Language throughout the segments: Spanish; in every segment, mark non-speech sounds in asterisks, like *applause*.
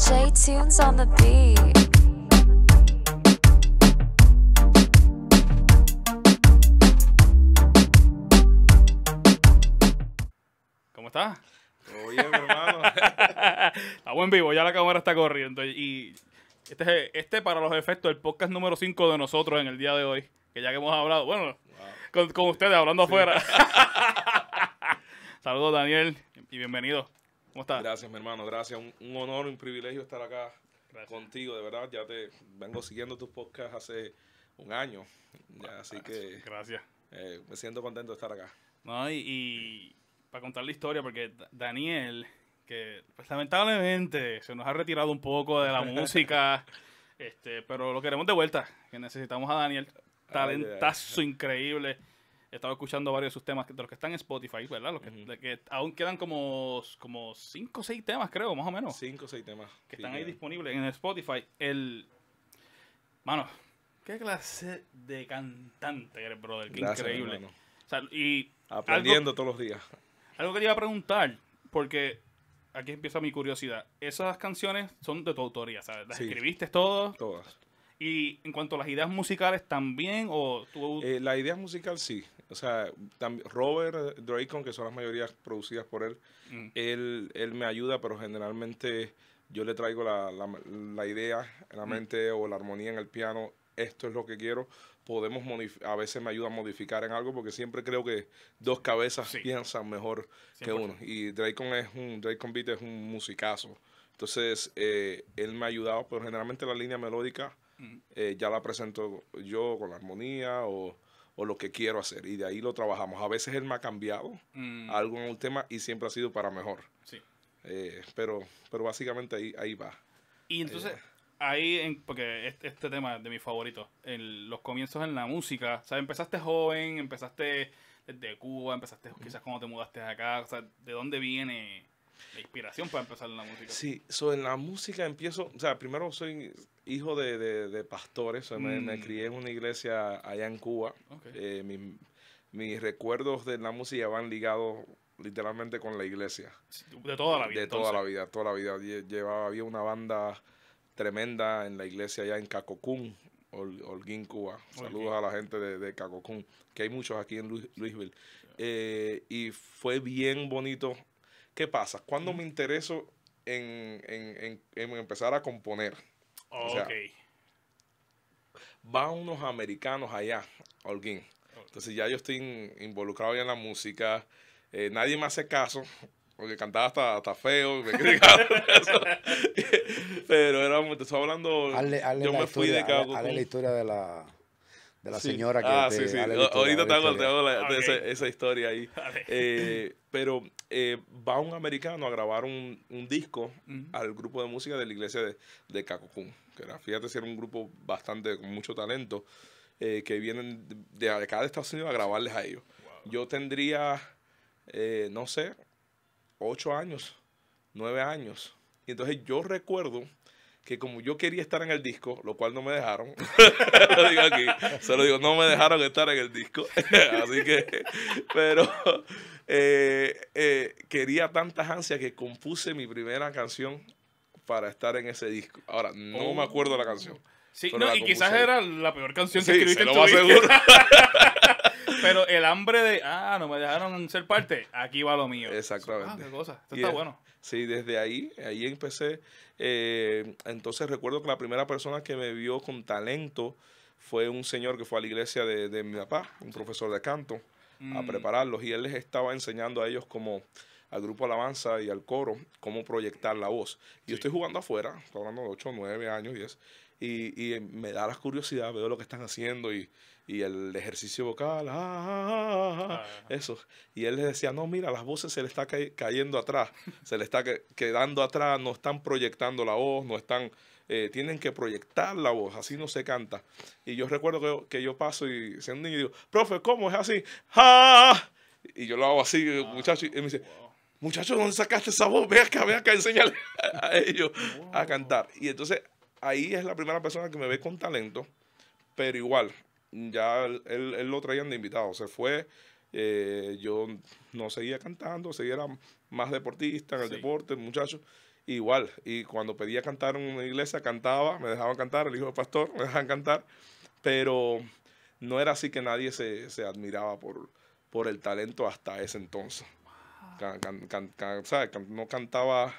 J Tunes on the beat. ¿Cómo estás? Todo bien, hermano. *laughs* Estamos en vivo, ya la cámara está corriendo. Y este, es, este para los efectos, del podcast número 5 de nosotros en el día de hoy. Que ya que hemos hablado, bueno, con, ustedes hablando afuera. *laughs* Saludos, Daniel, y bienvenido. Gracias, mi hermano. Gracias. Un, honor honor, un privilegio estar acá contigo, de verdad. Ya te vengo siguiendo tus podcasts hace un año. así ah, que. Gracias. Eh, me siento contento de estar acá. No, y, para contar la historia, porque Daniel, que pues, lamentablemente se nos ha retirado un poco de la *laughs* música, este, pero lo queremos de vuelta, que necesitamos a Daniel. Talentazo increíble. He estado escuchando varios de sus temas de los que están en Spotify, ¿verdad? Los que, aún quedan como, como cinco o seis temas, creo, más o menos. Cinco o seis temas. Que están ahí disponibles en Spotify. El. Mano, qué clase de cantante eres, brother. Qué increíble. y Aprendiendo todos los días. Algo que te iba a preguntar, porque aquí empieza mi curiosidad. Esas canciones son de tu autoría, ¿sabes? ¿Las escribiste todas? Todas. Y en cuanto a las ideas musicales también, o tú... Eh, las ideas musicales sí o sea, Robert, Dracon, que son las mayorías producidas por él, mm. él, él me ayuda, pero generalmente yo le traigo la, idea en la mm. mente o la armonía en el piano, esto es lo que quiero, podemos a veces me ayuda a modificar en algo porque siempre creo que dos cabezas piensan mejor que uno. Y Dracon es un, Beat es un musicazo. Entonces, eh, él me ha ayudado, pero generalmente la línea melódica mm. eh, ya la presento yo con la armonía o o lo que quiero hacer. Y de ahí lo trabajamos. A veces él me ha cambiado mm. algo en un tema y siempre ha sido para mejor. Sí. Eh, pero, pero básicamente ahí, ahí va. Y entonces, eh. ahí, porque este, este, tema es de mi favorito, los comienzos en la música, o empezaste joven, empezaste desde Cuba, empezaste quizás cuando te mudaste acá, o sea, ¿de dónde viene la inspiración para empezar en la música. Sí, en la música empiezo, o sea, primero soy hijo de, pastores, me, mm. crié en una iglesia allá en Cuba. Eh, mis, recuerdos de la música van ligados literalmente con la iglesia. De toda la vida. De toda la vida, toda la vida. Llevaba, había una banda tremenda en la iglesia allá en Cacocún, Holguín, Cuba. Saludos a la gente de, Cacocún, que hay muchos aquí en Louisville. Eh, y fue bien bonito ¿Qué pasa? Cuando me intereso en, empezar a componer. Van unos americanos allá, alguien. Entonces ya yo estoy involucrado ya en la música. Eh, nadie me hace caso. Porque cantaba hasta, feo, *laughs* *laughs* Pero te estoy hablando. yo me fui de Cabo. la historia de la de la señora que ah, sí, sí. ahorita te este hago, esa, historia ahí *laughs* eh, pero eh, va un americano a grabar un, disco al grupo de música de la iglesia de, de que fíjate si era un grupo bastante con mucho talento eh, que vienen de, acá de Estados Unidos a grabarles a ellos yo tendría no sé ocho años nueve años y entonces yo recuerdo que como yo quería estar en el disco, lo cual no me dejaron, *laughs* lo digo aquí, se lo digo, no me dejaron estar en el disco, *laughs* así que, pero eh, eh, quería tantas ansias que compuse mi primera canción para estar en ese disco. Ahora, no me acuerdo la canción. Sí, y quizás era la peor canción que escribiste se lo en tu *laughs* Pero el hambre de, ah, no me dejaron ser parte, aquí va lo mío. Exactamente. Ah, qué cosa, esto está bueno. Sí, desde ahí, ahí empecé. Eh, entonces recuerdo que la primera persona que me vio con talento fue un señor que fue a la iglesia de, mi papá, un profesor de canto, a mm. prepararlos. Y él les estaba enseñando a ellos como al grupo Alabanza y al coro, cómo proyectar la voz. Yo estoy jugando afuera, estoy hablando de 8, 9 años, 10, y, y me da la curiosidad, veo lo que están haciendo y y el ejercicio vocal, ah. eso. Y él le decía, no, mira, las voces se le está cayendo atrás, se le está quedando atrás, no están proyectando la voz, no están, eh, tienen que proyectar la voz, así no se canta. Y yo recuerdo que, yo paso y siendo niño digo, profe, ¿cómo es así? Y yo lo hago así, ah, muchacho, y me dice, muchacho, ¿dónde sacaste esa voz? Ve acá, ve acá, enséñale a, ellos a cantar. Y entonces ahí es la primera persona que me ve con talento, pero igual, ya él, lo traían de invitado, se fue. Eh, yo no seguía cantando, seguía más deportista en el deporte, muchacho. Igual, y cuando pedía cantar en una iglesia, cantaba, me dejaban cantar, el hijo del pastor, *laughs* me dejaban cantar, pero no era así que nadie se, admiraba por, por el talento hasta ese entonces. no cantaba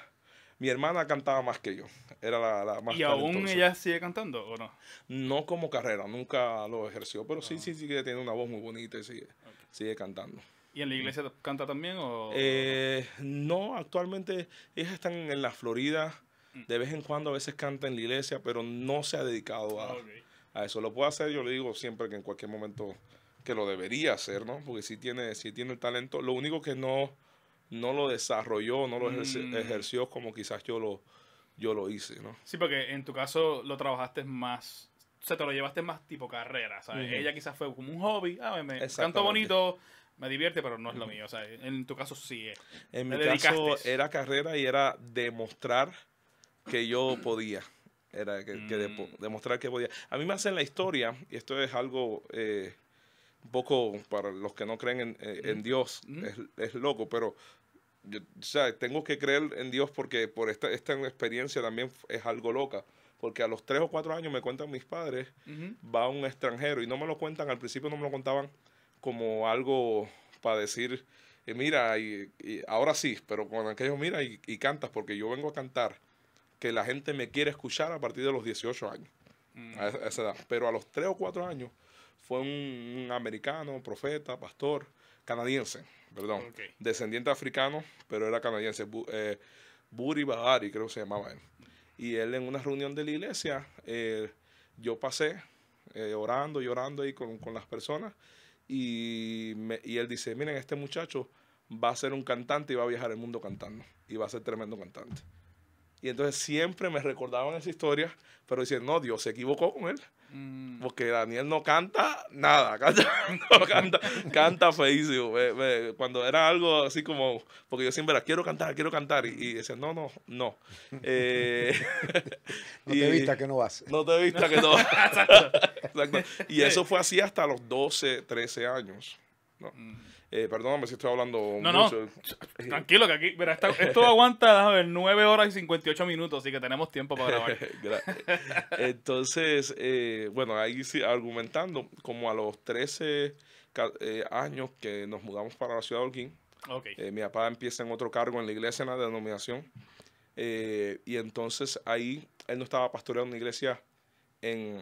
mi hermana cantaba más que yo. Era la, la más ¿Y aún ella sigue cantando o no? No como carrera, nunca lo ejerció, pero sí, ah. sí, sí que tiene una voz muy bonita y sigue, cantando. ¿Y en la iglesia canta también? O... Eh, no, actualmente ellas están en la Florida. Mm. De vez en cuando a veces canta en la iglesia, pero no se ha dedicado a, ah, a eso. Lo puede hacer, yo le digo siempre que en cualquier momento que lo debería hacer, ¿no? Porque si tiene, si tiene el talento. Lo único que no, no lo desarrolló, no lo mm. ejerció como quizás yo lo, yo lo hice, ¿no? Sí, porque en tu caso lo trabajaste más, o sea, te lo llevaste más tipo carrera, ¿sabes? Ella quizás fue como un hobby, ah, me canto bonito, me divierte, pero no es lo mío, o en tu caso sí es. Eh, en mi caso era carrera y era demostrar que yo podía. Era mm. demostrar que podía. A mí me en la historia, y esto es algo un eh, poco para los que no creen en, eh, Dios, Es, es, loco, pero yo, sea, tengo que creer en Dios porque por esta, experiencia también es algo loca. Porque a los tres o cuatro años me cuentan mis padres, va un extranjero y no me lo cuentan, al principio no me lo contaban como algo para decir, eh, mira, y, ahora sí, pero con aquello, mira, y, cantas, porque yo vengo a cantar, que la gente me quiere escuchar a partir de los 18 años, mm. a, esa, edad. Pero a los tres o cuatro años fue un americano, profeta, pastor, canadiense perdón, descendiente africano, pero era canadiense, eh, Buri Bahari creo que se llamaba él. Y él en una reunión de la iglesia, eh, yo pasé eh, orando y orando ahí con, las personas y, me, y él dice, miren, este muchacho va a ser un cantante y va a viajar el mundo cantando y va a ser tremendo cantante. Y entonces siempre me recordaban esa historia, pero diciendo no, Dios se equivocó con él. Mm. Porque Daniel no canta nada, *laughs* canta, Facebook canta, cuando era algo así como, porque yo siempre era, quiero cantar, quiero cantar, y, y decía, no, no, no. Eh, *laughs* no te *laughs* visto que no vas. No te visto que no vas. Y eso fue así hasta los 12, 13 años. Mm. Eh, perdóname si estoy hablando no, mucho. tranquilo, que aquí, mira, esto *laughs* aguanta, a ver, 9 horas y 58 minutos, así que tenemos tiempo para grabar. *laughs* Entonces, eh, bueno, ahí sí, argumentando, como a los 13 eh, años que nos mudamos para la ciudad de Holguín, mi papá empieza en otro cargo en la iglesia, en la denominación, y entonces ahí él no estaba pastoreando una iglesia en,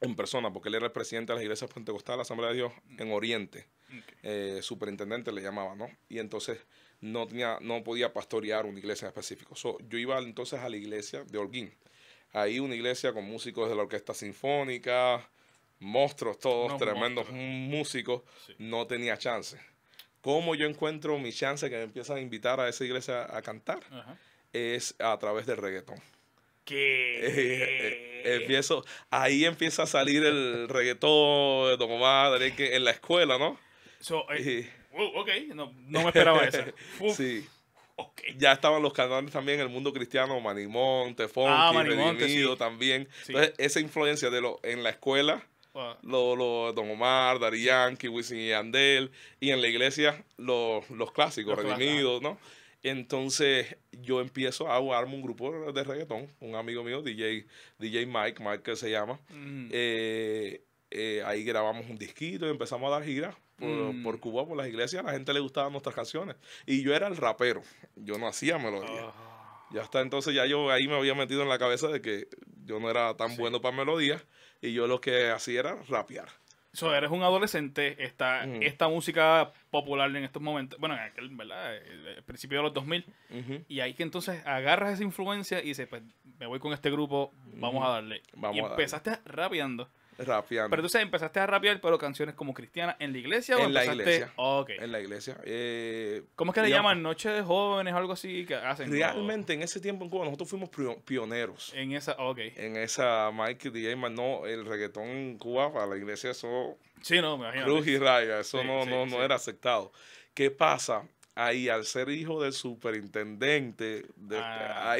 en persona, porque él era el presidente de las iglesias pentecostales, la Asamblea de Dios, en Oriente. Eh, superintendente le llamaba, ¿no? Y entonces no, tenía, no podía pastorear una iglesia en específico. yo iba entonces a la iglesia de Holguín. Ahí una iglesia con músicos de la orquesta sinfónica, monstruos todos, tremendos músicos, no tenía chance. ¿Cómo yo encuentro mi chance que me empiezan a invitar a esa iglesia a cantar? Es a través del reggaetón. ¿Qué? Eh, empiezo, ahí empieza a salir el reggaetón, Don Omar, en la escuela, ¿no? So, eh, uh, no, me esperaba eso *laughs* Ya estaban los canales también, En el mundo cristiano, Manimón, Tefonki, ah, también. Entonces, esa influencia de lo en la escuela, Don Omar, Darian, Yankee, Wisin y Andel, y en la iglesia, los clásicos, ¿no? Entonces yo empiezo a armar un grupo de reggaetón, un amigo mío, DJ, DJ Mike, Mike que se llama. Mm. Eh, eh, ahí grabamos un disquito y empezamos a dar giras Mm. por, Cuba, por las iglesias, a la gente le gustaban nuestras canciones. Y yo era el rapero, yo no hacía melodía. Ah. Ya hasta entonces ya yo ahí me había metido en la cabeza de que yo no era tan bueno para melodía y yo lo que hacía era rapear. So, eres un adolescente, esta, mm. esta música popular en estos momentos, bueno, en aquel, ¿verdad? El, principio de los 2000, y ahí que entonces agarras esa influencia y dices, pues me voy con este grupo, vamos a darle. y empezaste rapeando. Rapeando. Pero sabes empezaste a rapear, pero canciones como Cristiana en la iglesia o en la iglesia. En la iglesia. Eh, ¿Cómo es que le llaman? Noche de jóvenes o algo así que hacen. Realmente en ese tiempo en Cuba nosotros fuimos pioneros. En esa, ok. En esa Mike DJ no, el reggaetón en Cuba para la iglesia eso. Sí, no, me imagino. Cruz y raya, eso no, no, no era aceptado. ¿Qué pasa? ahí al ser hijo del superintendente, de, ah,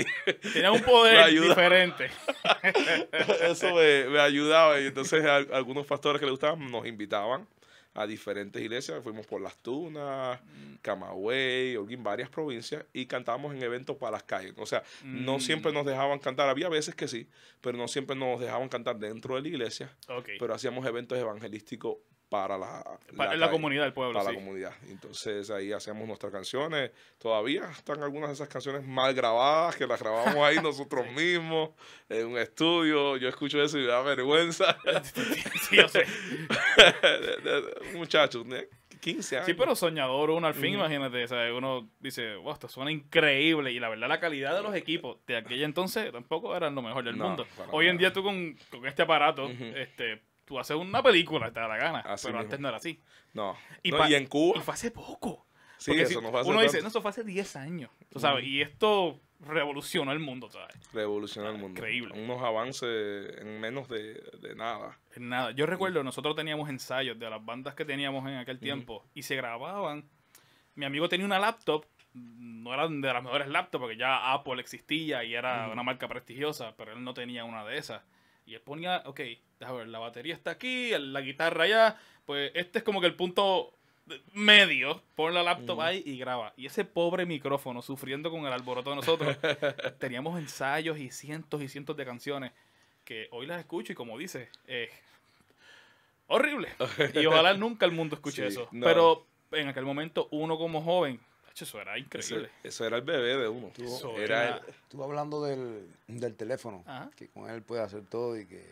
tenía un poder *laughs* diferente. *laughs* Eso me, ayudaba. Y entonces algunos pastores que le gustaban nos invitaban a diferentes iglesias. Fuimos por Las Tunas, mm. Camagüey, en varias provincias y cantábamos en eventos para las calles. O sea, no siempre mm. nos dejaban cantar. Había veces que sí, pero no siempre nos dejaban cantar dentro de la iglesia. Pero hacíamos eventos evangelísticos para la, comunidad del pueblo. Para la comunidad. Entonces ahí hacemos nuestras canciones. Todavía están algunas de esas canciones mal grabadas, que las grabamos ahí *laughs* nosotros mismos, en un estudio. Yo escucho eso y me da vergüenza. *laughs* sí, yo sé. *laughs* Muchachos, 15 años. Sí, pero soñador uno al fin, imagínate. Uno dice, wow, esto suena increíble. Y la verdad, la calidad de los equipos de aquella entonces tampoco eran lo mejor del mundo. Hoy en día tú con, este aparato, este tú haces una película, te da la gana. pero antes no era así. No. Y, en Cuba. Y fue hace poco. Sí, eso no fue hace Uno dice, no, eso fue hace 10 años. Tú sabes, y esto revolucionó el mundo todavía. Revolucionó el ah, mundo. Increíble. Unos avances en menos de, de nada. En nada. Yo recuerdo, nosotros teníamos ensayos de las bandas que teníamos en aquel tiempo y se grababan. Mi amigo tenía una laptop, no era de las mejores laptops porque ya Apple existía y era una marca prestigiosa, pero él no tenía una de esas. Y él ponía, ok, la batería está aquí, la guitarra allá, pues este es como que el punto medio, pon la laptop ahí y graba. Y ese pobre micrófono, sufriendo con el alboroto de nosotros, *laughs* teníamos ensayos y cientos y cientos de canciones que hoy las escucho y como dices, es horrible. Y ojalá *laughs* nunca el mundo escuche eso. Pero en aquel momento uno como joven, eso era increíble. Eso, era el bebé de uno. Estuvo, hablando del, teléfono, que con él puede hacer todo y que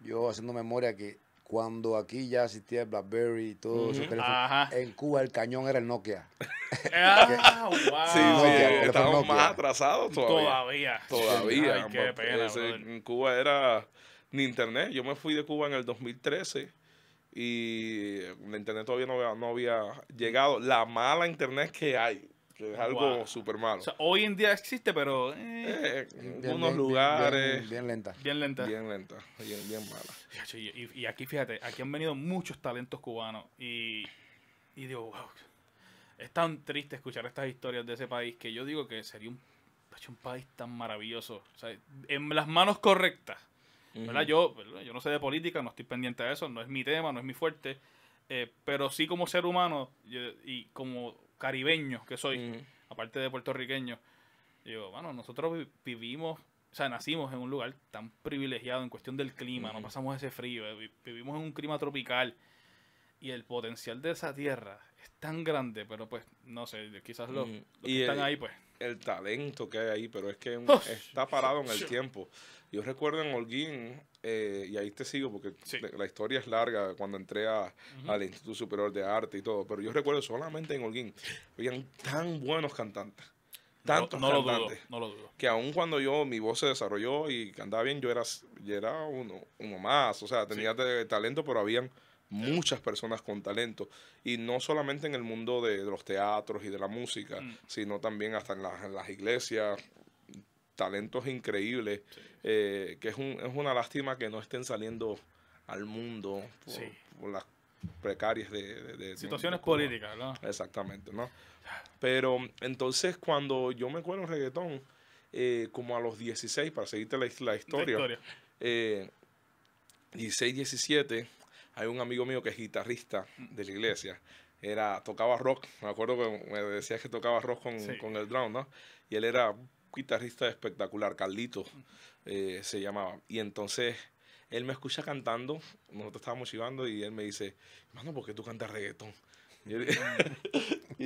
yo haciendo memoria que cuando aquí ya existía el BlackBerry y todo eso, en Cuba el cañón era el Nokia. *laughs* ah, *laughs* wow. Sí, estamos más atrasados todavía. Todavía. Todavía. en Cuba era ni internet. Yo me fui de Cuba en el 2013 y la internet todavía no había llegado. La mala internet que hay es algo super súper malo. O sea, hoy en día existe, pero eh, eh, en unos lugares. Bien, lenta. Bien lenta. Bien lenta, bien, bien mala. Y, aquí, fíjate, aquí han venido muchos talentos cubanos y, y digo, wow, es tan triste escuchar estas historias de ese país que yo digo que sería un, país tan maravilloso. O sea, en las manos correctas. Yo, yo no sé de política, no estoy pendiente de eso, no es mi tema, no es mi fuerte. Eh, pero sí como ser humano y como caribeño que soy, aparte de puertorriqueño, digo, bueno, nosotros vivimos, o sea, nacimos en un lugar tan privilegiado en cuestión del clima, no pasamos ese frío, eh, vivimos en un clima tropical y el potencial de esa tierra es tan grande, pero pues, no sé, quizás los, que están ahí, pues. El talento que hay ahí, pero es que *laughs* está parado en el tiempo. Yo recuerdo en Holguín, eh, y ahí te sigo porque la historia es larga cuando entré al Instituto Superior de Arte y todo, pero yo recuerdo solamente en Holguín, habían tan buenos cantantes. Tantos no, cantantes, Que aun cuando yo, mi voz se desarrolló y cantaba bien, yo era, era uno, uno más. O sea, tenía talento, pero habían muchas personas con talento y no solamente en el mundo de, los teatros y de la música, mm. sino también hasta en, en las iglesias, talentos increíbles, eh, que es, una lástima que no estén saliendo al mundo por, las precarias de, situaciones políticas, ¿no? Exactamente, ¿no? Pero entonces cuando yo me acuerdo en reggaetón, eh, como a los 16, para seguirte la, historia, 16, 17, eh, hay un amigo mío que es guitarrista de la iglesia. Era, tocaba rock, me acuerdo que me decías que tocaba rock con, el Drown, ¿no? Y él era guitarrista espectacular, Carlito eh, se llamaba. Y entonces él me escucha cantando, nosotros estábamos chivando y él me dice, mano, ¿por qué tú cantas reggaetón? Y,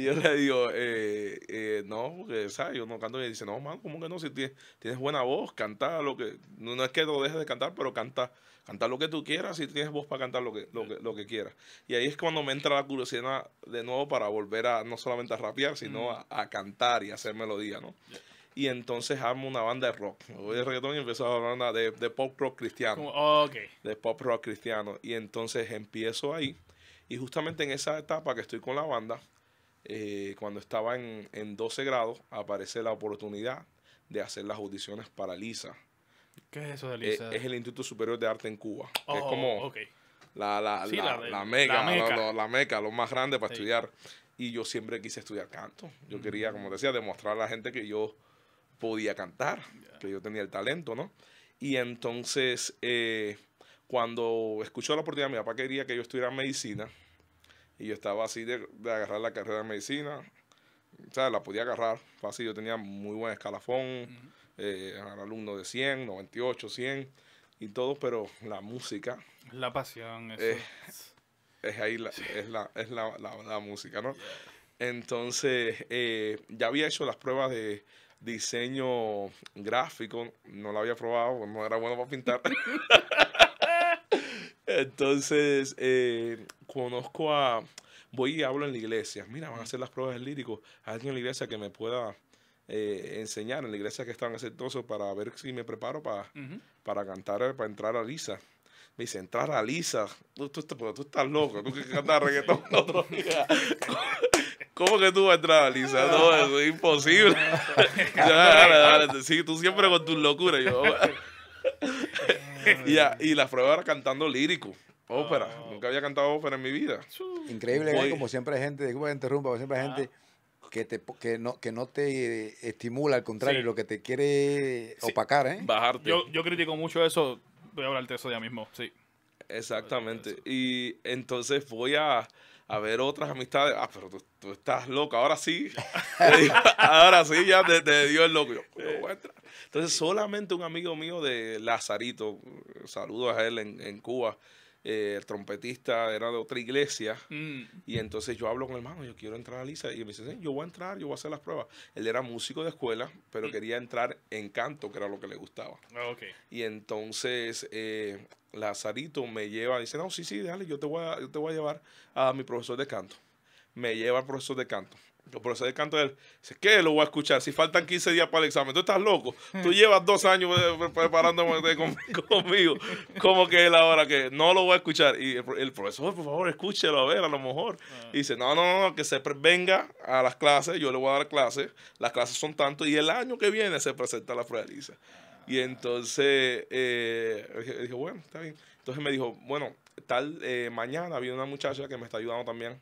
yo le *laughs* digo, eh, eh, no, porque, ¿sabes? Yo no canto. Y él dice, no, mano, ¿cómo que no? Si tienes, buena voz, canta lo que... No, es que lo dejes de cantar, pero canta canta lo que tú quieras si tienes voz para cantar lo que, lo que, lo que quieras. Y ahí es cuando me entra la curiosidad de nuevo para volver a no solamente a rapear, sino a, a, cantar y hacer melodía, ¿no? y entonces armo una banda de rock. Voy de reggaetón y empiezo a hablar de, pop rock cristiano. Oh, de pop rock cristiano. Y entonces empiezo ahí. Y justamente en esa etapa que estoy con la banda, eh, cuando estaba en, 12 grados, aparece la oportunidad de hacer las audiciones para LISA. ¿Qué es eso de LISA? Eh, es el Instituto Superior de Arte en Cuba. es como la, meca, la meca. Lo, más grande para estudiar. Y yo siempre quise estudiar canto. Yo quería, como mm. decía, demostrar a la gente que yo podía cantar, que yo tenía el talento, ¿no? Y entonces, eh, cuando escuchó la oportunidad, mi papá quería que yo estuviera en medicina, y yo estaba así de, agarrar la carrera de medicina, o sea, la podía agarrar fácil, yo tenía muy buen escalafón, eh, era alumno de 100, 98, 100 y todo, pero la música... La pasión, eso. Eh, es ahí es la, es la, la, música, ¿no? Entonces, ya había hecho las pruebas de, diseño gráfico. No lo había probado, pues, no era bueno para pintar. *laughs* Entonces, eh, conozco a. Voy y hablo en la iglesia. Mira, van a hacer las pruebas del lírico. Alguien en la iglesia que me pueda eh, enseñar, en la iglesia que están aceptosos para ver si me preparo para, para cantar, para entrar a Lisa. Me dice, entrar a Lisa. Tú, tú, estás loco, tú quieres cantar reggaetón otro día. *laughs* ¿Cómo que tú vas a entrar, a Lisa? No, eso es imposible. *laughs* ya, dale, dale. Sí, tú siempre con tus locuras. *laughs* y, y la prueba era cantando lírico. Ópera. Ah. Nunca había cantado ópera en mi vida. Increíble ¿eh? como siempre hay gente, disculpa que interrumpa, como siempre hay gente ah. que, te, que, no, que no te eh, estimula, al contrario, lo que te quiere opacar. ¿eh? Bajarte. Yo, yo critico mucho eso voy a hablar de eso ya mismo, sí. Exactamente. Y entonces voy a, a, ver otras amistades. Ah, pero tú, estás loco. Ahora sí. *laughs* ahora sí, ya te, dio el loco. Pues, entonces, solamente un amigo mío de Lazarito, saludos a él en, en Cuba, eh, el trompetista era de otra iglesia. Mm. Y entonces yo hablo con el hermano, yo quiero entrar a Lisa. Y me dice, yo voy a entrar, yo voy a hacer las pruebas. Él era músico de escuela, pero mm. quería entrar en canto, que era lo que le gustaba. Ah, y entonces eh, Lazarito me lleva, dice, no, sí, sí, dale, yo te voy a, yo te voy a llevar a mi profesor de canto. Me lleva al profesor de canto. El profesor de canto de él. ¿qué lo voy a escuchar? Si faltan 15 días para el examen. Tú estás loco. Tú hmm. llevas dos años eh, preparándome *laughs* conmigo. ¿Cómo que es ahora que no lo voy a escuchar? Y el, profesor, por favor, escúchelo a ver, a lo mejor. Ah. dice, no, no, no, que se venga a las clases. Yo le voy a dar clases. Las clases son tanto. Y el año que viene se presenta la prueba ah. Y entonces eh, dijo, bueno, está bien. Entonces me dijo, bueno, tal eh, mañana había una muchacha que me está ayudando también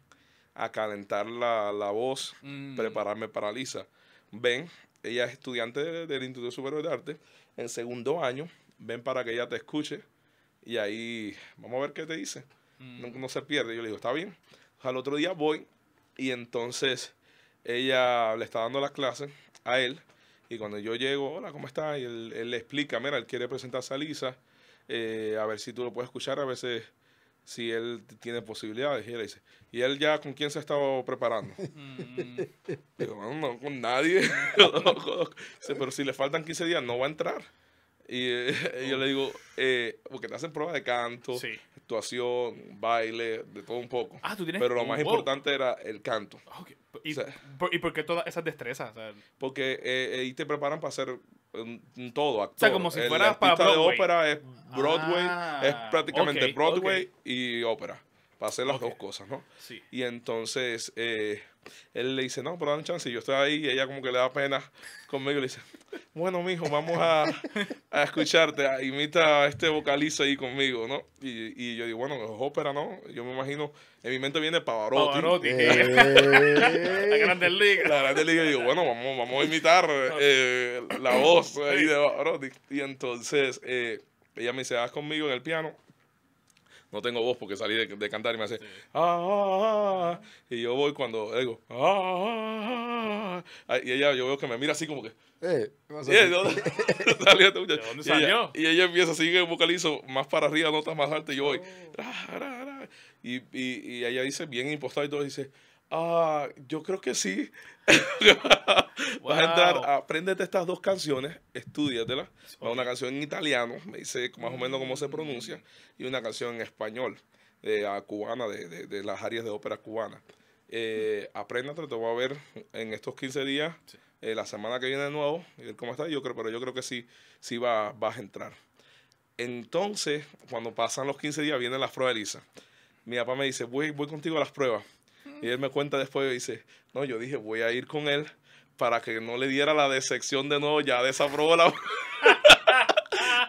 a calentar la, voz, mm. prepararme para Lisa. Ven, ella es estudiante del, Instituto Superior de Arte, en segundo año, ven para que ella te escuche y ahí vamos a ver qué te dice. Mm. No, se pierde, yo le digo, está bien. Al otro día voy y entonces ella le está dando las clases a él y cuando yo llego, hola, ¿cómo estás? Y él, le explica, mira, él quiere presentarse a Lisa, eh, a ver si tú lo puedes escuchar, a veces si él tiene posibilidades. Y él dice, ¿y él ya con quién se ha estado preparando? Mm. con nadie. *laughs* pero si le faltan 15 días, no va a entrar. *laughs* Y yo le digo, eh, porque te hacen pruebas de canto, actuación, baile, de todo un poco. Ah, tú tienes Pero lo más importante era el canto. Ah, ¿Y, ¿Y, por, qué todas esas destrezas? porque eh, ahí te preparan para hacer todo actor. O sea, como si fueras para Broadway. de ópera es Broadway, ah, es prácticamente Broadway y ópera. Para hacer las dos cosas, ¿no? Sí. Y entonces eh, él le dice, no, pero dame un chance. yo estoy ahí y ella como que le da pena conmigo. le dice, bueno, mijo, vamos a, escucharte. imita a este vocalizo ahí conmigo, ¿no? Y, yo digo, bueno, es ópera, ¿no? Yo me imagino, en mi mente viene Pavarotti. Eh. la Grande Liga. La Grande Liga. Y digo, bueno, vamos, vamos a imitar eh, la voz ahí de Pavarotti. Y entonces eh, ella me dice, vas conmigo en el piano no tengo voz porque salí de, cantar y me hace, ah". y yo voy cuando digo, ah". y ella, yo veo que me mira así como que, y ella, empieza así que vocalizo más para arriba, notas más altas, y yo voy, oh. Y, y, ella dice, bien impostado y todo, dice, Ah, yo creo que sí. *laughs* Vas a entrar, apréndete estas dos canciones, estudiatelas. Una canción en italiano, me dice más o menos cómo se pronuncia, y una canción en español, de, ah, cubana, de, las áreas de ópera cubana. Eh, apréndate, te voy a ver en estos 15 días, eh, la semana que viene de nuevo, ver cómo está. Yo creo, pero yo creo que sí, sí va, vas a entrar. Entonces, cuando pasan los 15 días, viene las pruebas de Elisa. Mi papá me dice, voy, voy contigo a las pruebas. Y él me cuenta después y dice, no, yo dije, voy a ir con él para que no le diera la decepción de no, ya desaprobó la... *laughs*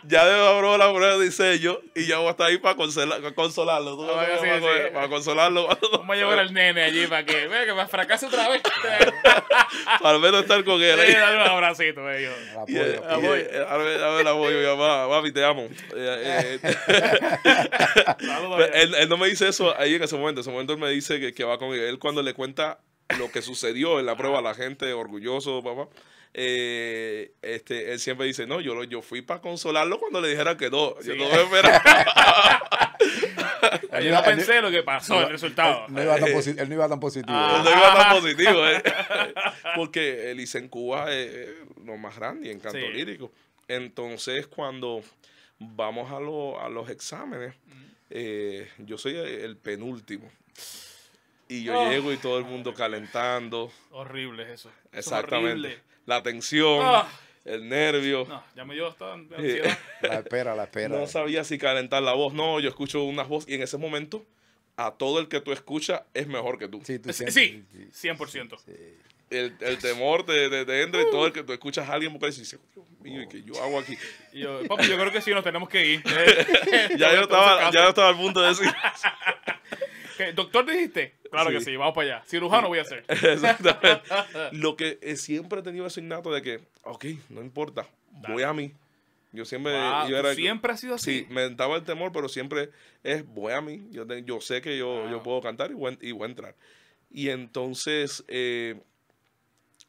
ya debo la prueba de diseño y ya voy a estar ahí para, consolar, ah, consolarlo. para, consolarlo. Vamos a llevar al nene allí para que, ve que me fracase otra vez. *laughs* Para al menos estar con él. Ahí. dale un abracito, A Eh, a ver, la voy, mi te amo. *laughs* él, no me dice eso ahí en ese momento. En ese momento él me dice que, que va con él cuando le cuenta lo que sucedió en la prueba la gente, orgulloso, papá. Eh, este, él siempre dice, no, yo, yo fui para consolarlo cuando le dijera que no, yo no esperaba. *laughs* yo no pensé lo que pasó, el resultado. Él no iba tan, eh. positivo. no iba tan positivo, eh. *laughs* porque el ICE en Cuba es lo más grande en canto lírico. Entonces, cuando vamos a, los exámenes, mm. yo soy el penúltimo. Y yo oh. llego y todo el mundo calentando. Horrible eso. Exactamente la tensión, ah. el nervio. No, ya me dio hasta eh, ansiedad. *laughs* La espera, la espera. No sabía si calentar la voz. No, yo escucho una voz y en ese momento a todo el que tú escuchas es mejor que tú. Sí, sí, 100%. El, el, temor de, de, y todo el que tú escuchas a alguien porque dices, Dios mío, ¿qué yo hago aquí? yo, papi, yo creo que sí, nos tenemos que ir. *laughs* *laughs* ya, yo estaba, ya yo estaba al punto de decir. ¿Doctor dijiste? Claro que sí, vamos para allá. Cirujano voy a ser. *laughs* Exactamente. *laughs* Lo que eh, siempre he tenido ese innato de que, ok, no importa, voy a mí. Yo siempre. siempre ha sido así. Sí, me daba el temor, pero siempre es voy a mí. Yo, sé que yo, puedo cantar y voy, y voy, a entrar. Y entonces, eh,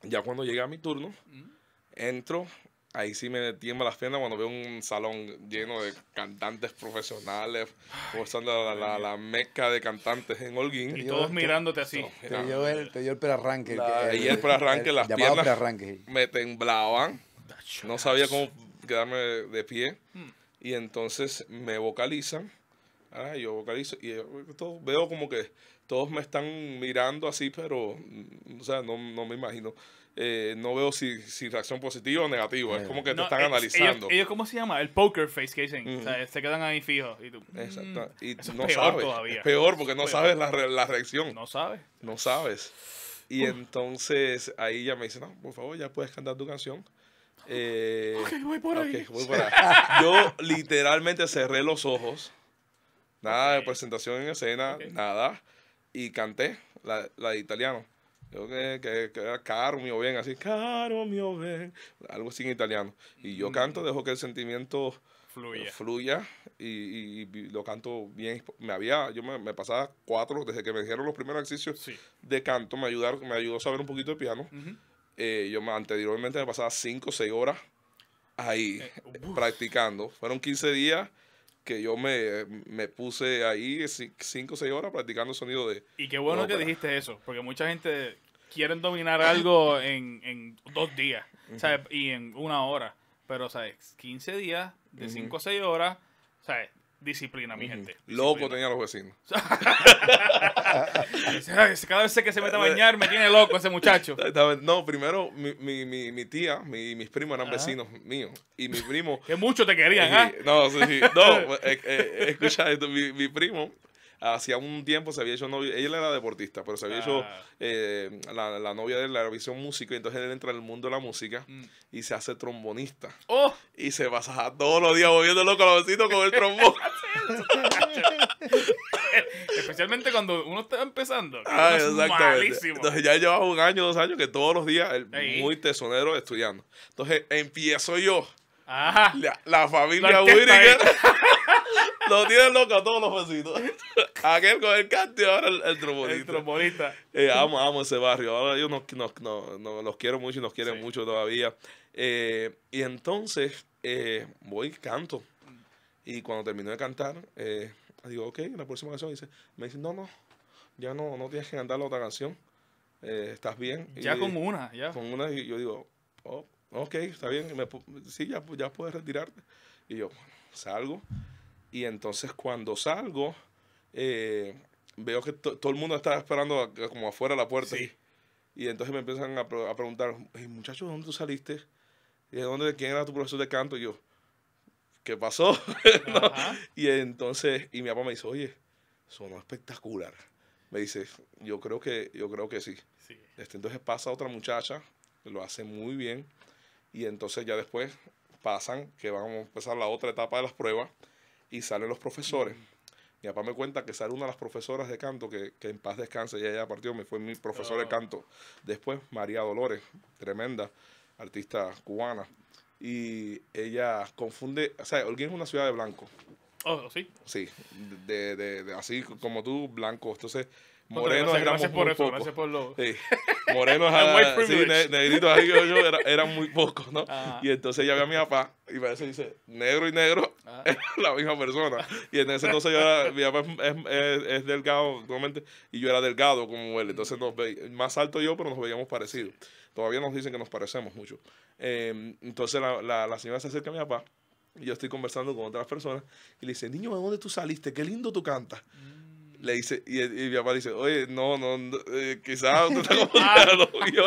ya cuando llega mi turno, mm. entro ahí sí me tiembla las piernas cuando veo un salón lleno de cantantes profesionales, como la, la, meca de cantantes en Holguín. Y todos mirándote así. Te dio el, te dio el perarranque. el las piernas me temblaban. No sabía cómo quedarme de pie. Y entonces me vocalizan. Ah, yo vocalizo y eh, veo como que todos me están mirando así, pero mm, o sea, no, no me imagino eh, no veo si, si, reacción positiva o negativa. Es como que te están eh, analizando. Ellos, ¿cómo se llama? El poker face que o sea, se quedan ahí fijos. Y tú, mm, Exacto. Y no peor sabes. Todavía. peor porque no sabes la, la, reacción. No sabes. No sabes. Y entonces ahí ya me dice, no, por favor, ya puedes cantar tu canción. Eh, ok, voy por ahí. voy por *laughs* Yo literalmente cerré los ojos. Nada de presentación en escena, nada. Y canté la, la de italiano que, que, caro mi bien, así, caro mi ven. algo así en italiano. Y yo mm. canto, dejo que el sentimiento eh, fluya, y, lo canto bien. Me había, yo me, pasaba cuatro, desde que me dijeron los primeros ejercicios de canto, me ayudaron, me ayudó a saber un poquito de piano. Eh, yo anteriormente me pasaba cinco, seis horas ahí eh, practicando. Fueron 15 días que yo me, me puse ahí cinco o seis horas practicando el sonido de... Y qué bueno que dijiste eso, porque mucha gente quieren dominar algo en, en dos días ¿sabes? y en una hora. Pero, ¿sabes? 15 días de 5 a 6 horas, ¿sabes? Disciplina, mi gente. Loco tenía los vecinos. *laughs* Cada vez que se mete a eh, eh, bañar me tiene loco ese muchacho. *laughs* No, primero mi, mi, mi, mi tía, mis primos eran vecinos míos. Y mi primo... *laughs* que mucho te querían, ¿ah? No, sí, sí. No, eh, escucha esto. Mi, mi primo hacía un tiempo se había hecho novia, ella era deportista, pero se había hecho ah. eh, la, novia de la Eurovisión Música, y entonces él entra en el mundo de la música mm. y se hace trombonista. Oh. Y se pasa todos los días con los besitos con el trombón. *laughs* *laughs* Especialmente cuando uno está empezando. Ah, entonces ya llevaba un año, dos años que todos los días, muy tesonero estudiando. Entonces empiezo yo. Ajá. La, familia Whittaker... Lo tienen loco todos los vecinos. *laughs* Aquel con el canto y ahora el, el El trombonista. Eh, amo, amo ese barrio. Ahora yo los quiero mucho y nos quieren mucho todavía. Eh, y entonces eh, voy y canto. Y cuando termino de cantar, eh, digo, ok, la próxima canción me dice, no, no, ya no, no tienes que cantar la otra canción. ¿Estás bien? Ya con una, ya. Con una, y yo digo, oh, ok, está bien, sí, ya, ya puedes retirarte. Y yo, salgo y entonces cuando salgo, eh, veo que todo el mundo está esperando como afuera la puerta. Y entonces me empiezan a, preguntar, hey, muchacho, ¿dónde tú saliste? ¿Y de dónde, quién era tu profesor de canto? Y yo, ¿qué pasó? *laughs* Y entonces, y mi papá me dice, oye, sonó espectacular. Me dice, yo creo que, yo creo que sí. Este, entonces pasa otra muchacha, lo hace muy bien. Y entonces ya después pasan, que vamos a empezar la otra etapa de las pruebas y salen los profesores. Mi papá me cuenta que sale una de las profesoras de canto, que, en paz descanse, ella partió, me fue mi profesor de oh. canto. Después, María Dolores, tremenda artista cubana. Y ella confunde, o sea, alguien es una ciudad de blanco. Oh, sí. Sí, así como tú, blanco. Entonces, Moreno gracias, por Gracias por lo... sí. *laughs* sí, negritos yo, eran muy pocos, ¿no? Y entonces ya veo a mi papá y parece dice, negro y negro *laughs* la misma persona. Y en ese entonces yo era, mi papá es, delgado y yo era delgado como él. Entonces nos ve, más alto yo, pero nos veíamos parecidos. Todavía nos dicen que nos parecemos mucho. Em, entonces la, señora se acerca a mi papá y yo estoy conversando con otras personas y le dice, niño, ¿de dónde tú saliste? Qué lindo tú cantas. Mm le dice, y, y, mi papá dice, oye, no, no, no quizás usted está confundido.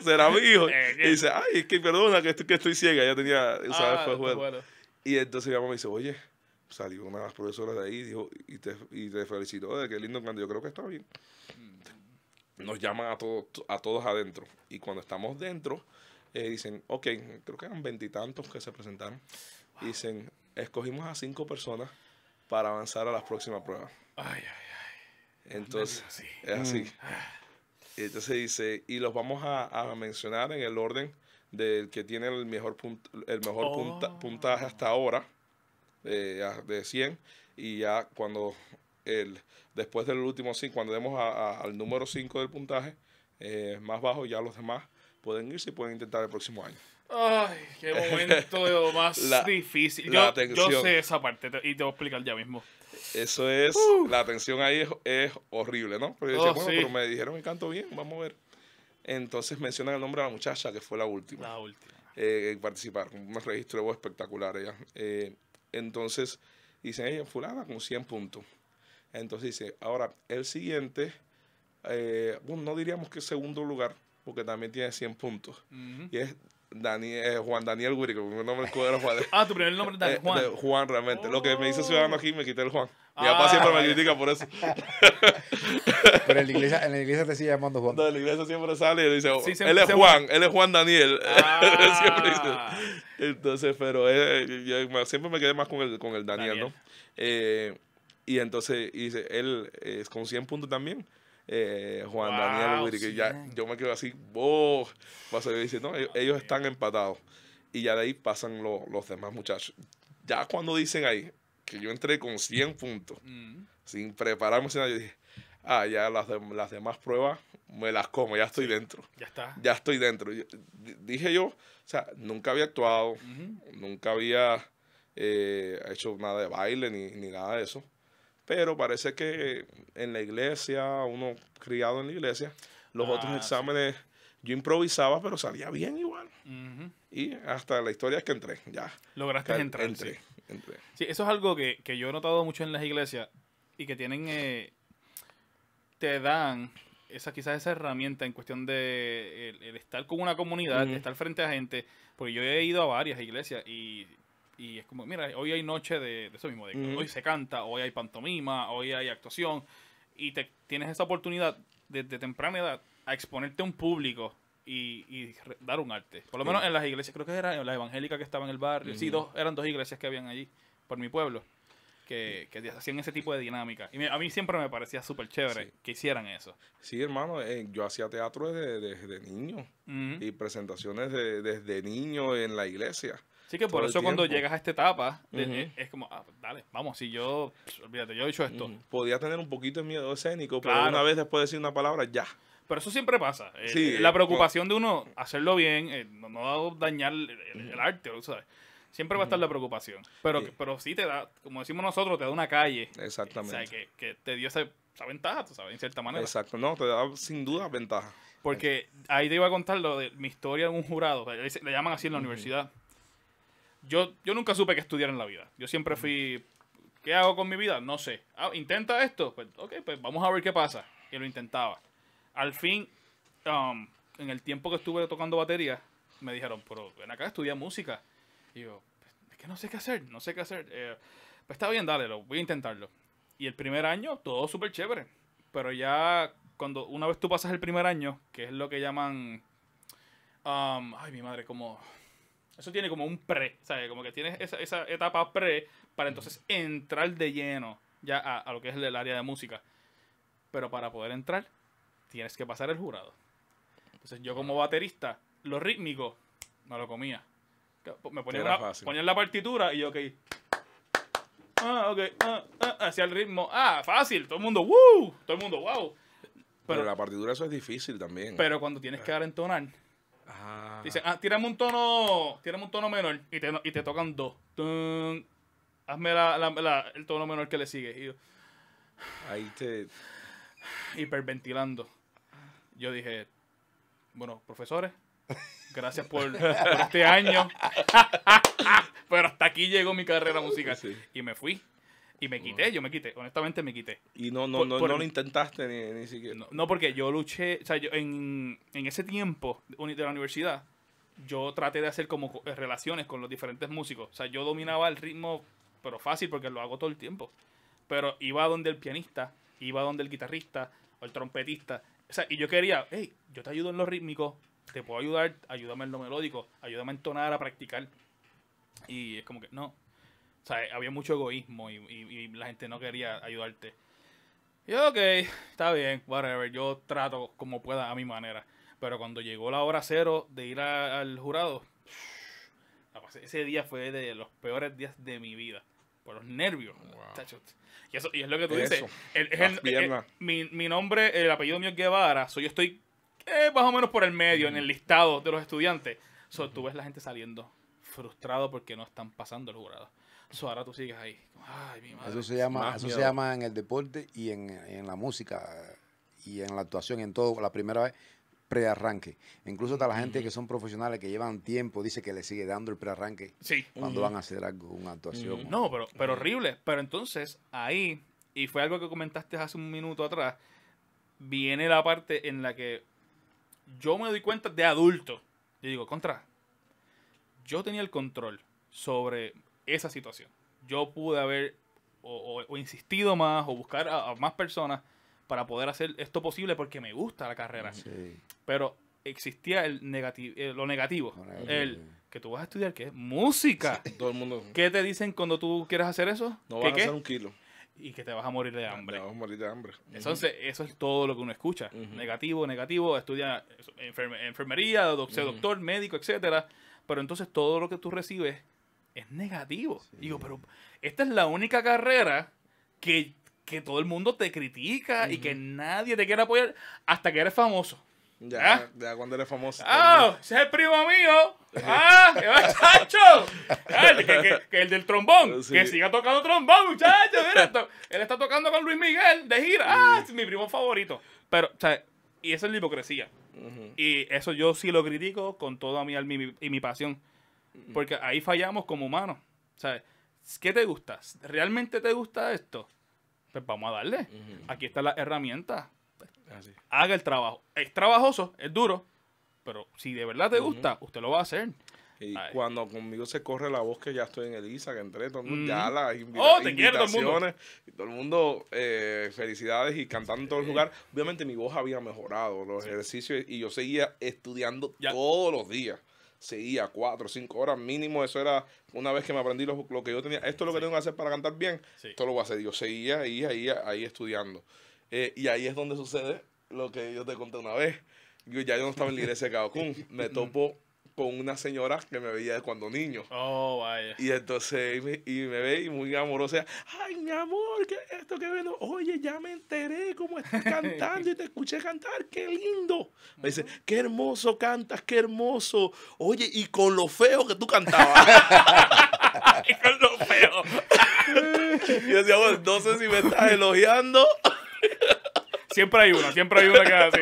será mi hijo. *laughs* Eh, y dice, ay, es que perdona que estoy, que estoy ciega. Ya tenía, o ah, sea, fue Y entonces mi mamá me dice, oye, salió una de las profesoras de ahí dijo, y, te, y te felicito, de eh, qué lindo cuando yo creo que está bien. Mm. Nos llaman a, todos a todos adentro. Y cuando estamos dentro, eh, dicen, ok, creo que eran veintitantos que se presentaron. dicen, escogimos a cinco personas para avanzar a las próximas pruebas. Ay, ay, ay. Entonces, es así. Mm. Ah. entonces dice, y los vamos a, mencionar en el orden del que tiene el mejor, el mejor oh. puntaje hasta ahora, eh, de 100, y ya cuando el, después del último 5, cuando demos al número 5 del puntaje, eh, más bajo, ya los demás pueden irse y pueden intentar el próximo año. Ay, qué *laughs* momento más difícil. yo, sé esa parte y te voy a explicar ya mismo. Eso es, uh. la atención ahí es, horrible, ¿no? Pero yo oh, bueno, pero me dijeron me canto bien, vamos a ver. Entonces mencionan el nombre de la muchacha, que fue la última. La última. Eh, participar, un registro de voz espectacular ella. Eh, entonces dicen, ella fulana con 100 puntos. Entonces dice, ahora el siguiente, eh, no diríamos que segundo lugar, porque también tiene 100 puntos. Y es eh, Juan Daniel Guirico, mi nombre es Juan. ah, tu primer nombre es Daniel eh, Juan. Juan, realmente. Lo que me hice oh. ciudadano aquí me quité el Juan. Mi ah, papá siempre me critica por eso. *laughs* Pero en la, iglesia, en la iglesia te sigue llamando Juan. en la iglesia siempre sale y dice, él es Juan, él es Juan Daniel. Ah. *laughs* Entonces, pero eh, yo, siempre me quedé más con el, con el Daniel, ¿no? y entonces, él es con 100 puntos también. Eh, Juan Daniel ya yo me quedo así, vos a e-, ellos, están empatados. Y ya de ahí pasan los demás muchachos. Ya cuando dicen ahí que yo entré con 100 puntos, mm. sin prepararme, sin yo dije, ah, ya las, las demás pruebas me las como, ya estoy dentro. Ya está. Ya estoy dentro. dije yo, o sea, nunca había actuado, nunca había eh, hecho nada de baile ni, ni nada de eso. Pero parece que en la iglesia, uno criado en la iglesia, los otros ah, exámenes yo improvisaba, pero salía bien igual. Y hasta la historia es que entré, ya. Lograste entrar. sí. eso es algo que, yo he notado mucho en las iglesias y que tienen, eh, te dan esa quizás esa herramienta en cuestión de estar con una comunidad, estar frente a gente, porque yo he ido a varias iglesias y y es como, mira, hoy hay noche de, eso mismo, de hoy se canta, hoy hay pantomima, hoy hay actuación, y te tienes esa oportunidad desde temprana edad a exponerte a un público y, dar un arte. Por lo menos en las iglesias, creo que eran las evangélicas que estaban en el barrio, sí, dos, eran dos iglesias que habían allí, por mi pueblo. Que, hacían ese tipo de dinámica. Y a mí siempre me parecía súper chévere que hicieran eso. Sí, hermano, eh, yo hacía teatro desde, niño y presentaciones desde niño en la iglesia. Así que por eso cuando llegas a esta etapa, eh, es como, ah, pues, dale, vamos, si yo, olvídate, yo he dicho esto. Podía tener un poquito de miedo escénico, pero una vez después de decir una palabra, ya. Pero eso siempre pasa. Eh, eh, la preocupación de uno, hacerlo bien, no, dañar el, arte, ¿sabes? Siempre va a estar la preocupación. Pero, sí. pero te da, como decimos nosotros, te da una calle. Exactamente. O sea, que, te dio esa, ventaja, tú sabes, en cierta manera. Exacto, no, te da sin duda ventaja. Porque ahí te iba a contar lo de mi historia de un jurado, le llaman así en la universidad yo, nunca supe que estudiar en la vida. Yo siempre fui, ¿qué hago con mi vida? No sé. Ah, ¿Intenta esto? Pues, ok, pues vamos a ver qué pasa. Y lo intentaba. Al fin, um, en el tiempo que estuve tocando batería, me dijeron, pero ven acá, estudia música. Y yo, es que no sé qué hacer, no sé qué hacer. Eh, pues está bien, dale, voy a intentarlo. Y el primer año, todo súper chévere. Pero ya, cuando una vez tú pasas el primer año, que es lo que llaman... Um, ay, mi madre, como eso tiene como un pre, ¿sabes? Como que tienes esa, etapa pre para entonces entrar de lleno ya a, lo que es el área de música. Pero para poder entrar, tienes que pasar el jurado. Entonces yo como baterista, lo rítmico, no lo comía. Me ponía, la partitura y yo, ok. Ah, ok, ah, ah, ah hacia el ritmo. Ah, fácil, todo el mundo, wow, todo el mundo, wow. Pero, la partitura eso es difícil también. Pero cuando tienes que dar en entonar Dice, ah, tírame un tono, tírame un tono menor y te, tocan dos. hazme el tono menor que le sigue. Ahí te... Hiperventilando. Yo dije, bueno, profesores, gracias por, *laughs* este año. *laughs* Pero hasta aquí llegó mi carrera musical. Y me fui. Y me quité, yo me quité, honestamente me quité. Y no, no, no, no, lo intentaste ni, siquiera. No, porque yo luché, o sea, yo en, en ese tiempo de la universidad, yo traté de hacer como eh, relaciones con los diferentes músicos. O sea, yo dominaba el ritmo, pero fácil porque lo hago todo el tiempo. Pero iba donde el pianista, iba donde el guitarrista o el trompetista. O sea, y yo quería, hey, yo te ayudo en lo rítmico, te puedo ayudar, ayúdame en lo melódico, ayúdame a entonar, a practicar. Y es como que, no, o sea, había mucho egoísmo y, y, la gente no quería ayudarte. Y yo, ok, está bien, whatever, yo trato como pueda a mi manera. Pero cuando llegó la hora cero de ir al jurado, ese día fue de los peores días de mi vida. Por los nervios. Y, eso, y es lo que tú dices. mi, nombre, el apellido mío es Guevara. yo estoy eh, más o menos por el medio en el listado de los estudiantes. So, Tú ves la gente saliendo frustrado porque no están pasando el jurado. Eso ahora tú sigues ahí. eso se llama, se llama en el deporte y en, la música y en la actuación, en todo, la primera vez prearranque. Incluso hasta la gente que son profesionales que llevan tiempo dice que le sigue dando el prearranque sí. cuando van a hacer algo, una actuación. No, pero, pero horrible. Pero entonces ahí, y fue algo que comentaste hace un minuto atrás, viene la parte en la que yo me doy cuenta de adulto. Yo digo, contra, yo tenía el control sobre esa situación. Yo pude haber o, insistido más o buscar a, más personas para poder hacer esto posible porque me gusta la carrera. Pero existía el eh, negativo, lo negativo, el que tú vas a estudiar música. todo el mundo. ¿Qué te dicen cuando tú quieres hacer eso? No vas a hacer un kilo. Y que te vas a morir de hambre. vas a morir de hambre. Entonces, eso es todo lo que uno escucha. Negativo, negativo, estudia eh, enfermería, doctor, médico, etcétera. Pero entonces todo lo que tú recibes es negativo. Digo, pero esta es la única carrera que, todo el mundo te critica y que nadie te quiere apoyar hasta que eres famoso. Ya, ¿Ah? ya cuando eres famoso. ¡Ah! ese es el primo mío. ¡Ah! ¡Qué muchacho! Ah, que, el del trombón. Que siga tocando trombón, muchacho. Mira, él está tocando con Luis Miguel de gira. ¡Ah! mi primo favorito. Pero, o sea, y esa es la hipocresía. Y eso yo sí lo critico con toda mi alma mi, y mi pasión. Porque ahí fallamos como humanos. sea, ¿Qué te gusta? ¿Realmente te gusta esto? Pues vamos a darle. Mm-hmm. Aquí está la herramienta. Haga el trabajo. Es trabajoso, es duro, pero si de verdad te mm-hmm. gusta, usted lo va a hacer. Y cuando conmigo se corre la voz que ya estoy en Elisa, que entré, todo el mundo, mm-hmm. oh, todo el mundo, todo el mundo eh, felicidades y cantando en todo el lugar. Obviamente mi voz había mejorado, los ejercicios, y yo seguía estudiando todos los días seguía cuatro, cinco horas mínimo. Eso era una vez que me aprendí lo, que yo tenía. Esto es lo que tengo que hacer para cantar bien. Esto lo voy a hacer. Yo seguía ahí, ahí, ahí estudiando. Eh, y ahí es donde sucede lo que yo te conté una vez. Yo ya yo no estaba en la iglesia de Kaokun, Me *laughs* mm. topo con una señora que me veía cuando niño. Oh, vaya. Y entonces y me, ve y muy amorosa, ay, mi amor, ¿qué esto? que bueno? Oye, ya me enteré cómo estás *laughs* cantando y te escuché cantar, qué lindo. Me dice, qué hermoso cantas, qué hermoso. Oye, y con lo feo que tú cantabas. *laughs* *laughs* y con lo feo. y yo decía, no sé si me estás elogiando. Siempre hay una, siempre hay una que así.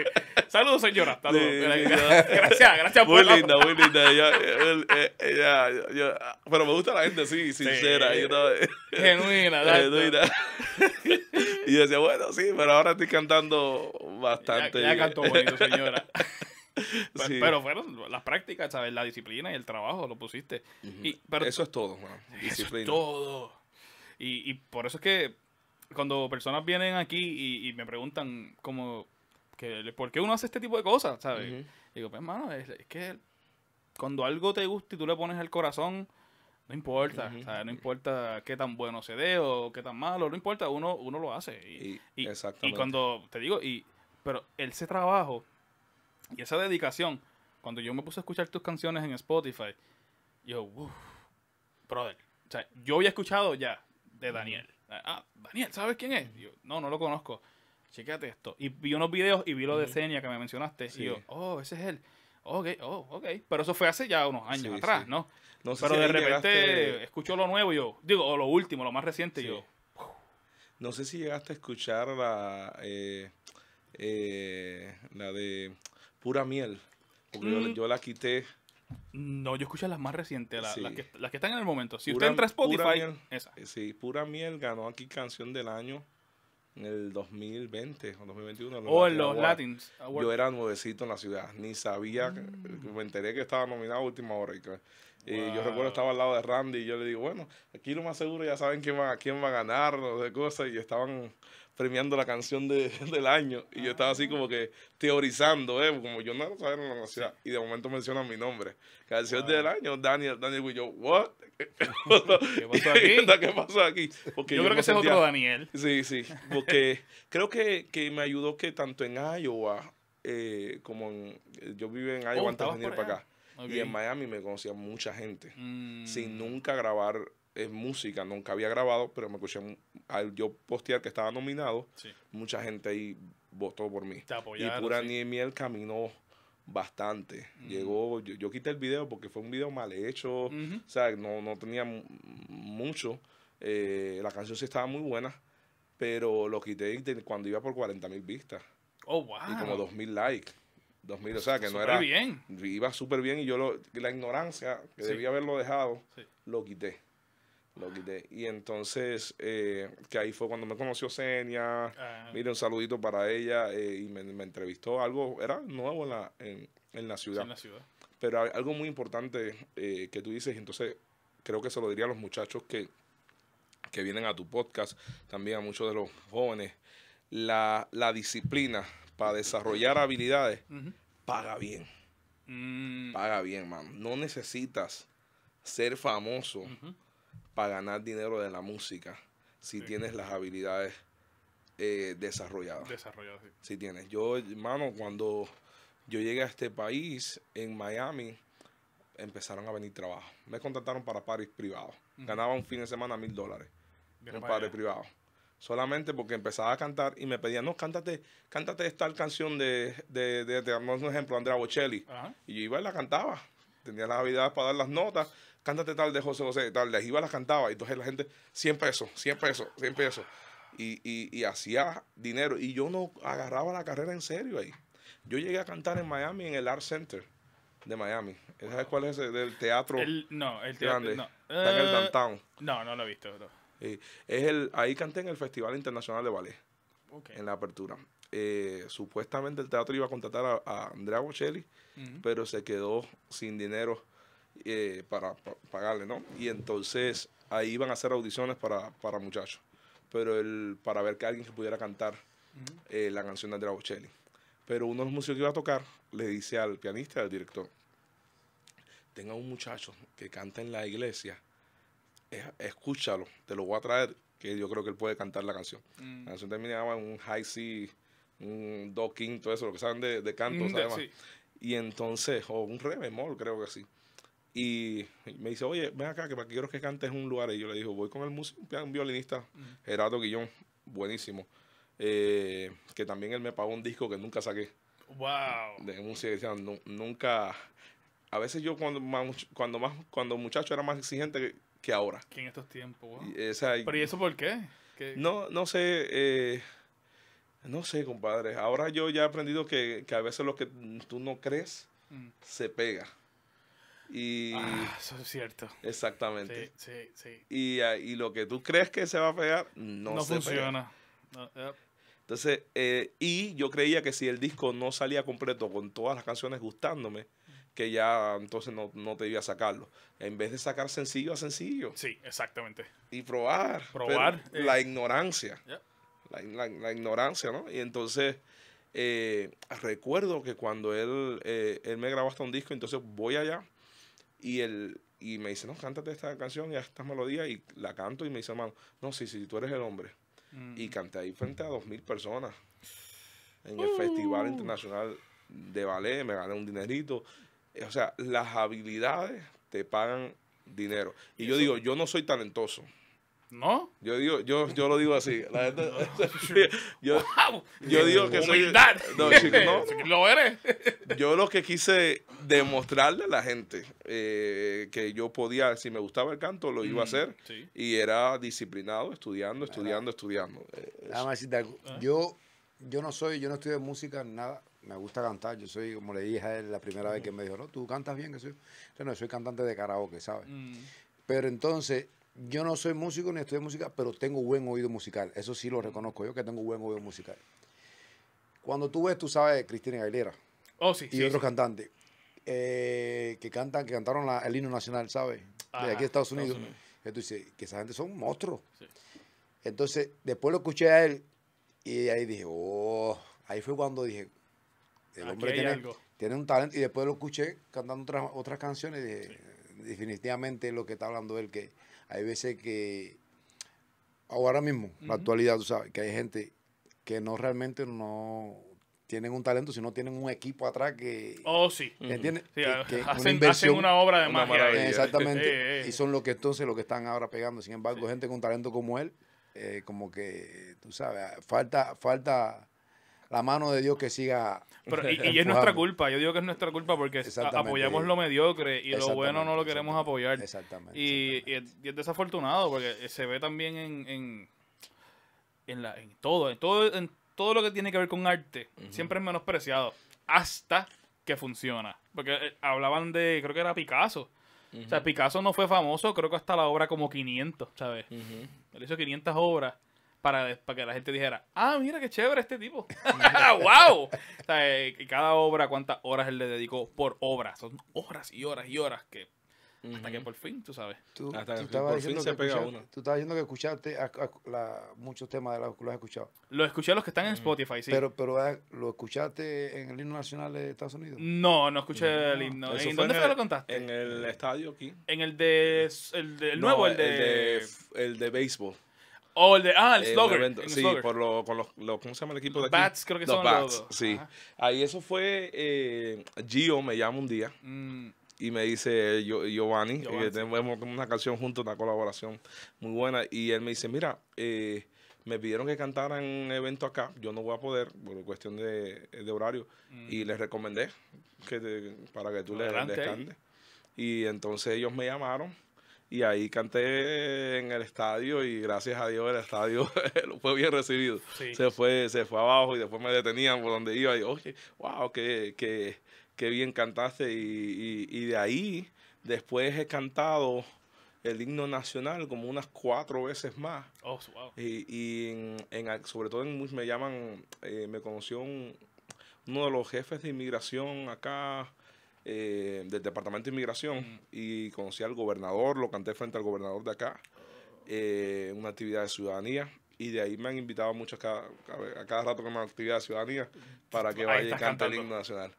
Saludos, señora. gracias, gracias por Muy linda, muy linda. Eh, pero me gusta la gente, sí, sincera. Sí. Genuina, *laughs* Genuina. y yo decía, bueno, sí, pero ahora estoy cantando bastante. Ya, ya cantó bonito, señora. *laughs* Pero, pues, sí. pero, fueron las prácticas, ¿sabes? La disciplina y el trabajo, lo pusiste. y, eso es todo, man. Disciplina. Eso es todo. y por eso es que cuando personas vienen aquí y, me preguntan como, que, ¿por qué uno hace este tipo de cosas? ¿Sabes? Digo, pues, hermano, es, que cuando algo te gusta y tú le pones el corazón, no importa, No importa qué tan bueno se dé o qué tan malo, no importa, uno, uno lo hace. Y, y, y cuando, te digo, y pero ese trabajo y esa dedicación, cuando yo me puse a escuchar tus canciones en Spotify, yo, uff, brother, o sea, yo había escuchado ya de Daniel. Ah, Daniel, ¿sabes quién es? no, no lo conozco. Chequéate esto. Y vi unos videos y vi lo de seña que me mencionaste. Y yo, oh, ese es él. Ok, oh, ok. Pero eso fue hace ya unos años atrás, ¿no? no sé Pero de repente escucho lo nuevo, yo, digo, o lo último, lo más reciente, yo. No sé si llegaste a escuchar la, eh, eh, la de Pura Miel, porque yo mm. la quité. No, yo escucho las más recientes, las, que, están en el momento. Si usted entra a Spotify, esa. Sí, Pura Miel ganó aquí Canción del Año en el 2020 o 2021. O en los Latins. Yo era nuevecito en la ciudad, ni sabía, mm. me enteré que estaba nominado última hora. Y, yo recuerdo estaba al lado de Randy y yo le digo, bueno, aquí lo más seguro ya saben quién va, quién va a ganar, no sé cosas, y estaban premiando la canción *laughs* del año. Y yo estaba así como ah. que teorizando, ¿eh? como yo no lo sabía en la universidad. Y de momento menciona mi nombre. Canción del ah. año, Daniel, Daniel y yo, ¿what? *laughs* *laughs* ¿Qué pasó aquí? ¿Qué pasó aquí? yo, creo que ese es otro Daniel. Sí, sí. Porque creo que, que me ayudó que tanto en Iowa, eh, como en, yo vivo en Iowa oh, antes venir para acá. Y en Miami me conocía mucha gente. Sin mm. nunca grabar es música, nunca había grabado, pero me escuché al yo postear que estaba nominado, mucha gente ahí votó por mí. y pura sí. miel caminó bastante. Llegó, yo, quité el video porque fue un video mal hecho, o sea, no, no tenía mucho. Eh, la canción sí estaba muy buena, pero lo quité cuando iba por 40 mil vistas. Oh, wow. Y como 2000 mil likes. 2000, o sea, que no era. bien. Iba súper bien y yo la ignorancia que debía haberlo dejado, lo quité. Lo Y entonces, eh, que ahí fue cuando me conoció Senia. Ah. Mire, un saludito para ella. Eh, y me, entrevistó. Algo era nuevo en la, en, la ciudad. ciudad. Pero algo muy importante eh, que tú dices, entonces creo que se lo diría a los muchachos que, que vienen a tu podcast, también a muchos de los jóvenes, la, la disciplina para desarrollar habilidades paga bien. Mm. Paga bien, man. No necesitas ser famoso para ganar dinero de la música si tienes las habilidades eh, desarrolladas. Desarrolladas, sí. Si tienes. Yo, hermano, cuando yo llegué a este país, en Miami, empezaron a venir trabajo. Me contrataron para paris privados. Ganaba un fin de semana mil dólares. Un paris privado. Solamente porque empezaba a cantar y me pedían, no, cántate, cántate esta canción de, de, un ejemplo, Andrea Bocelli. Y yo iba y la cantaba. Tenía las habilidades para dar las notas, cántate tal de José José, tal de Iba la cantaba, y entonces la gente, 100 pesos, 100 pesos, 100 pesos. Y, y, hacía dinero. Y yo no agarraba la carrera en serio ahí. Yo llegué a cantar en Miami, en el Art Center de Miami. ¿Sabes cuál es? El, del teatro. no, el teatro. No. Está en el eh, downtown. No, no lo he visto. es el, ahí canté en el Festival Internacional de Ballet. En la apertura. Eh, supuestamente el teatro iba a contratar a, Andrea Bocelli, pero se quedó sin dinero eh, para, pagarle, ¿no? Y entonces ahí iban a hacer audiciones para, para muchachos, pero el, para ver que alguien que pudiera cantar eh, la canción de Andrea Bocelli. Pero uno de los músicos que iba a tocar le dice al pianista, al director, tenga un muchacho que canta en la iglesia, eh, escúchalo, te lo voy a traer, que yo creo que él puede cantar la canción. Mm. La canción terminaba en un high C, un do quinto, eso, lo que saben de, de canto, mm, Y entonces, o un re bemol, creo que sí. Y me dice, oye, ven acá, que quiero que cantes en un lugar. Y yo le digo, voy con el músico, un violinista, Gerardo Guillón, buenísimo. Eh, que también él me pagó un disco que nunca saqué. ¡Wow! De música nunca. A veces yo, cuando cuando más cuando muchacho, era más exigente que, ahora. Que en estos tiempos, ¿Pero y eso por qué? No, no sé. Eh, no sé, compadre. Ahora yo ya he aprendido que, a veces lo que tú no crees mm. se pega. Y, ah, eso es cierto. Exactamente. Y, ah, y, lo que tú crees que se va a pegar, no, funciona. Eh. Entonces, eh, y yo creía que si el disco no salía completo con todas las canciones gustándome, que ya entonces no, no te a sacarlo. En vez de sacar sencillo a sencillo. Sí, exactamente. Y probar. Probar. Eh. La ignorancia. La, ignorancia, ¿no? Y entonces, recuerdo que cuando él, él me grabó hasta un disco, entonces voy allá y, y me dice, no, cántate esta canción y estas melodías. Y la canto y me dice, hermano, no, sí, sí, tú eres el hombre. Mm. Y canté ahí frente a dos mil personas en el mm. Festival Internacional de Ballet. Me gané un dinerito. Eh, o sea, las habilidades te pagan dinero. ¿Y yo digo, yo no soy talentoso. ¿No? Yo digo, yo, lo digo así. *laughs* *laughs* yo, digo que soy. No, *laughs* Lo Yo lo que quise demostrarle a la gente eh, que yo podía, si me gustaba el canto, lo iba a mm, hacer. Y era disciplinado, estudiando, estudiando, estudiando. Eh, ah. yo, yo no soy, yo no estudio música, nada. Me gusta cantar. Yo soy, como le dije a él la primera vez que me dijo, no, tú cantas bien, que soy. Yo no, soy cantante de karaoke, ¿sabes? Mm. Pero entonces yo no soy músico ni estudio música, pero tengo buen oído musical. Eso sí lo reconozco yo, que tengo buen oído musical. Cuando tú ves, tú sabes, Cristina Aguilera. Oh, sí. Y otros cantantes eh, que cantan, que cantaron el himno nacional, ¿sabes? de aquí de Estados Unidos. tú dices, que esa gente son monstruos. Entonces, después lo escuché a él y ahí dije, oh, ahí fue cuando dije, el hombre tiene, tiene, un talento. Y después lo escuché cantando otras, otras canciones y dije, definitivamente lo que está hablando él, que hay veces que, ahora mismo, la actualidad, tú sabes, que hay gente que no realmente no tienen un talento, sino tienen un equipo atrás que... Oh, sí. ¿Entiendes? Ah, hacen, una obra de magia. Exactamente. *laughs* Eh, eh, eh. y son los que entonces, los que están ahora pegando. Sin embargo, gente con talento como él, como que, tú sabes, falta, falta la mano de Dios que siga. y, *laughs* es nuestra culpa, yo digo que es nuestra culpa porque apoyamos lo mediocre y lo bueno no lo queremos apoyar. Exactamente. Y, es, desafortunado porque eh, se ve también en, en, la, en todo, en todo, en todo lo que tiene que ver con arte, siempre es menospreciado hasta que funciona. Porque eh, hablaban de, creo que era Picasso. O sea, Picasso no fue famoso, creo que hasta la obra como 500, ¿sabes? Él hizo 500 obras para, que la gente dijera, ah, mira qué chévere este tipo. ¡Wow! *laughs* Eh, cada obra, cuántas horas él le dedicó por obra. Son horas y horas y horas que hasta que por fin, tú sabes. Tú, estabas diciendo que escuchaste muchos temas de la que lo has escuchado. Lo escuché a los que están en Spotify, sí. Pero, pero ah, ¿lo escuchaste en el himno nacional de Estados Unidos? No, no escuché el himno. ¿En dónde fue lo contaste? En el estadio aquí. En el de... El, nuevo, el, de... El de béisbol. O el de, ah, el eh, Slogan. sí, por lo, con los, ¿cómo se llama el equipo de aquí? Bats, creo que los Bats, sí. Ahí eso fue, eh, Gio me llama un día mm. y me dice, yo, Giovanni, eh, tenemos una canción juntos, una colaboración muy buena. Y él me dice, mira, me pidieron que cantara en un evento acá, yo no voy a poder, por cuestión de, horario. Mm. Y les recomendé que para que tú les, les cantes. Y entonces ellos me llamaron y ahí canté en el estadio y gracias a Dios el estadio *laughs* fue bien recibido. Se, fue, se fue abajo y después me detenían por donde iba y oye, wow, qué, bien cantaste. Y, de ahí después he cantado el himno nacional como unas cuatro veces más. Oh, y, y sobre todo en me llaman, eh, me conoció uno de los jefes de inmigración acá eh, del Departamento de Inmigración y conocí al gobernador, lo canté frente al gobernador de acá, eh, una actividad de ciudadanía. Y de ahí me han invitado mucho a cada, rato que me actividad de ciudadanía para que vaya y cante el himno nacional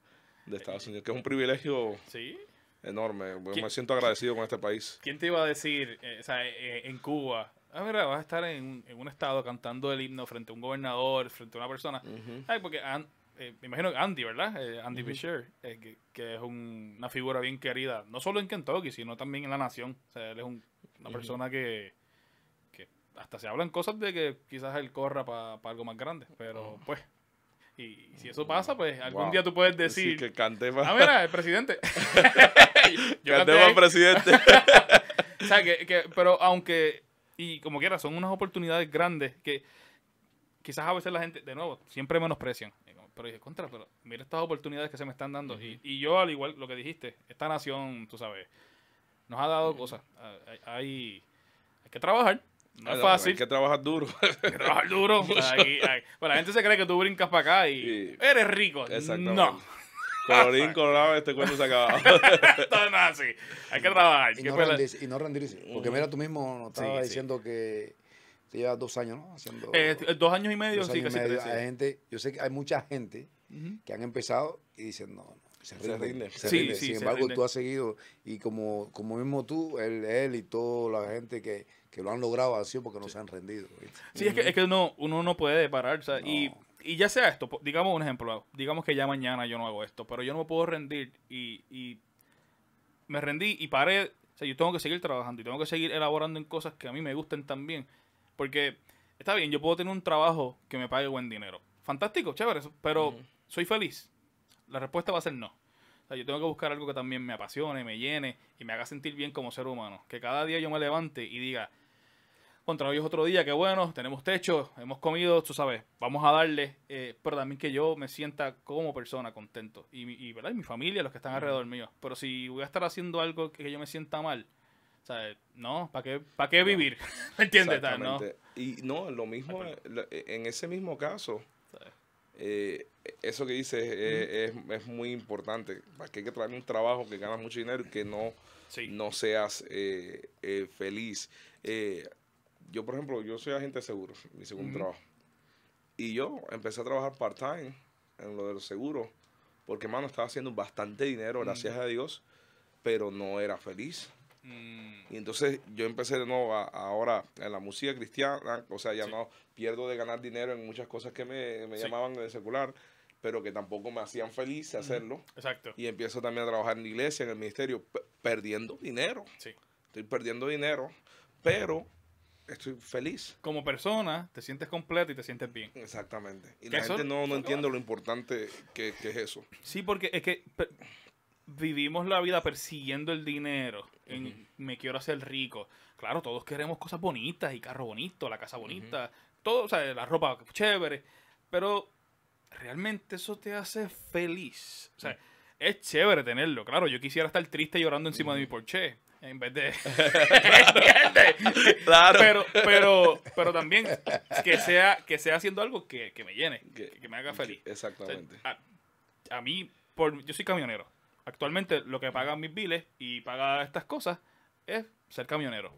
de eh, Estados Unidos, que es un privilegio ¿Sí? enorme. me siento agradecido con este país. ¿Quién te iba a decir, o sea, en Cuba, ah, a ver, vas a estar en un, en un, estado cantando el himno frente a un gobernador, frente a una persona? porque eh, me imagino que Andy, ¿verdad? Eh, Andy uh que, es una figura bien querida, no solo en Kentucky, sino también en la nación. O sea, él es una persona que, que, hasta se hablan cosas de que quizás él corra para algo más grande, pero oh. pues. Y si eso oh, pasa, pues algún día tú puedes decir. que cante más. Ah, mira, el presidente. *laughs* Yo cante presidente. *laughs* o sea, que, que, pero aunque. Y como quiera, son unas oportunidades grandes que quizás a veces la gente, de nuevo, siempre menosprecian pero dije, contra, pero mira estas oportunidades que se me están dando. y, yo, al igual lo que dijiste, esta nación, tú sabes, nos ha dado cosas. Hay, hay, que trabajar. No es fácil. Hay que trabajar duro. *laughs* Hay que trabajar duro. Bueno, *laughs* la gente se cree que tú brincas para acá y, eres rico. No. *laughs* Colorín colorado, este cuento se acaba. Esto no así. Hay que trabajar. Y no, rendirse, Porque mira, tú mismo nos estabas diciendo que lleva dos años, ¿no? Haciendo, eh, eh, dos años y medio, sí, gente, yo sé que hay mucha gente que han empezado y dicen, no, se rinde. Sin embargo, tú has seguido y como, como mismo tú, él, él y toda la gente que, lo han logrado ha sido porque no se han rendido. Sí, es que, es que uno, uno no puede parar. y, y, ya sea esto, digamos un ejemplo, digamos que ya mañana yo no hago esto, pero yo no puedo rendir y, me rendí y paré. O yo tengo que seguir trabajando y tengo que seguir elaborando en cosas que a mí me gusten también. Porque está bien, yo puedo tener un trabajo que me pague buen dinero. Fantástico, chévere, pero ¿soy feliz? La respuesta va a ser no. O sea, yo tengo que buscar algo que también me apasione, me llene y me haga sentir bien como ser humano. Que cada día yo me levante y diga, contra hoy es otro día, qué bueno, tenemos techo, hemos comido, tú sabes, vamos a darle, eh, pero también que yo me sienta como persona contento. Y, y, ¿verdad? y mi familia, los que están alrededor mío. Pero si voy a estar haciendo algo que yo me sienta mal, no, ¿para qué, para qué vivir? *laughs* ¿Me entiendes? ¿no? Y no, lo mismo, en ese mismo caso, eh, eso que dices eh, es, muy importante. ¿Para qué hay que traer un trabajo que ganas mucho dinero y que no, no seas eh, feliz? yo, por ejemplo, yo soy agente de seguros, mi segundo trabajo. Y yo empecé a trabajar part-time en lo de los seguros, porque, mano, estaba haciendo bastante dinero, gracias a Dios, pero no era feliz. Mm. Y entonces yo empecé de nuevo ahora en la música cristiana, o sea, ya no pierdo de ganar dinero en muchas cosas que me, llamaban de secular, pero que tampoco me hacían feliz hacerlo. Exacto. Y empiezo también a trabajar en la iglesia, en el ministerio, perdiendo dinero. Sí. Estoy perdiendo dinero, pero estoy feliz. Como persona, te sientes completo y te sientes bien. Exactamente. Y la gente no, no entiende lo importante que, que, es eso. Sí, porque es que vivimos la vida persiguiendo el dinero me quiero hacer rico. Claro, todos queremos cosas bonitas y carro bonito, la casa bonita, todo, o sea, la ropa chévere, pero realmente eso te hace feliz. O sea, es chévere tenerlo, claro, yo quisiera estar triste llorando encima de mi porche en vez de *laughs* *laughs* claro pero pero pero también que sea que sea haciendo algo que, me llene que, me haga feliz exactamente a, a mí por, yo soy camionero Actualmente lo que pagan mis biles y paga estas cosas es ser camionero.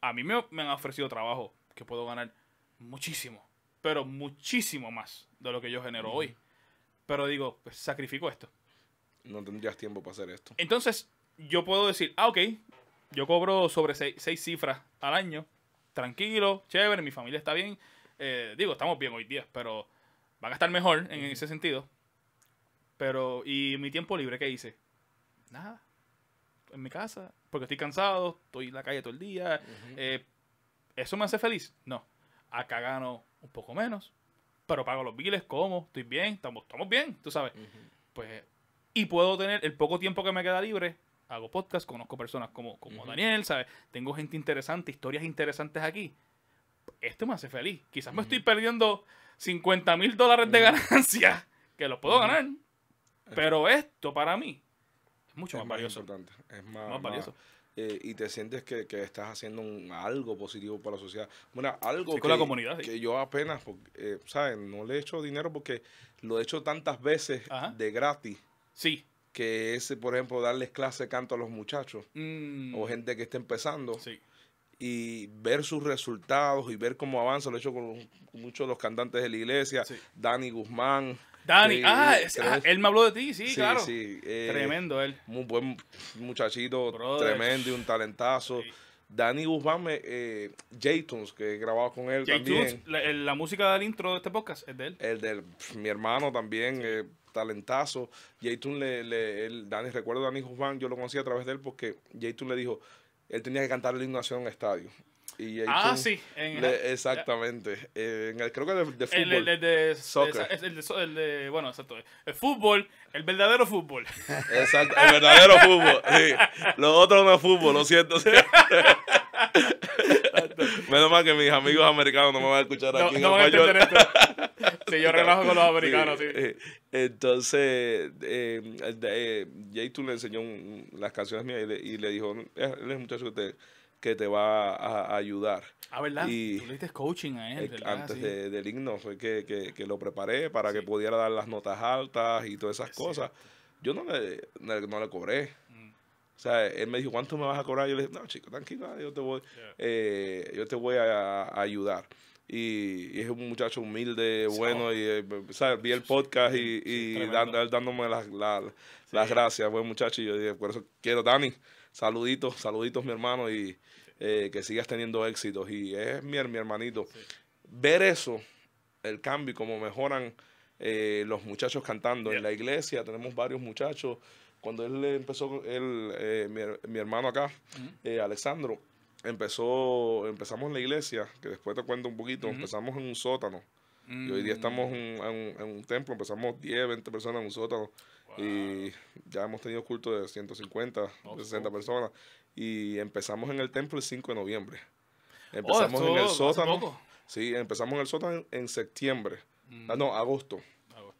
A mí me, han ofrecido trabajo que puedo ganar muchísimo, pero muchísimo más de lo que yo genero hoy. Pero digo, pues, sacrifico esto. No tendrías tiempo para hacer esto. Entonces, yo puedo decir, ah, ok, yo cobro sobre seis, cifras al año, tranquilo, chévere, mi familia está bien. Eh, digo, estamos bien hoy día, pero van a estar mejor en ese sentido. Pero, ¿y mi tiempo libre qué hice? Nada. En mi casa, porque estoy cansado, estoy en la calle todo el día. Eh, ¿Eso me hace feliz? No. Acá gano un poco menos, pero pago los biles, como, estoy bien, estamos, estamos bien, tú sabes. Pues, y puedo tener el poco tiempo que me queda libre, hago podcast, conozco personas como, como Daniel, ¿sabes? Tengo gente interesante, historias interesantes aquí. Esto me hace feliz. Quizás me estoy perdiendo 50 mil dólares de ganancia, que los puedo ganar, pero esto para mí es mucho más, valioso. Es más, valioso. Eh, y te sientes que, estás haciendo algo positivo para la sociedad. Bueno, algo la comunidad, que yo apenas, eh, ¿sabes? No le he hecho dinero porque lo he hecho tantas veces de gratis. Sí. Que es, por ejemplo, darles clase de canto a los muchachos mm. o gente que está empezando. Sí y ver sus resultados y ver cómo avanza. Lo he hecho con, muchos de los cantantes de la iglesia, sí. Dani Guzmán. Dani, eh, ah, eh, ah él me habló de ti, sí, claro. Eh, tremendo él. Muy buen muchachito, tremendo y un talentazo. Dani Guzmán, eh, J-Tunes, que he grabado con él también. La, la, música del intro de este podcast es de él. El de mi hermano también, talentazo. J-Tunes, le, Dani, recuerdo a Dani Guzmán, yo lo conocí a través de él porque J-Tunes le dijo, él tenía que cantar el himno nacional en un estadio. Ah, sí. exactamente. creo que de, de fútbol. El, de, Soccer. el, de, bueno, exacto. El fútbol, el verdadero fútbol. *laughs* Exacto, el verdadero fútbol. Lo otro no es fútbol, lo siento. *laughs* Menos mal que mis amigos americanos no me van a escuchar aquí no en español. Si *laughs* yo relajo con los americanos, sí. Entonces, em, eh, Jay tú le enseñó las canciones mías y le, y le dijo, eh, él es muchacho que te que te va a, ayudar. Ah, ¿verdad? Y Tú le diste coaching a él, eh, Antes de, del himno fue que, lo preparé para que pudiera dar las notas altas y todas esas cosas. Yo no le, no, le cobré. Mm. O sea, él me dijo, ¿cuánto me vas a cobrar? Yo le dije, no, chico, tranquila, yo te voy, eh, yo te voy a, ayudar. Y, es un muchacho humilde, bueno, y eh, ¿sabes? vi el podcast y, y dándome las, las, las gracias, buen muchacho, y yo dije, por eso quiero Dani saluditos, saluditos mi hermano y, eh, que sigas teniendo éxitos. Y es mi, hermanito. Ver eso, el cambio y cómo mejoran eh, los muchachos cantando en la iglesia, tenemos varios muchachos. Cuando él empezó, él, eh, mi, hermano acá, Alexandro, empezó, empezamos en la iglesia, que después te cuento un poquito, empezamos en un sótano. Y hoy día estamos mm. en, un templo, empezamos 10, 20 personas en un sótano y ya hemos tenido culto de 150, 60 personas y empezamos en el templo el 5 de noviembre. Oh, empezamos en el sótano. Sí, empezamos en el sótano en, septiembre. Mm. Ah, no, agosto.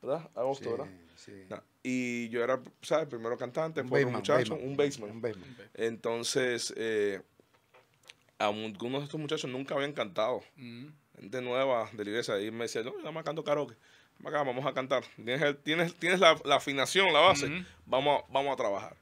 ¿verdad? Agosto, ¿verdad? Y yo era, ¿sabes? Primero cantante, fue un muchacho, un basement. Entonces, eh, algunos de estos muchachos nunca habían cantado. De mm. nueva de la iglesia. Y me decía, no, yo nada canto karaoke. vamos a cantar. Tienes, tienes, la, afinación, la base. Mm. vamos, vamos a trabajar.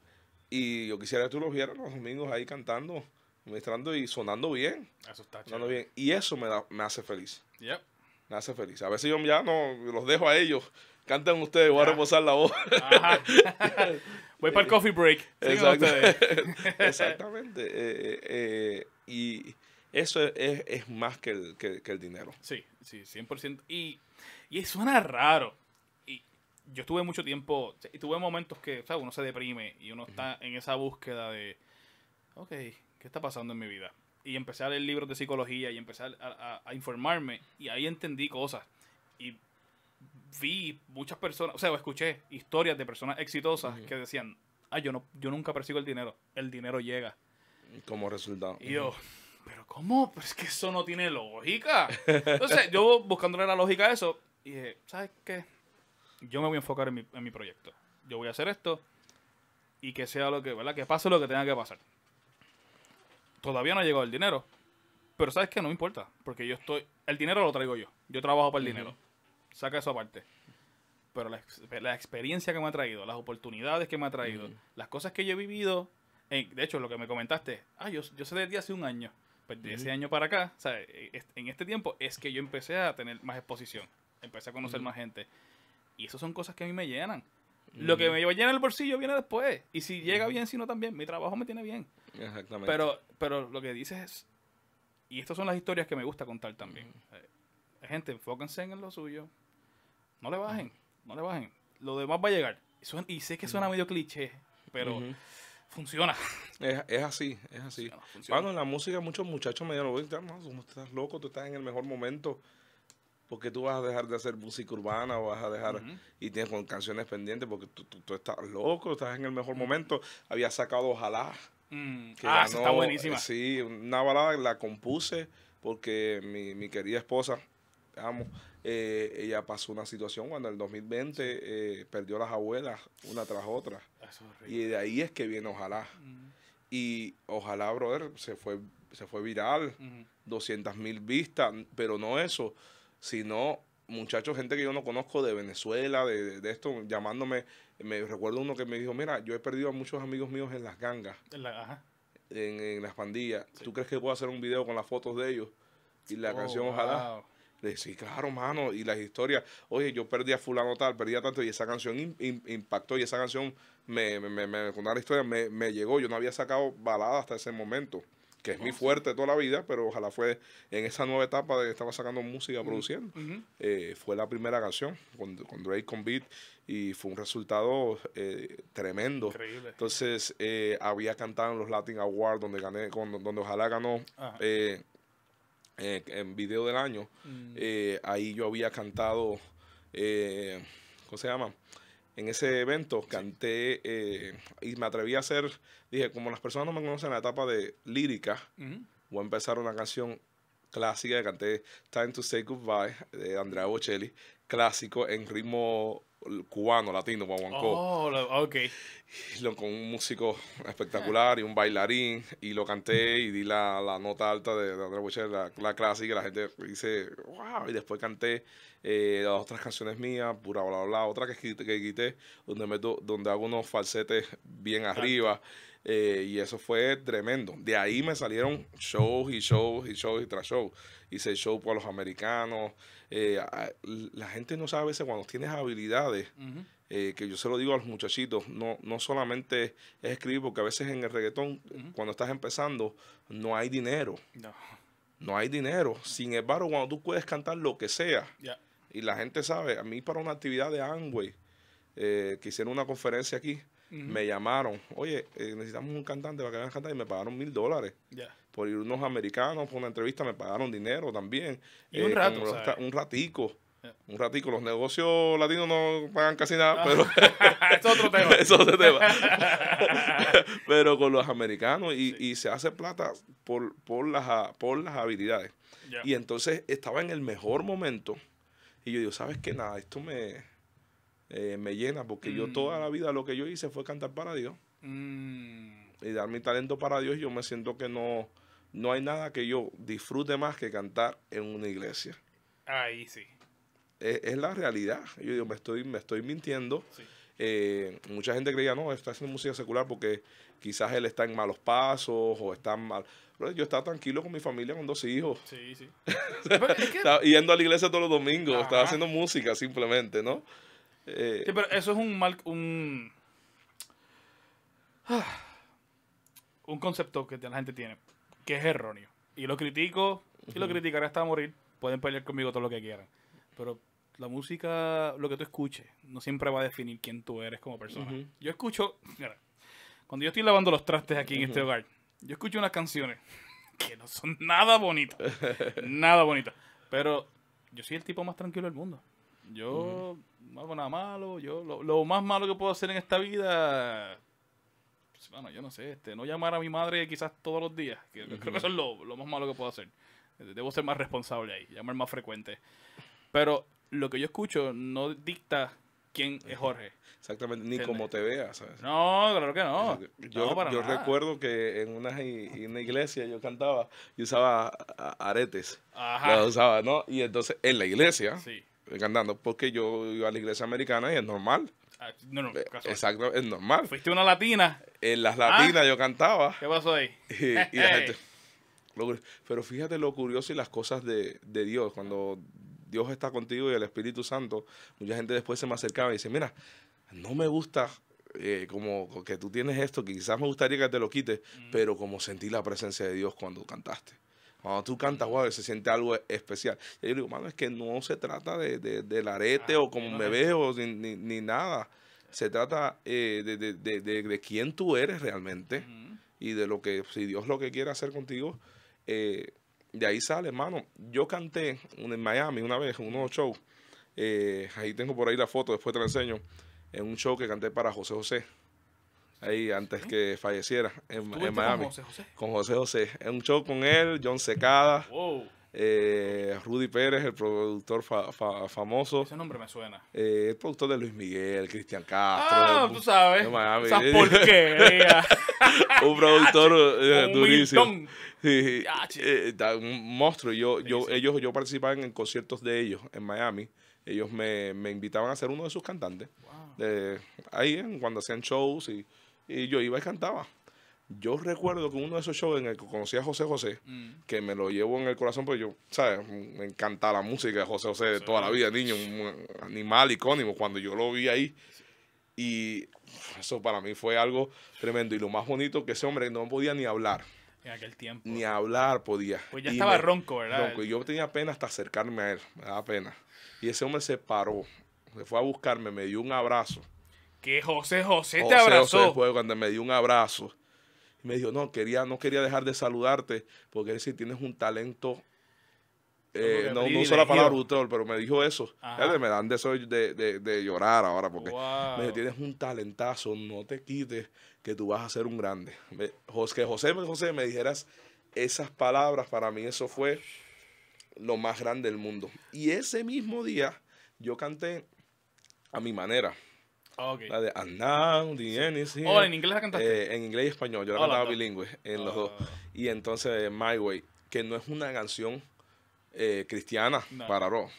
Y yo quisiera que tú los vieras los domingos ahí cantando, ministrando y sonando bien. Ah, eso está sonando bien. Y eso me, hace feliz. Yep. Me hace feliz. A veces yo ya no los dejo a ellos. Canten ustedes, voy a reposar la voz. *laughs* voy para el coffee break. *laughs* Exactamente. Exactamente. Eh, eh, eh, y eso es, más que el, dinero. Sí, sí, 100%. Y, y suena raro yo estuve mucho tiempo, y tuve momentos que, ¿sabes? Uno se deprime y uno está en esa búsqueda de, ok, ¿qué está pasando en mi vida? Y empecé a leer libros de psicología y empecé a, informarme y ahí entendí cosas. Y vi muchas personas, o sea, escuché historias de personas exitosas que decían, ah, yo, no, yo nunca persigo el dinero, el dinero llega. Como resultado. Y yo, pero ¿cómo? Pero es que eso no tiene lógica. *laughs* Entonces, yo buscándole la lógica a eso, y dije, ¿sabes qué? yo me voy a enfocar en mi, en mi proyecto. Yo voy a hacer esto y que sea lo que, ¿verdad? Que pase lo que tenga que pasar. Todavía no ha llegado el dinero. Pero sabes que no me importa, porque yo estoy... El dinero lo traigo yo. Yo trabajo para el dinero. Saca eso aparte. Pero la, la, experiencia que me ha traído, las oportunidades que me ha traído, las cosas que yo he vivido... Eh, de hecho, lo que me comentaste, ah, yo, yo sé de hace un año. Pues de ese año para acá, e, e, en este tiempo es que yo empecé a tener más exposición. Empecé a conocer más gente. Y esas son cosas que a mí me llenan. Lo que me llena el bolsillo viene después. Y si llega bien, si no también, mi trabajo me tiene bien. Exactamente. Pero, pero lo que dices es, y estas son las historias que me gusta contar también. Eh, eh, gente, enfóquense en lo suyo. No le bajen, no le bajen. Lo demás va a llegar. y sé que suena medio cliché, pero... funciona. Es, así, es así. Bueno, en la música muchos muchachos me dijeron, no, tú estás loco, tú estás en el mejor momento porque tú vas a dejar de hacer música urbana vas a dejar y tienes con canciones pendientes porque tú, estás loco, estás en el mejor mm. momento. Había sacado Ojalá. Mm. Que ah, está buenísima. Eh, sí, una balada la compuse porque mi, mi querida esposa, amo, eh, ella pasó una situación cuando en el 2020 eh, perdió las abuelas una tras otra. Y de ahí es que viene Ojalá. Mm. Y Ojalá, brother, se fue, se fue viral, 200 mil vistas, pero no eso sino muchachos, gente que yo no conozco de Venezuela, de, esto, llamándome. Me recuerdo uno que me dijo, mira, yo he perdido a muchos amigos míos en las gangas, en, en, las pandillas. ¿Tú crees que puedo hacer un video con las fotos de ellos y la oh, canción Ojalá? Le dije, sí, claro, mano, y las historias, oye, yo perdí a fulano tal, perdí a tanto, y esa canción impactó, y esa canción me, me, me, contó la historia, me, me llegó, yo no había sacado balada hasta ese momento que es mi fuerte toda la vida, pero ojalá fue en esa nueva etapa de que estaba sacando música, produciendo. Eh, fue la primera canción con, Drake, con Beat, y fue un resultado eh, tremendo. Increíble. Entonces, eh, había cantado en los Latin Awards, donde, gané, donde ojalá ganó. en video del año, mm. ahí yo había cantado, ¿cómo se llama? en ese evento canté eh, y me atreví a hacer, dije, como las personas no me conocen en la etapa de lírica, o voy a empezar una canción clásica que canté Time to Say Goodbye de Andrea Bocelli, clásico en ritmo cubano, latino, Oh, con un músico espectacular y un bailarín, y lo canté y di la, nota alta de, André la, la clásica, y la gente dice, wow, y después canté eh, las otras canciones mías, pura bla, bla, otra que, quité, donde, meto, donde hago unos falsetes bien arriba. Eh, y eso fue tremendo. De ahí me salieron shows y shows y shows y tras shows. Hice show para los americanos, eh, la gente no sabe a veces cuando tienes habilidades, eh, que yo se lo digo a los muchachitos, no, no solamente es escribir, porque a veces en el reggaetón, cuando estás empezando, no hay dinero. No. hay dinero. Sin embargo, cuando tú puedes cantar lo que sea, y la gente sabe, a mí para una actividad de Angway, eh, que hicieron una conferencia aquí, me llamaron, oye, necesitamos un cantante para que vayan a cantar, y me pagaron mil dólares por ir unos americanos, por una entrevista, me pagaron dinero también. Y un eh, rato, Un ratico. Un ratico, los negocios latinos no pagan casi nada, ah. pero... *laughs* es otro tema. *laughs* es otro tema. *laughs* pero con los americanos y, se hace plata por, las, habilidades. Y entonces estaba en el mejor momento y yo digo, ¿sabes qué? Nada, esto me, eh, me llena porque yo toda mm. la vida lo que yo hice fue cantar para Dios. Mm. Y dar mi talento para Dios yo me siento que no no hay nada que yo disfrute más que cantar en una iglesia. Ahí sí. Es, la realidad. Yo digo, me estoy, me estoy mintiendo. Eh, mucha gente creía, no, está haciendo música secular porque quizás él está en malos pasos o está mal. yo estaba tranquilo con mi familia con dos hijos. Sí, sí. *laughs* yendo a la iglesia todos los domingos, estaba haciendo música simplemente, ¿no? Eh, sí, pero eso es un mal. un *sighs* concepto que la gente tiene que es erróneo. Y lo critico, y lo criticaré hasta morir. Pueden pelear conmigo todo lo que quieran. Pero la música, lo que tú escuches, no siempre va a definir quién tú eres como persona. Yo escucho, mira, cuando yo estoy lavando los trastes aquí en este hogar, yo escucho unas canciones *laughs* que no son nada bonitas. *laughs* nada bonitas. Pero yo soy el tipo más tranquilo del mundo. Yo no hago nada malo. Yo lo, lo, más malo que puedo hacer en esta vida pues, bueno, yo no sé, este, no llamar a mi madre quizás todos los días, creo que eso es lo, más malo que puedo hacer. Eh, debo ser más responsable ahí, llamar más frecuente. Pero lo que yo escucho no dicta quién es Jorge. Exactamente, ni cómo te veas, No, claro que no. Yo, recuerdo que en una, una, iglesia yo cantaba y usaba aretes. Ajá. usaba, ¿no? Y entonces en la iglesia, eh, cantando, porque yo iba a la iglesia americana y es normal. Ah, no, no, eh, Exacto, es normal. Fuiste una latina. En las latinas ah. yo cantaba. ¿Qué pasó ahí? pero fíjate lo curioso y las cosas de, Dios. Cuando Dios está contigo y el Espíritu Santo, mucha gente después se me acercaba y dice, mira, no me gusta eh, como que tú tienes esto, quizás me gustaría que te lo quites, mm. pero como sentí la presencia de Dios cuando cantaste. Cuando tú cantas, se siente algo e-, especial. Y yo digo, mano, es que no se trata de, de del arete ah, o como me veo ni, nada. Se trata eh, de, quién tú eres realmente y de lo que, si Dios lo que quiere hacer contigo, eh, de ahí sale, mano. Yo canté en Miami una vez, en unos shows. Eh, ahí tengo por ahí la foto, después te la enseño. En un show que canté para José José ahí antes que falleciera en, Miami. Con José José. Con En un show con él, John Secada. Eh, Rudy Pérez, el productor famoso. Ese nombre me suena. Eh, el productor de Luis Miguel, Cristian Castro. Ah, tú sabes. *laughs* un productor eh, durísimo. Un, monstruo. Yo, yo, ellos, yo participaba en, conciertos de ellos en Miami ellos me, me, invitaban a ser uno de sus cantantes. ahí, cuando hacían shows y y yo iba y cantaba. Yo recuerdo que uno de esos shows en el que conocí a José José, mm. que me lo llevo en el corazón, porque yo, ¿sabes? Me encanta la música de José José de toda la vida, niño, un animal icónico, cuando yo lo vi ahí. Y eso para mí fue algo tremendo. Y lo más bonito que ese hombre no podía ni hablar. En aquel tiempo. Ni hablar podía. Pues ya estaba ronco, ¿verdad? Ronco. Y yo tenía pena hasta acercarme a él. Me daba pena. Y ese hombre se paró. Se fue a buscarme, me dio un abrazo que José José te abrazó. José cuando me dio un abrazo. me dijo, no, quería, no quería dejar de saludarte, porque es tienes un talento. Eh, no, uso la palabra autor, pero me dijo eso. me dan deseo de, de, de, llorar ahora, porque me dijo, tienes un talentazo, no te quites, que tú vas a ser un grande. que José, José me dijeras esas palabras, para mí eso fue lo más grande del mundo. Y ese mismo día yo canté a mi manera. La de And now the end here. Oh, ¿en inglés la cantaste? Eh, en inglés y español. Yo la cantaba bilingüe en los dos. Ah. Y entonces My Way, que no es una canción eh, cristiana para rock.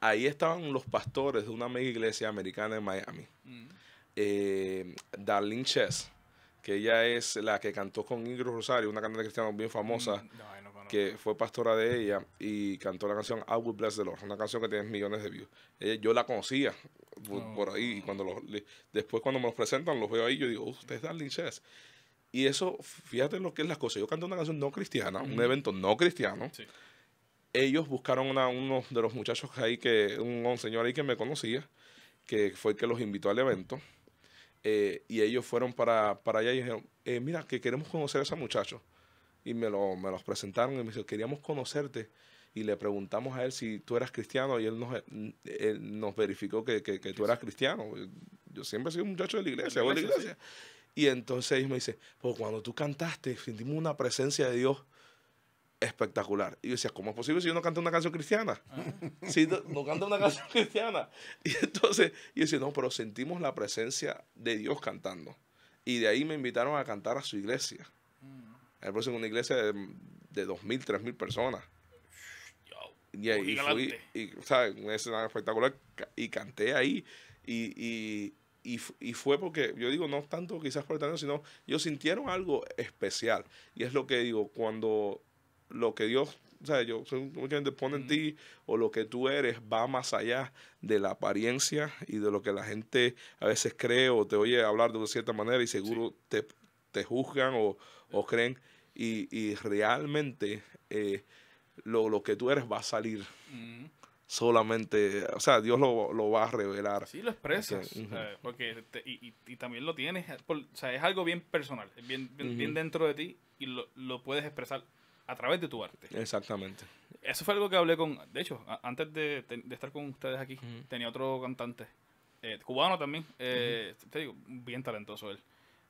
Ahí estaban los pastores de una mega iglesia americana en Miami. Mm. Eh, Darlene Chess, que ella es la que cantó con Ingrid Rosario, una cantante cristiana bien famosa. Mm, que fue pastora de ella y cantó la canción I Will Bless the Lord, una canción que tiene millones de views. yo la conocía, por, ahí. cuando los, después cuando me los presentan, los veo ahí, yo digo, ustedes es Darling Y eso, fíjate lo que es la cosa. Yo canté una canción no cristiana, un evento no cristiano. Ellos buscaron a uno de los muchachos ahí, que un, señor ahí que me conocía, que fue el que los invitó al evento. Eh, y ellos fueron para, para allá y dijeron, eh, mira, que queremos conocer a ese muchacho. Y me, lo, me los presentaron y me dijeron, queríamos conocerte y le preguntamos a él si tú eras cristiano y él nos, nos verificó que, tú eras cristiano. Yo siempre he sido un muchacho de la iglesia, voy la iglesia. Y entonces él me dice, pues cuando tú cantaste sentimos una presencia de Dios espectacular. Y yo decía, ¿cómo es posible si yo no canto una canción cristiana? Ah. Si no, canto una canción *laughs* cristiana. Y entonces yo decía, no, pero sentimos la presencia de Dios cantando. Y de ahí me invitaron a cantar a su iglesia. Mm. Él en una iglesia de, de 2.000, 3.000 personas. Y, y fui, y, Un escenario espectacular y canté ahí. Y, y, y, fue porque, yo digo, no tanto quizás por el talento, sino yo sintieron algo especial. Y es lo que digo, cuando lo que Dios, o sea Yo, gente pone en ti o lo que tú eres va más allá de la apariencia y de lo que la gente a veces cree o te oye hablar de una cierta manera y seguro te, te, juzgan o, o eh. creen. Y, y realmente... Eh, lo, que tú eres va a salir. Solamente, o sea, Dios lo, va a revelar. Sí, lo expresas. porque y, también lo tienes. Eh, o sea, es algo bien personal, bien, bien, dentro de ti y lo, puedes expresar a través de tu arte. Exactamente. Eso fue algo que hablé con, de hecho, antes de, de, estar con ustedes aquí, tenía otro cantante, eh, cubano también, eh, te digo, bien talentoso él.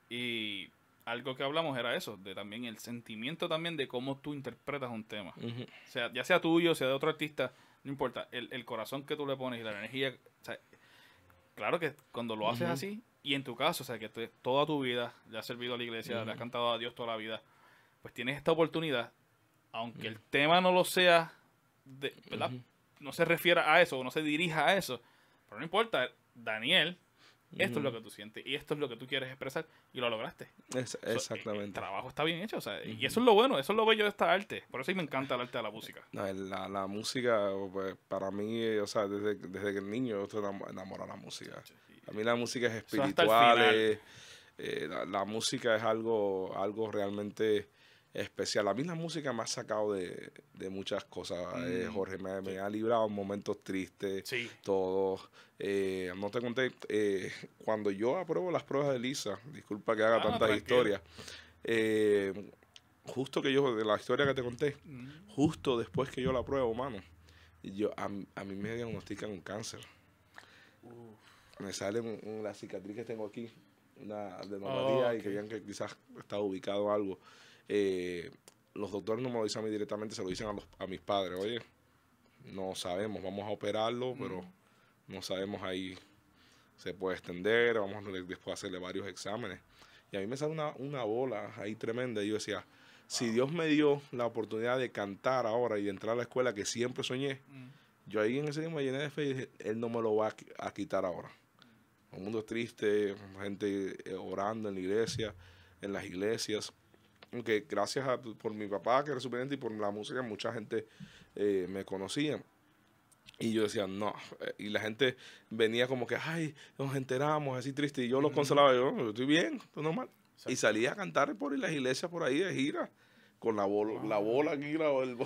Y algo que hablamos era eso, de también el sentimiento también de cómo tú interpretas un tema. o sea, ya sea tuyo, sea de otro artista, no importa. El, corazón que tú le pones y la energía. claro que cuando lo haces así, y en tu caso, o sea, que toda tu vida le has servido a la iglesia, le has cantado a Dios toda la vida, pues tienes esta oportunidad, aunque el tema no lo sea, de, No se refiera a eso, no se dirija a eso, pero no importa. Daniel esto es lo que tú sientes y esto es lo que tú quieres expresar y lo lograste. Eh, exactamente. el, trabajo está bien hecho, o sea, y eso es lo bueno, eso es lo bello de esta arte. Por eso sí me encanta el arte de la música. la, música, pues, para mí, eh, o sea, desde, que el niño yo estoy enamorado de la música. A mí la música es espiritual, eh, la, la, música es algo, algo realmente especial. A mí la música me ha sacado de, muchas cosas, eh, mm, Jorge. Me, ha librado momentos tristes, todos. Eh, no te conté, eh, cuando yo apruebo las pruebas de Lisa, disculpa que haga ah, tantas historias, justo que yo, de la historia que te conté, mm. justo después que yo la apruebo, mano, yo, a, a mí me diagnostican un cáncer. Me sale un, la cicatriz que tengo aquí, una de ah, y que y que quizás está ubicado algo. Eh, los doctores no me lo dicen a mí directamente, se lo dicen a, mis padres, oye, no sabemos, vamos a operarlo, pero no sabemos ahí, se puede extender, vamos a después hacerle varios exámenes. Y a mí me sale una, bola ahí tremenda yo decía, si Dios me dio la oportunidad de cantar ahora y entrar a la escuela que siempre soñé, mm. yo ahí en ese día me llené de fe dije, Él no me lo va a, quitar ahora. Un mundo triste, gente eh, orando en la iglesia, en las iglesias que gracias a, por mi papá que era y por la música mucha gente eh, me conocía. Y yo decía, no. Eh, y la gente venía como que, ay, nos enteramos, así triste. Y yo los consolaba, yo, estoy bien, normal. Y salía a cantar por las iglesias por ahí de gira con la bola, la bola el,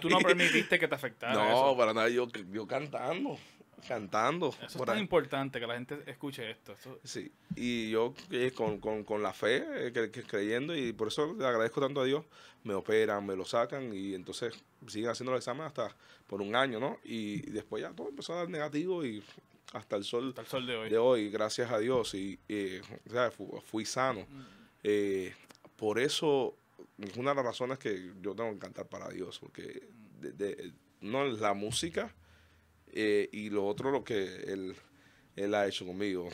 ¿Tú no permitiste que te afectara No, para nada, yo, yo cantando cantando. Eso es tan importante que la gente escuche esto. Sí, y yo eh, con, la fe, que, eh, creyendo, y por eso le agradezco tanto a Dios, me operan, me lo sacan, y entonces siguen haciendo el examen hasta por un año, ¿no? Y después ya todo empezó a dar negativo y hasta el sol, de, hoy. gracias a Dios, y eh, fui, sano. Mm. por eso es una de las razones que yo tengo que cantar para Dios, porque no es la música, eh, y lo otro, lo que él, él ha hecho conmigo,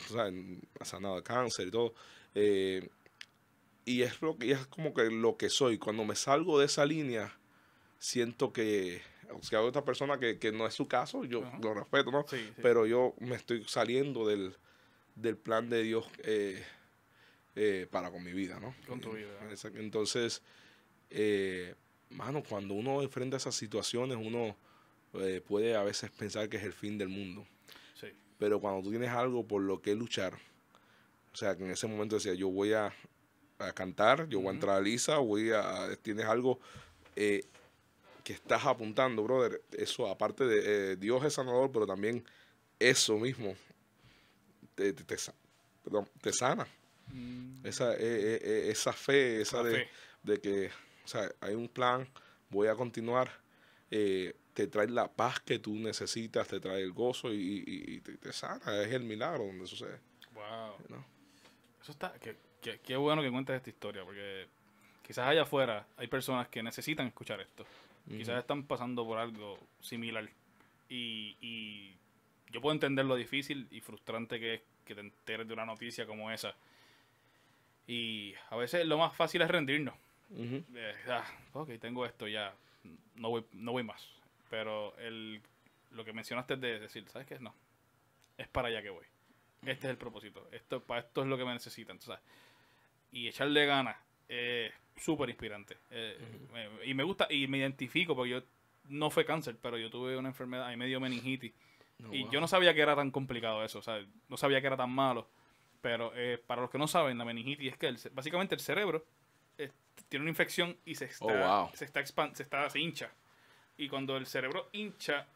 ha sanado cáncer y todo. Eh, y es lo que es como que lo que soy. Cuando me salgo de esa línea, siento que, o sea, otra persona que, no es su caso, yo lo respeto, ¿no? Sí, Pero yo me estoy saliendo del, del plan de Dios eh, para con mi vida, ¿no? Con tu vida. Entonces, mano, cuando uno enfrenta esas situaciones, uno eh, puede a veces pensar que es el fin del mundo. Pero cuando tú tienes algo por lo que luchar, o sea, que en ese momento decía, yo voy a, cantar, yo voy a entrar a Lisa, voy a, tienes algo eh, que estás apuntando, brother. Eso, aparte de eh, Dios es sanador, pero también eso mismo te, sana. Mm. Esa, esa fe, esa de, de, que, hay un plan, voy a continuar te trae la paz que tú necesitas, te trae el gozo y, te, sana. Es el milagro donde sucede. Wow. Eso está, qué, bueno que cuentes esta historia, porque quizás allá afuera hay personas que necesitan escuchar esto. Quizás están pasando por algo similar. Y, yo puedo entender lo difícil y frustrante que es que te enteres de una noticia como esa. Y a veces lo más fácil es rendirnos. Eh, ah, ok, tengo esto ya. No voy, no voy más. Pero el, lo que mencionaste de decir, ¿sabes qué? No, es para allá que voy. Este es el propósito. Esto, esto es lo que me necesitan. Y echarle ganas es súper inspirante. Eh, y me gusta, y me identifico, porque yo no fue cáncer, pero yo tuve una enfermedad, ahí me dio meningitis. y yo no sabía que era tan complicado eso, sea no sabía que era tan malo. Pero eh, para los que no saben, la meningitis es que básicamente el cerebro eh, tiene una infección y se oh, está, se, está se hincha. Y cuando el cerebro hincha,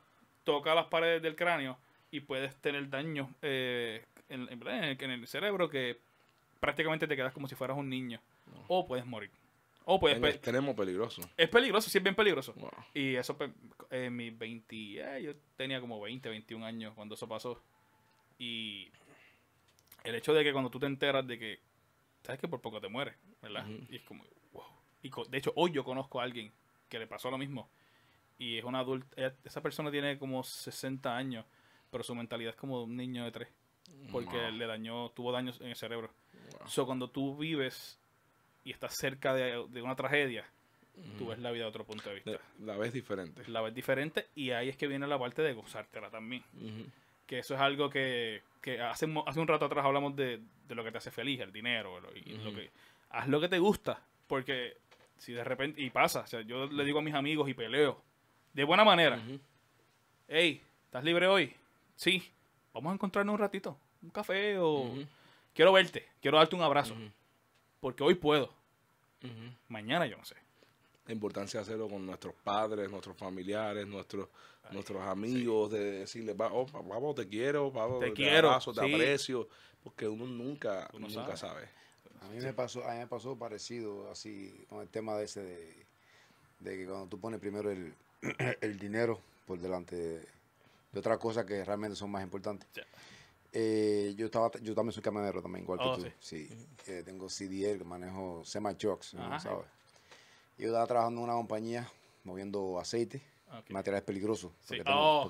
toca las paredes del cráneo y puedes tener daño eh, en, el, en, el, cerebro que prácticamente te quedas como si fueras un niño. O puedes morir. O puedes tenemos peligroso. Es peligroso, sí, es bien peligroso. Y eso, pues, en mis 20, eh, yo tenía como 20, 21 años cuando eso pasó. Y el hecho de que cuando tú te enteras de que, sabes que por poco te mueres, ¿verdad? Y es como, wow. Y de hecho, hoy yo conozco a alguien que le pasó lo mismo y es una adulta. Esa persona tiene como 60 años, pero su mentalidad es como un niño de 3. Porque le dañó, tuvo daños en el cerebro. eso So, cuando tú vives y estás cerca de, una tragedia, tú ves la vida de otro punto de vista. La, ves diferente. La ves diferente y ahí es que viene la parte de gozártela también. Que eso es algo que, que hace, un rato atrás hablamos de, de, lo que te hace feliz, el dinero. lo que, haz lo que te gusta, porque si de repente, y pasa, o sea, yo le digo a mis amigos y peleo, de buena manera. Hey, ¿estás libre hoy? Sí, vamos a encontrarnos un ratito, un café o... Quiero verte, quiero darte un abrazo, porque hoy puedo. Mañana yo no sé. La importancia de hacerlo con nuestros padres, nuestros familiares, nuestros, nuestros amigos, de decirles, oh, vamos, te quiero, te, quiero, abrazo, te aprecio, porque uno nunca, nunca sabe. A mí, me pasó, a mí me pasó parecido así con el tema de ese de, de que cuando tú pones primero el, *clears throat* el dinero por delante de, otras cosas que realmente son más importantes. Eh, yo estaba yo también soy camionero también, igual que oh, tú. Eh, tengo CDL, manejo semi-trucks, ¿sabes? Yo estaba trabajando en una compañía moviendo aceite. Materiales peligrosos. Porque,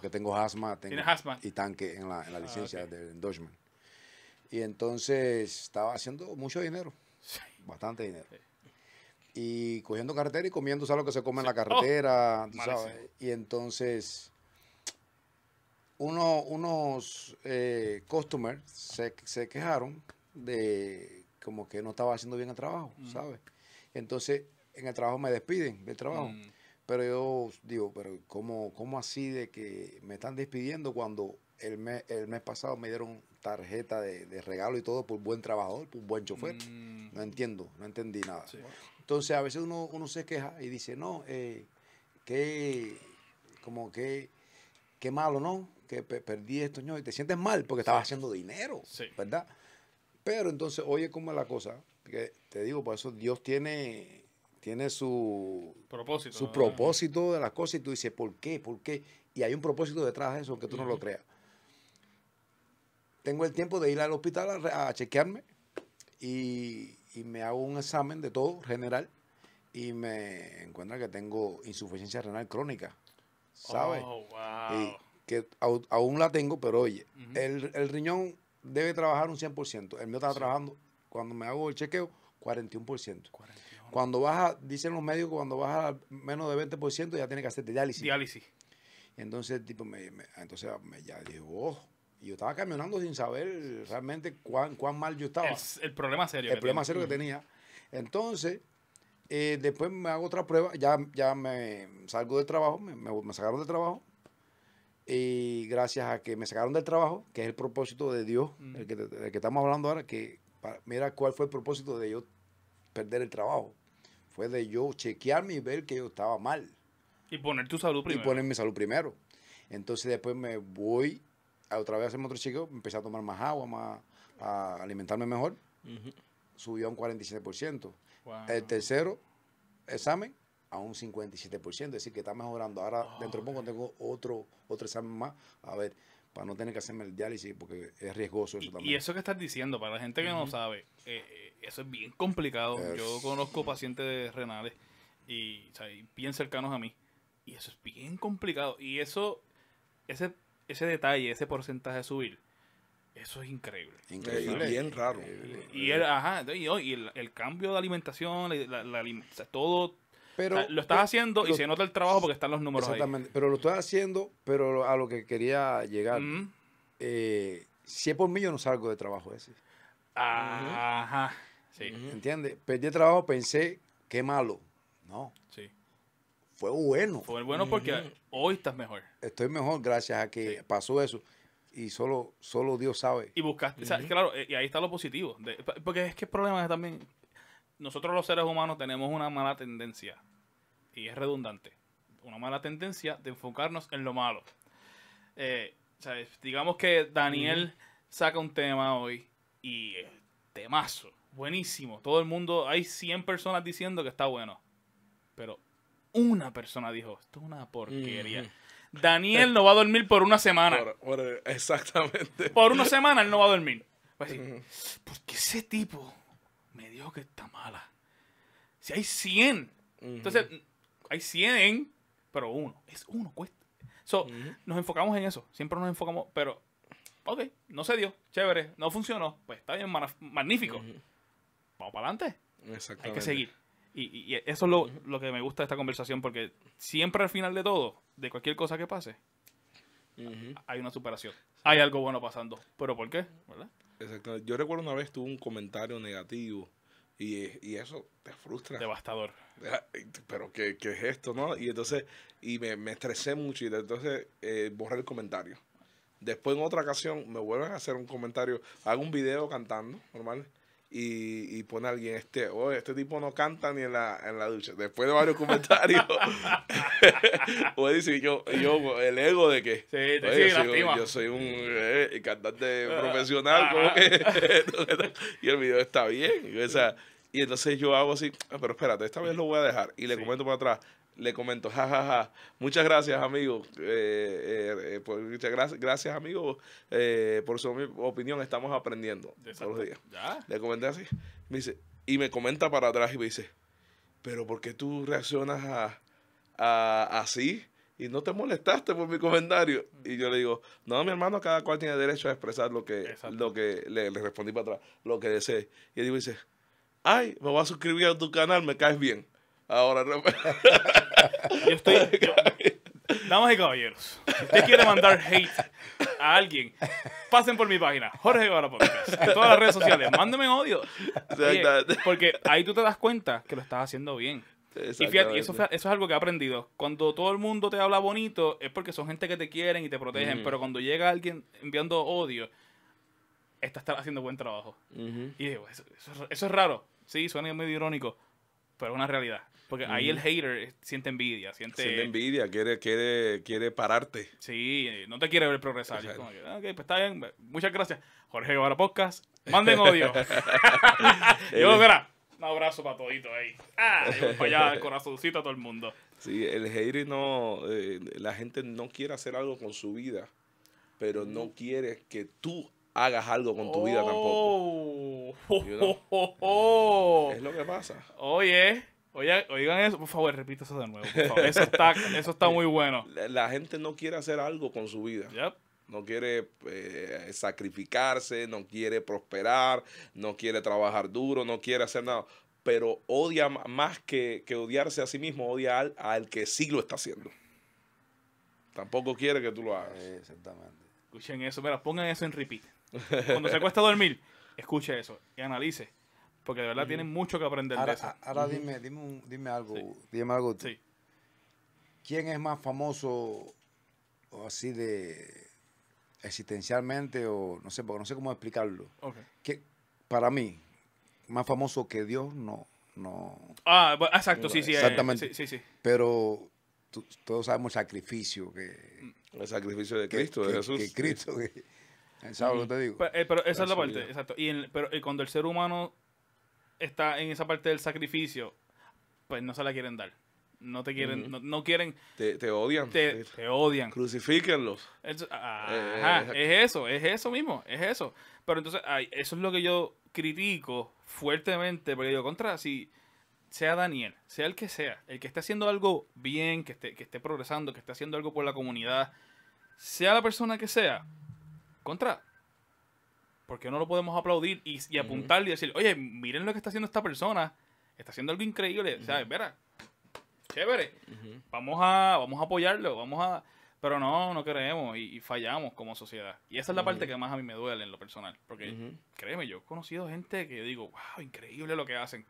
tengo, oh. tengo Y tanque en la, ah, licencia del endorsement. Y entonces estaba haciendo mucho dinero. Bastante dinero y cogiendo carretera y comiendo, ¿sabes que se come en la oh, carretera? sabes? Y entonces, unos eh, customers se, quejaron de como que no estaba haciendo bien el trabajo, mm. ¿sabes? Entonces, en el trabajo me despiden del trabajo. Mm. Pero yo digo, pero ¿cómo, ¿cómo así de que me están despidiendo cuando el mes, el mes pasado me dieron tarjeta de, regalo y todo por buen trabajador, por buen chofer? Mm. No entiendo, no entendí nada. Sí. Entonces a veces uno, se queja y dice, no, eh, como que, qué malo, ¿no? Que perdí esto, ¿no? y te sientes mal porque estabas haciendo dinero, ¿verdad? Pero entonces, oye, ¿cómo es la cosa? Que te digo, por eso Dios tiene, tiene su propósito, su propósito de las cosas y tú dices, ¿por qué? ¿Por qué? Y hay un propósito detrás de eso, aunque tú no lo creas. Tengo el tiempo de ir al hospital a chequearme y y me hago un examen de todo general y me encuentra que tengo insuficiencia renal crónica, ¿sabes? Oh, y que aún la tengo, pero oye, el, riñón debe trabajar un 100%. El mío estaba trabajando, cuando me hago el chequeo, 41%. Cuando baja, dicen los médicos, cuando baja menos de 20%, ya tiene que hacer diálisis. Diálisis. Entonces, tipo, me, entonces me ya digo, oh, y yo estaba caminando sin saber realmente cuán, cuán mal yo estaba. El, el problema serio. El problema serio que tenía. Entonces, eh, después me hago otra prueba, ya, ya me salgo del trabajo, me, sacaron del trabajo. Y gracias a que me sacaron del trabajo, que es el propósito de Dios, del que, estamos hablando ahora, que mira cuál fue el propósito de yo perder el trabajo. Fue de yo chequearme y ver que yo estaba mal. Y poner tu salud primero. Y poner mi salud primero. Entonces después me voy otra vez hacemos otro chico, empecé a tomar más agua, más, a alimentarme mejor. Subió a un 47%. El tercero examen a un 57%, es decir, que está mejorando. Ahora, oh, dentro de poco, tengo otro, otro examen más. A ver, para no tener que hacerme el diálisis, porque es riesgoso eso y, también. Y eso que estás diciendo, para la gente que no sabe, eh, eh, eso es bien complicado. Yo conozco pacientes renales y, y bien cercanos a mí. Y eso es bien complicado. Y eso, ese ese detalle, ese porcentaje de subir, eso es increíble. Increíble, bien raro. Y, el, cambio de alimentación, la, la, todo. lo estás haciendo y se nota el trabajo porque están los números exactamente, Pero lo estás haciendo, pero a lo que quería llegar. Eh, si por mí, yo no salgo de trabajo ese. Ajá. Sí. ¿Entiendes? Perdí el trabajo, pensé, qué malo. No. Sí fue bueno. Fue bueno porque hoy estás mejor. Estoy mejor gracias a que pasó eso. Y solo, solo Dios sabe. Y buscaste, claro, eh, y ahí está lo positivo. porque es que el problema es también, nosotros los seres humanos tenemos una mala tendencia, y es redundante, una mala tendencia de enfocarnos en lo malo. Eh, digamos que Daniel saca un tema hoy y temazo, buenísimo. Todo el mundo, hay 100 personas diciendo que está bueno. Pero una persona dijo, esto es una porquería. Daniel no va a dormir por una semana. exactamente. Por una semana él no va a dormir. porque ese tipo me dijo que está mala. Si hay 100. Entonces, hay 100, pero uno. Es uno, cuesta. So, nos enfocamos en eso. Siempre nos enfocamos, pero, ok, no se dio. Chévere, no funcionó. Pues está bien, magnífico. Vamos para adelante. Hay que seguir. Y, eso es lo, que me gusta de esta conversación, porque siempre al final de todo, de cualquier cosa que pase, hay una superación. Hay algo bueno pasando. ¿Pero por qué? ¿Verdad? Yo recuerdo una vez tuve un comentario negativo y, eso te frustra. Devastador. Ah, pero ¿qué, es esto, no? Y entonces, y me, me estresé mucho y entonces eh, borré el comentario. Después en otra ocasión me vuelven a hacer un comentario, hago un video cantando, normal, y, y, pone alguien, este, oh, este tipo no canta ni en la, ducha. Después de varios *laughs* comentarios, voy *laughs* pues dice, yo, yo, el ego de que, sí, yo, soy un eh, cantante ah, profesional, ah, ah. *laughs* y el video está bien, y, entonces yo hago así, pero espérate, esta vez lo voy a dejar, y le comento para atrás, le comento, jajaja, ja, ja. muchas gracias amigo, eh, eh, gracias, gracias amigo eh, por su opinión, estamos aprendiendo todos los días. Le comenté así, y me comenta para atrás y me dice, pero ¿por qué tú reaccionas a, así? Y no te molestaste por mi comentario. Y yo le digo, no, mi hermano, cada cual tiene derecho a expresar lo que, lo que le, respondí para atrás, lo que desee. Y él dice, ay, me voy a suscribir a tu canal, me caes bien. Ahora no. yo estoy. damas y caballeros, si usted quiere mandar hate a alguien, pasen por mi página, Jorge Guevara Podcast, en todas las redes sociales. mándenme odio. porque ahí tú te das cuenta que lo estás haciendo bien. Y fíjate, eso, es algo que he aprendido. Cuando todo el mundo te habla bonito, es porque son gente que te quieren y te protegen. Pero cuando llega alguien enviando odio, estás haciendo buen trabajo. Y digo, eso, es raro. Sí, suena medio irónico, pero es una realidad. Porque ahí el hater eh, siente envidia, siente... envidia, quiere, quiere, quiere pararte. Sí, eh, no te quiere ver progresar. ok, pues está bien, muchas gracias. Jorge Guevara Podcast, manden odio. *laughs* *laughs* Yo, espera, un abrazo para todito ahí. Ah, para el corazoncito a todo el mundo. Sí, el hater no... Eh, la gente no quiere hacer algo con su vida, pero no mm. quiere que tú hagas algo con tu vida tampoco. Oh, oh, *laughs* oh, es lo que pasa. Oye oigan eso, por favor, repito eso de nuevo. Eso, está, *laughs* muy bueno. La, gente no quiere hacer algo con su vida. No quiere eh, sacrificarse, no quiere prosperar, no quiere trabajar duro, no quiere hacer nada. Pero odia más que, odiarse a sí mismo, odia al, que sí lo está haciendo. Tampoco quiere que tú lo hagas. Eh, exactamente. Escuchen eso, mira, pongan eso en repeat. Cuando se cuesta dormir, escuche eso y analice porque de verdad tienen mucho que aprender ahora, de eso. Ahora dime, dime, dime algo, dime algo Sí. ¿Quién es más famoso o así de existencialmente o no sé, porque no sé cómo explicarlo? para mí, más famoso que Dios, no. no ah, exacto, sí, sí. Eh, Exactamente. sí, sí, Pero todos sabemos el sacrificio que... Mm. El sacrificio de Cristo, de Jesús. Que, Cristo, que, ¿Sabes lo que te digo? Eh, pero, esa es la parte, exacto. Y pero y eh, cuando el ser humano está en esa parte del sacrificio, pues no se la quieren dar. No te quieren, no, quieren. Te, odian. Te, odian. Crucifíquenlos. Es, eh, eh, es eso, es eso mismo, es eso. Pero entonces, eso es lo que yo critico fuertemente, porque yo contra, si sea Daniel, sea el que sea, el que esté haciendo algo bien, que esté, que esté progresando, que esté haciendo algo por la comunidad, sea la persona que sea, contra, ¿por qué no lo podemos aplaudir y, apuntar y decir, oye, miren lo que está haciendo esta persona? Está haciendo algo increíble, o sea, ¿sabes? chévere. vamos, a, vamos a apoyarlo, vamos a... Pero no, no queremos y, fallamos como sociedad. Y esa es la parte que más a mí me duele en lo personal. Porque, créeme, yo he conocido gente que digo, wow, increíble lo que hacen.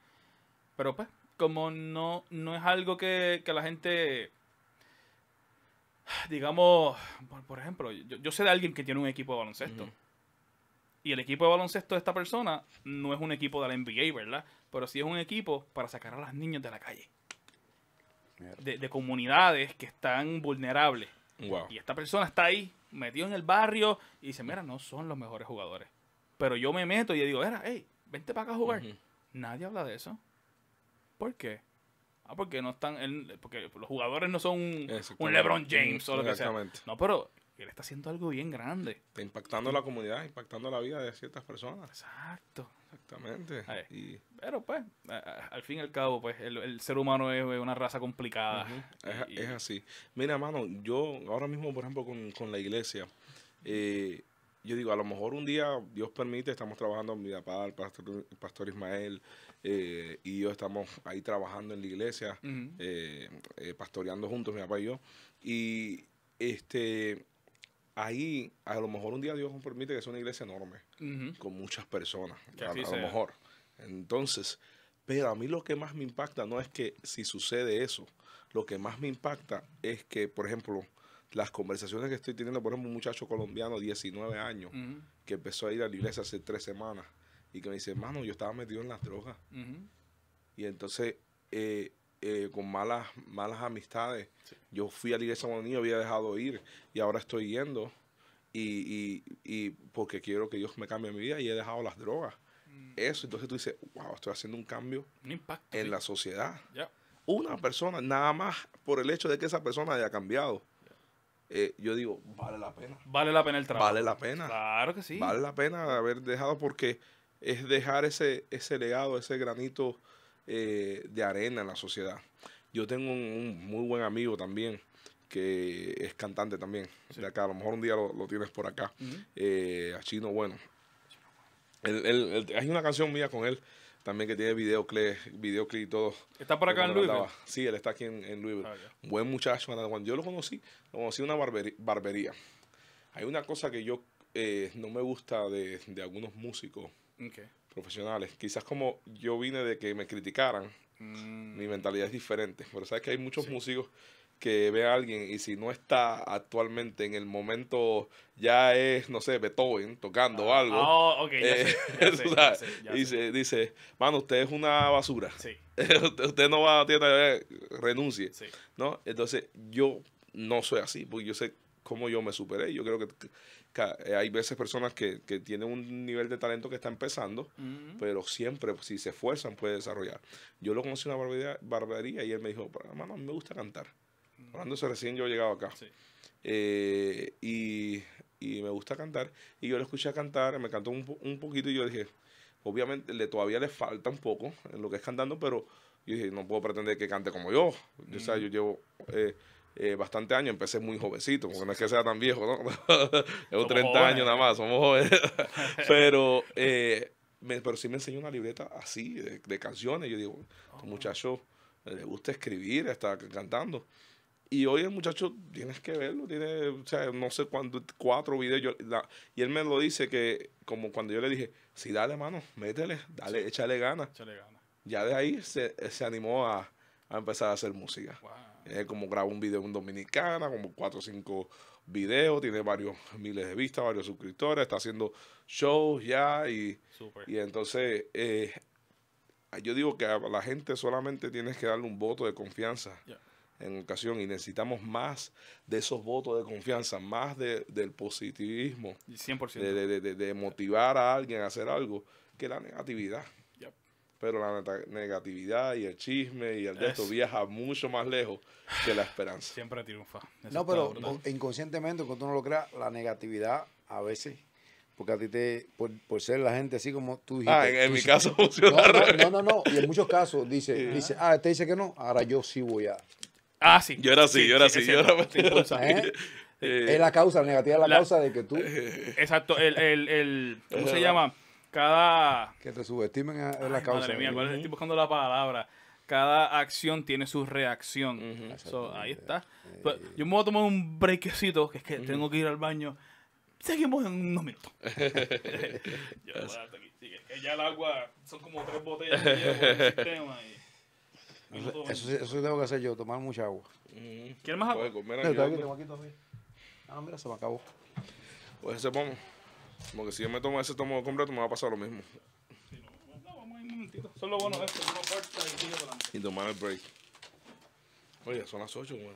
Pero pues, como no, no es algo que, la gente digamos, por, ejemplo, yo, sé de alguien que tiene un equipo de baloncesto. Y el equipo de baloncesto de esta persona no es un equipo de la NBA, ¿verdad? Pero sí es un equipo para sacar a las niños de la calle. De, comunidades que están vulnerables. Y esta persona está ahí, metido en el barrio, y dice, mira, no son los mejores jugadores. Pero yo me meto y le digo, era, hey, vente para acá a jugar. Nadie habla de eso. ¿Por qué? Ah, porque no están, porque los jugadores no son un, LeBron James o lo que sea. No, pero él está haciendo algo bien grande. Está impactando la comunidad, impactando la vida de ciertas personas. Exacto. Exactamente. Pero pues, al fin y al cabo, pues el, ser humano es una raza complicada. es, así. Mira, mano, yo ahora mismo, por ejemplo, con, la iglesia, eh, yo digo, a lo mejor un día, Dios permite, estamos trabajando en mi papá, el pastor, Ismael eh, y yo estamos ahí trabajando en la iglesia, eh, pastoreando juntos, mi papá y yo. Y este ahí a lo mejor un día Dios nos permite que sea una iglesia enorme, con muchas personas, a, lo mejor. Entonces, pero a mí lo que más me impacta no es que si sucede eso, lo que más me impacta es que, por ejemplo, las conversaciones que estoy teniendo, por ejemplo, un muchacho colombiano, de 19 años, que empezó a ir a la iglesia hace tres semanas y que me dice, hermano, yo estaba metido en las drogas. Y entonces, eh, eh, con malas, malas amistades. Yo fui a la iglesia cuando niño había dejado ir y ahora estoy yendo. Y, porque quiero que Dios me cambie mi vida y he dejado las drogas. Mm. Eso, entonces tú dices, wow, estoy haciendo un cambio en la sociedad. Una persona, nada más por el hecho de que esa persona haya cambiado. Eh, yo digo, vale la pena. Vale la pena el trabajo. Vale la pena. Claro que sí. Vale la pena haber dejado porque es dejar ese, ese legado, ese granito eh, de arena en la sociedad. Yo tengo un, muy buen amigo también que es cantante también de acá. A lo mejor un día lo, tienes por acá. Eh, a Chino Bueno. hay una canción mía con él también que tiene videoclip, y todo. ¿Está por acá en Luis Sí, él está aquí en, en ah, Buen muchacho. Cuando yo lo conocí, lo conocí en una barbería, Hay una cosa que yo eh, no me gusta de, algunos músicos. Okay profesionales. Quizás como yo vine de que me criticaran, mi mm. mentalidad es diferente. Pero sabes que hay muchos músicos que ve a alguien y si no está actualmente en el momento, ya es, no sé, Beethoven tocando ah. algo. Oh, y eh, *laughs* dice, mano, usted es una basura. *laughs* usted, no va a tienda, eh, renuncie. ¿no? Entonces, yo no soy así, porque yo sé cómo yo me superé. Yo creo que eh, hay veces personas que, tienen un nivel de talento que está empezando, pero siempre, si se esfuerzan, puede desarrollar. Yo lo conocí en una barbería, y él me dijo, hermano, me gusta cantar. recién yo he llegado acá. Eh, y, me gusta cantar. Y yo lo escuché cantar, me cantó un, un poquito y yo dije, obviamente le, todavía le falta un poco en lo que es cantando, pero yo dije, no puedo pretender que cante como yo. yo, yo llevo eh, eh, bastante años. Empecé muy jovencito, porque no es que sea tan viejo, ¿no? *laughs* Tengo 30 años nada más, somos jóvenes. *laughs* pero, eh, pero sí me enseñó una libreta así, de, canciones. Yo digo, este oh. muchacho eh, le gusta escribir, está cantando. Y hoy el muchacho, tienes que verlo, tiene, o sea, no sé cuántos cuatro videos. y él me lo dice que, como cuando yo le dije, sí, dale, mano, métele, dale, gana échale ganas. Gana. Ya de ahí se, se animó a, a, empezar a hacer música. Es como graba un video en Dominicana, como cuatro o 5 videos, tiene varios miles de vistas, varios suscriptores, está haciendo shows ya y, y entonces eh, yo digo que a la gente solamente tienes que darle un voto de confianza. en ocasión y necesitamos más de esos votos de confianza, más del positivismo, 100%. De, de, de, motivar a alguien a hacer algo que la negatividad pero la negatividad y el chisme y el de esto viaja mucho más lejos que la esperanza. Siempre triunfa. no, pero inconscientemente, cuando uno lo crea, la negatividad a veces, porque a ti te, por, ser la gente así como tú dijiste. Ah, en, mi caso funciona. No, no, no, y en muchos casos dice, *laughs* dice, ah, te este dice que no, ahora yo sí voy a. Ah, sí. Yo era así, yo era así, yo era así. ¿Eh? *laughs* es la causa, la negativa es la, causa de que tú. Exacto, el, el, el ¿cómo se llama? cada... Que te subestimen a, la causa. Madre mía, ¿cuál es? estoy buscando la palabra. Cada acción tiene su reacción. Uh ahí está. Eh, pues, yo me voy a tomar un brequecito, que es que tengo que ir al baño. Seguimos en unos minutos. *laughs* *laughs* ya el agua son como tres botellas que llevo el *laughs* sistema. Eso, eso, tengo que hacer yo, tomar mucha agua. ¿Quieres más agua? Comer no, aquí, aquí Ah, mira, se me acabó. Pues vamos. Como si yo me tomo ese tomo completo, me va a pasar lo mismo. no, no, vamos a un momentito. Solo bueno esto, no y sigue adelante. Y tomar el break. Oye, son las 8, güey.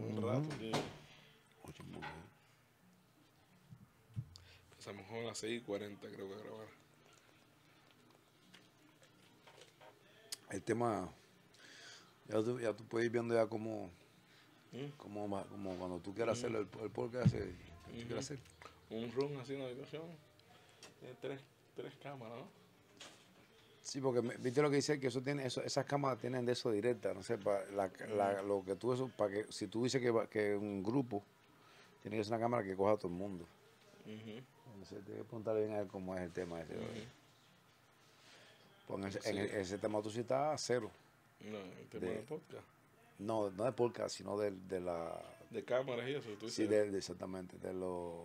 Un rato, tío. Mm. Oye, muy bien. Empezamos con las 6 40, creo que grabar. El tema. Ya tú, ya tú puedes ir viendo ya cómo. ¿Mm? Como, como cuando tú quieras mm. hacer el, el podcast. El, eh, un room así, una habitación. Tiene eh, tres, tres cámaras, ¿no? Sí, porque viste lo que dice que eso tiene, esas cámaras tienen de eso directa, no sé, para la, mm. lo que tú eso, para que si tú dices que, que un grupo tiene que ser una cámara que coja a todo el mundo. Uh -huh. Entonces tiene que preguntar bien a ver cómo es el tema ese. en, ese tema tú sí estás a cero. No, el tema de, podcast. No, no de podcast, sino de la de cámaras y eso, tú Sí, de, exactamente, de los...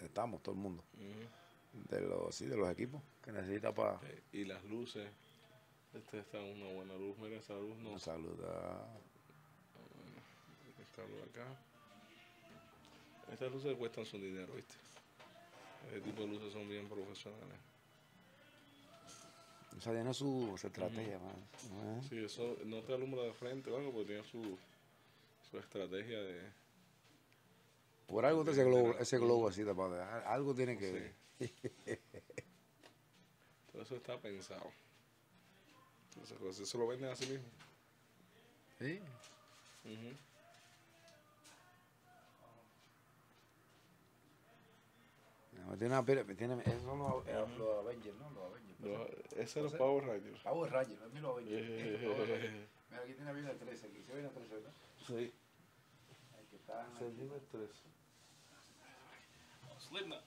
Estamos, todo el mundo. de los, sí, de los equipos que necesita para... Eh, y las luces. Esta es una buena luz, mira esa luz. No. Saluda. Ah, esta acá. Estas luces cuestan su dinero, ¿viste? Este tipo de luces son bien profesionales. O sea, tiene su estrategia, Sí, eso no te alumbra de frente o algo, porque tiene su fue estrategia de... Por algo de ese globo, ese globo así tapado. Algo tiene que ver. *laughs* Todo eso está pensado. Entonces, eso lo venden a sí mismo. Sí. Uh -huh. Tiene una pira, tiene, esos son los, los, eh, los Avengers, ¿no? Los Avengers. No, ese es eh, los Power Rangers. Power Rangers, *laughs* a mí los Avengers. Mira, aquí tiene vida 13, aquí se ve la 13, ¿verdad? Sí. Centímetros. Slipknot.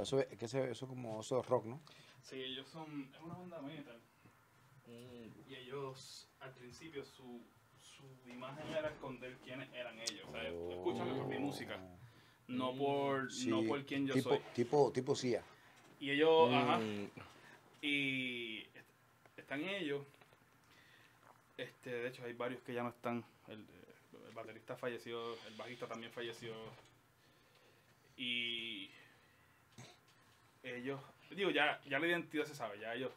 Eso es, que eso es como eso rock, ¿no? Sí, ellos son. Es una banda metal. Mm, y ellos, al principio, su, su imagen era esconder quiénes eran ellos. O escúchame por mi música. No oh. por, no por quién yo soy. Tipo, tipo CIA. Y ellos, mm. ajá. Y están ellos. Este, de hecho, hay varios que ya no están baterista falleció, el bajista también falleció. Y ellos, digo, ya, ya la identidad se sabe, ya ellos,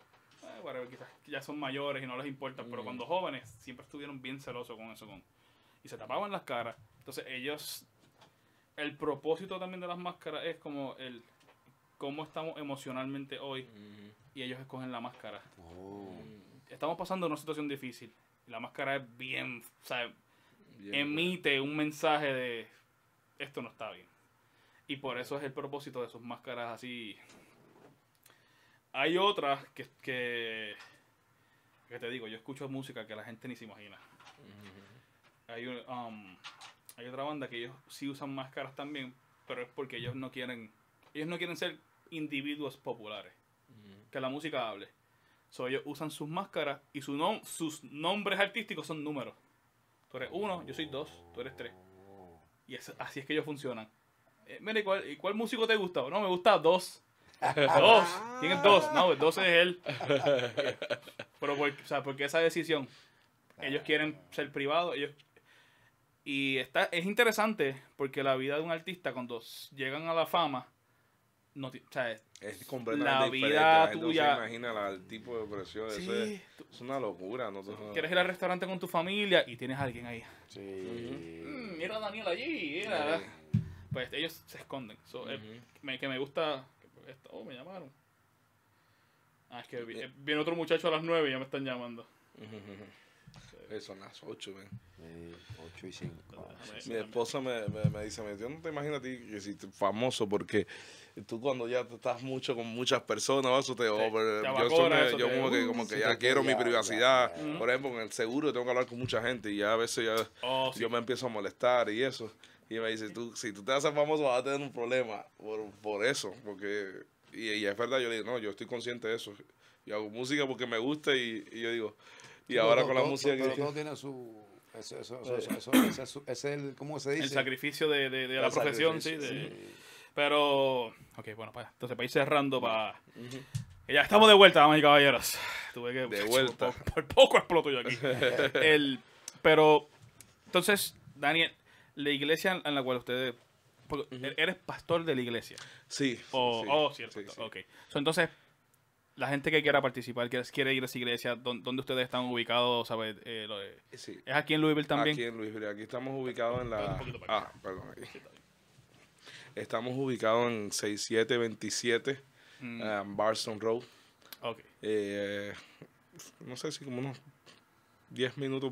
bueno, eh, quizás ya son mayores y no les importa, pero cuando mm. jóvenes siempre estuvieron bien celosos con eso, con, y se tapaban las caras. Entonces ellos, el propósito también de las máscaras es como el cómo estamos emocionalmente hoy mm. y ellos escogen la máscara. Oh. Mm. Estamos pasando una situación difícil. Y la máscara es bien, o emite un mensaje de esto no está bien. Y por eso es el propósito de sus máscaras así. Hay otras que, que, te digo, yo escucho música que la gente ni se imagina. hay, um, hay otra banda que ellos sí usan máscaras también, pero es porque ellos no quieren, ellos no quieren ser individuos populares. Que la música hable. So, ellos usan sus máscaras y su no sus nombres artísticos son números. Tú eres uno, yo soy dos, tú eres tres. Y así es que ellos funcionan. Eh, ¿y cuál, músico te gusta? No, me gusta dos. *laughs* dos. Tienen dos? No, dos es él. Pero, o sea, porque esa decisión? Ellos quieren ser privados, ellos... Y está, es interesante porque la vida de un artista cuando llegan a la fama, no, o sea, es completamente la vida diferente. tuya. imagina el tipo de presión. Sí. es, una locura. No Quieres ir al restaurante con tu familia y tienes a alguien ahí. Sí. Mm, mira a Daniel allí. Pues ellos se esconden. Eh, que me gusta. Oh, me llamaron. Ah, es que eh, viene otro muchacho a las 9 y ya me están llamando. Eso, son las 8, ven. 8 y 5. Mi esposa me, me, dice: me, Yo no te imaginas a ti que si famoso porque tú cuando ya estás mucho con muchas personas, eso te, oh, yo, como, que, como que, ya quiero mi privacidad. Por ejemplo, en el seguro tengo que hablar con mucha gente y ya a veces ya oh, yo me empiezo a molestar y eso. Y me dice, tú, si tú te haces famoso vas a tener un problema por, por eso, porque... Y, es verdad, yo le digo, no, yo estoy consciente de eso. Yo hago música porque me gusta y, yo digo, y ahora con la música... que... todo tiene su... Eh. Eso, eso, eso, es el, ¿cómo se dice? El sacrificio de, de, la profesión, sí. sí. Pero, ok, bueno, pues, entonces para ir cerrando, para... Ya estamos de vuelta, damas y caballeros. Tuve que... De vuelta. Por, poco exploto yo aquí. *laughs* pero, entonces, Daniel, la iglesia en la cual ustedes e-, eres pastor de la iglesia. Sí. oh, cierto, Ok. entonces, la gente que quiera participar, que quiere ir a esa iglesia, ¿dónde, ustedes están ubicados? ¿sabes? Pues, eh, ¿Es aquí en Louisville también? Aquí en Louisville. Aquí estamos ubicados en la... Ah, perdón. Estamos ubicados en 6727 mm. um, Barston Road. Eh, no sé si como unos 10 minutos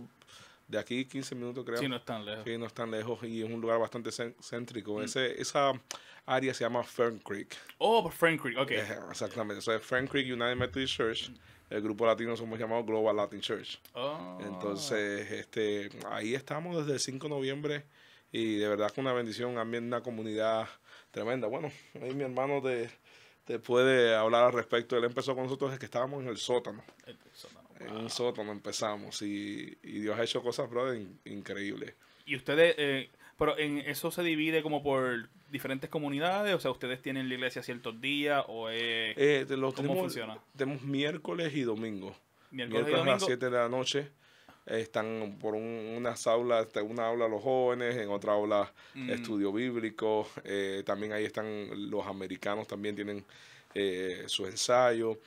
de aquí, 15 minutos creo. Sí, no están lejos. Sí, no están lejos y es un lugar bastante céntrico. Mm. esa área se llama Fern Creek. Oh, pues Fern Creek, ok. exactamente. Fern Creek United Methodist Church. El grupo latino somos llamados Global Latin Church. Oh. Entonces, este, ahí estamos desde el 5 de noviembre y de verdad que una bendición, también una comunidad tremenda. Bueno, ahí mi hermano te, te puede hablar al respecto. Él empezó con nosotros es que estábamos en el sótano. En un sótano empezamos y, Dios ha hecho cosas, brother, increíbles. Y ustedes, eh, pero en eso se divide como por diferentes comunidades, o sea, ustedes tienen la iglesia ciertos días o eh, ¿cómo funciona? Tenemos miércoles y domingo. Miércoles, a las 7 de la noche están por unas aulas, este, una aula los jóvenes, en otra aula mm. estudio bíblico, eh, también ahí están los americanos, también tienen eh, su ensayo.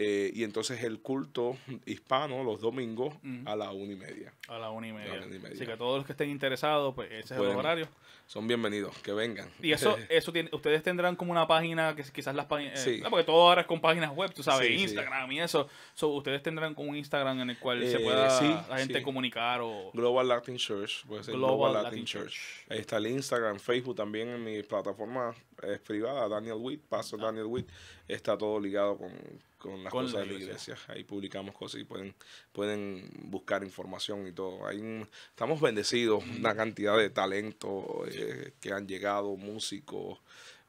Eh, y entonces el culto hispano los domingos a la una y media. A la una y media. Así que todos los que estén interesados, pues ese es el horario. Son bienvenidos, que vengan. Y eso, *laughs* eso tiene, ustedes tendrán como una página, que quizás las páginas, eh, sí. porque todo ahora es con páginas web, tú sabes, Instagram y eso. ustedes tendrán como un Instagram en el cual se eh, pueda la gente comunicar o... Global Latin Church, Global, Latin, Church. Ahí está el Instagram, Facebook también en mi plataforma es privada, Daniel Witt, paso ah. Daniel Witt, está todo ligado con, con las cosas de la iglesia. Ahí publicamos cosas y pueden, pueden buscar información y todo. estamos bendecidos, mm. una cantidad de talento eh, que han llegado, músicos.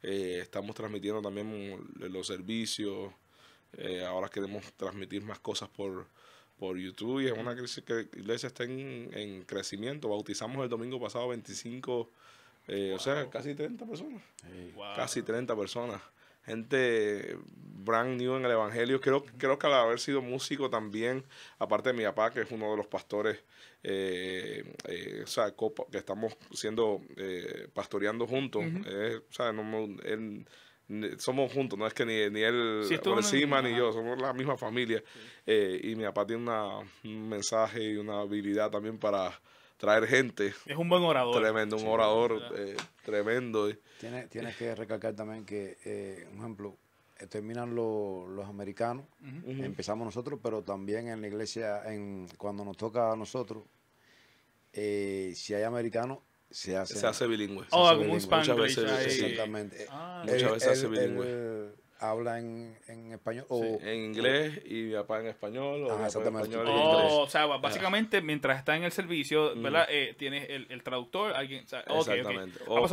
Eh, estamos transmitiendo también los servicios. Eh, ahora queremos transmitir más cosas por, por YouTube y es una iglesia que iglesia está en, crecimiento. Bautizamos el domingo pasado 25, o sea, casi 30 personas. Casi 30 personas gente brand new en el Evangelio. Creo, creo que al haber sido músico también, aparte de mi papá, que es uno de los pastores eh, eh que estamos siendo eh, pastoreando juntos, eh, él, somos juntos, no es que ni, ni él por encima ni yo, somos la misma familia. y mi papá tiene una, un mensaje y una habilidad también para traer gente. Es un buen orador. Tremendo, un orador eh, tremendo. Eh. Tienes que recalcar también que, eh, un ejemplo, terminan los americanos, empezamos nosotros, pero también en la iglesia, en cuando nos toca a nosotros, si hay americanos, se hace, se hace bilingüe. Oh, se Muchas veces, Exactamente. Ah. muchas veces hace bilingüe habla en, español. O, en inglés y mi papá en español. O, oh, o sea, básicamente mientras está en el servicio, ¿verdad? Eh, tienes el, traductor, alguien. O sea, exactamente. Ah, pues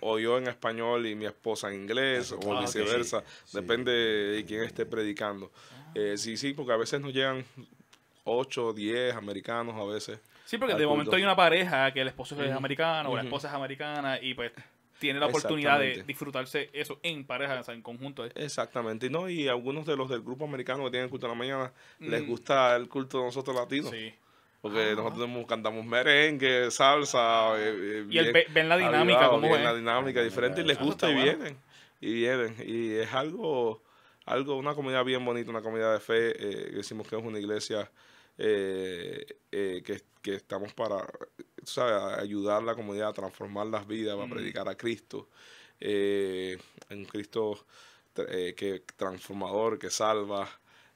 o, yo en español y mi esposa en inglés, o viceversa. Depende de quién esté predicando. Ah. Eh, sí, sí, porque a veces nos llegan 8, 10 americanos a veces. Sí, porque de momento hay una pareja que el esposo es americano o la esposa es americana y pues tiene la oportunidad de disfrutarse eso en pareja, en conjunto. Exactamente, no y algunos de los del grupo americano que tienen el culto de la mañana les mm. gusta el culto de nosotros latinos. Sí. Porque nosotros cantamos merengue, salsa. Eh, eh, y ven la dinámica, como ven la dinámica ah, diferente y les gusta y vienen. Y vienen. Y es algo, algo, una comunidad bien bonita, una comunidad de fe. Eh, decimos que es una iglesia que, que estamos para ¿sabes? ayudar a la comunidad, a transformar las vidas, a predicar a Cristo. Eh, un Cristo eh, que transformador, que salva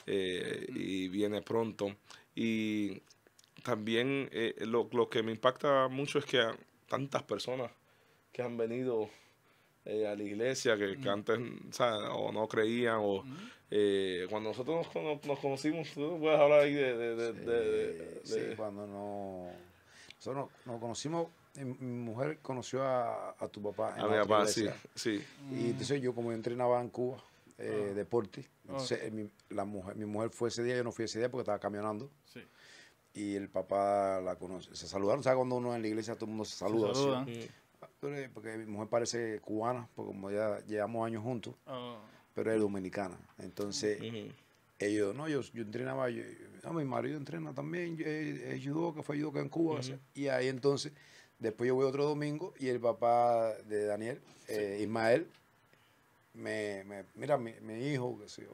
eh, y viene pronto. Y también eh, lo, lo, que me impacta mucho es que tantas personas que han venido a la iglesia que, antes o no creían o cuando nosotros nos, conocimos, tú puedes hablar ahí de... de cuando no nos, conocimos, mi mujer conoció a, tu papá. En a mi papá, sí, Y entonces yo como yo entrenaba en Cuba, eh, ah. deporte, entonces eh, mi, la mujer, mi mujer fue ese día, yo no fui ese día porque estaba camionando. Sí y el papá la conoce. Se saludaron, ¿sabes? Cuando uno en la iglesia todo el mundo se saluda. Ah, eh, porque mi mujer parece cubana, porque como ya llevamos años juntos, ah. pero es dominicana. Entonces, ellos, no, yo, yo entrenaba, yo, no, mi marido entrena también, es que fue que en Cuba. y ahí entonces, después yo voy otro domingo y el papá de Daniel, eh, Ismael, me, me, mira, mi, hijo, que se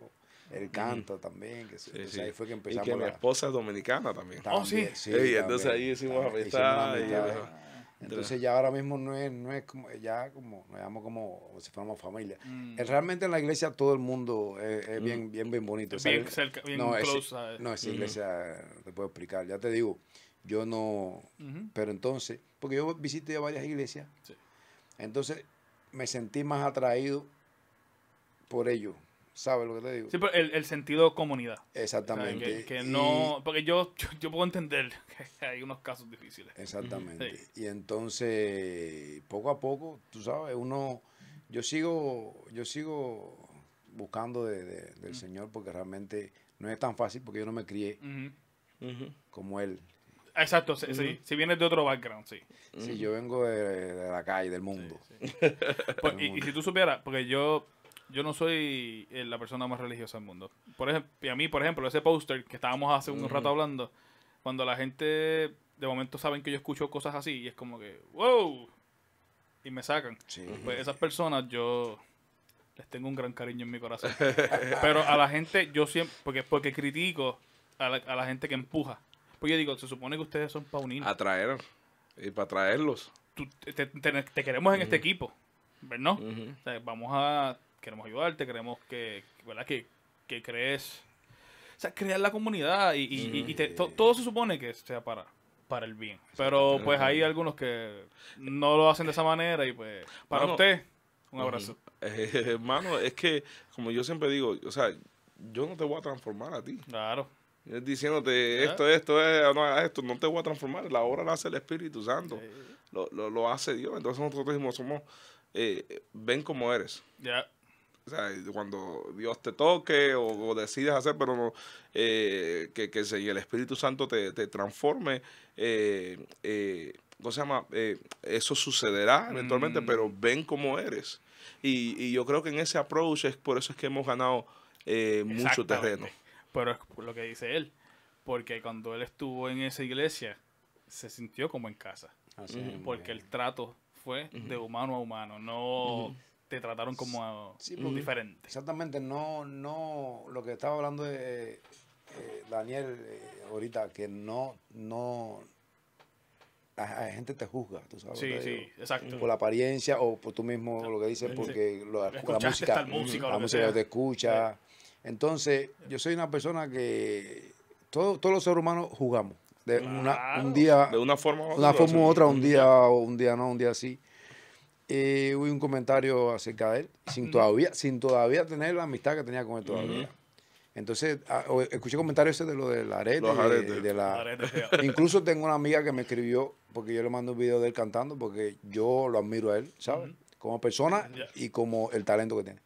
él canta también. Que, fue que empezamos. Y que mi esposa dominicana también. Oh, sí. sí entonces ahí hicimos amistad. Entonces ya ahora mismo no es, no es como, ya como, nos llamamos como, se si fuéramos familia. Mm. Eh, realmente en la iglesia todo el mundo eh, es, bien, bien, bien bonito. no, es, no, esa iglesia, te puedo explicar, ya te digo, yo no, pero entonces, porque yo visité varias iglesias, entonces me sentí más atraído por ellos. ¿Sabes lo que te digo? Sí, pero el, sentido comunidad. Exactamente. que, no. Porque yo, yo, puedo entender *laughs* que hay unos casos difíciles. Exactamente. Y entonces, poco a poco, tú sabes, uno. Yo sigo, yo sigo buscando del Señor porque realmente no es tan fácil porque yo no me crié como Él. Exacto, Si vienes de otro background, sí. si yo vengo de, la calle, del mundo. *laughs* Pues, y si tú supieras, porque yo yo no soy eh, la persona más religiosa del mundo. Por ejemplo, a mí, por ejemplo, ese póster que estábamos hace un rato hablando, cuando la gente de momento saben que yo escucho cosas así y es como que, wow, y me sacan. Pues esas personas yo les tengo un gran cariño en mi corazón. *laughs* Pero a la gente yo siempre, porque, porque critico a la, gente que empuja. Pues yo digo, se supone que ustedes son pauninos A Atraer. Y para traerlos. te, queremos en este equipo. ¿No? o sea, vamos a queremos ayudarte, queremos que, ¿verdad? Que, crees, o sea, crear la comunidad y, todo se supone que sea para, para el bien. Pero pues hay algunos que no lo hacen de esa manera y pues para usted, un abrazo. Hermano, eh, *laughs* es que como yo siempre digo, o sea, yo no te voy a transformar a ti. Claro diciéndote esto, esto, eh, esto, no te voy a transformar. La obra la hace el Espíritu Santo. Lo, hace Dios. Entonces nosotros decimos, somos, eh, ven como eres. Ya o sea, cuando Dios te toque o, decides hacer, pero no, eh, que, el Espíritu Santo te, transforme, eh, eh, se llama? eso sucederá eventualmente, mm. pero ven como eres. Y, yo creo que en ese approach es por eso es que hemos ganado mucho terreno. Pero es lo que dice él, porque cuando él estuvo en esa iglesia, se sintió como en casa. porque el trato fue de humano a humano, no trataron como sí, diferente. Exactamente, no, no, lo que estaba hablando de, eh, eh, Daniel eh, ahorita, que no, no, la, gente te juzga, tú sabes. Por la apariencia o por tú mismo lo que dices, porque la música, música te escucha. Entonces, yo soy una persona que todos los seres humanos jugamos. De una, un día, de una forma u otra. Una forma otra, un día, o un día no, un día sí eh, hubo un comentario acerca de él, sin todavía, sin todavía tener la amistad que tenía con él todavía. Entonces, ah, escuché comentarios de lo del arete. De, la, *laughs* incluso tengo una amiga que me escribió, porque yo le mando un video de él cantando, porque yo lo admiro a él, ¿sabes? Como persona y como el talento que tiene.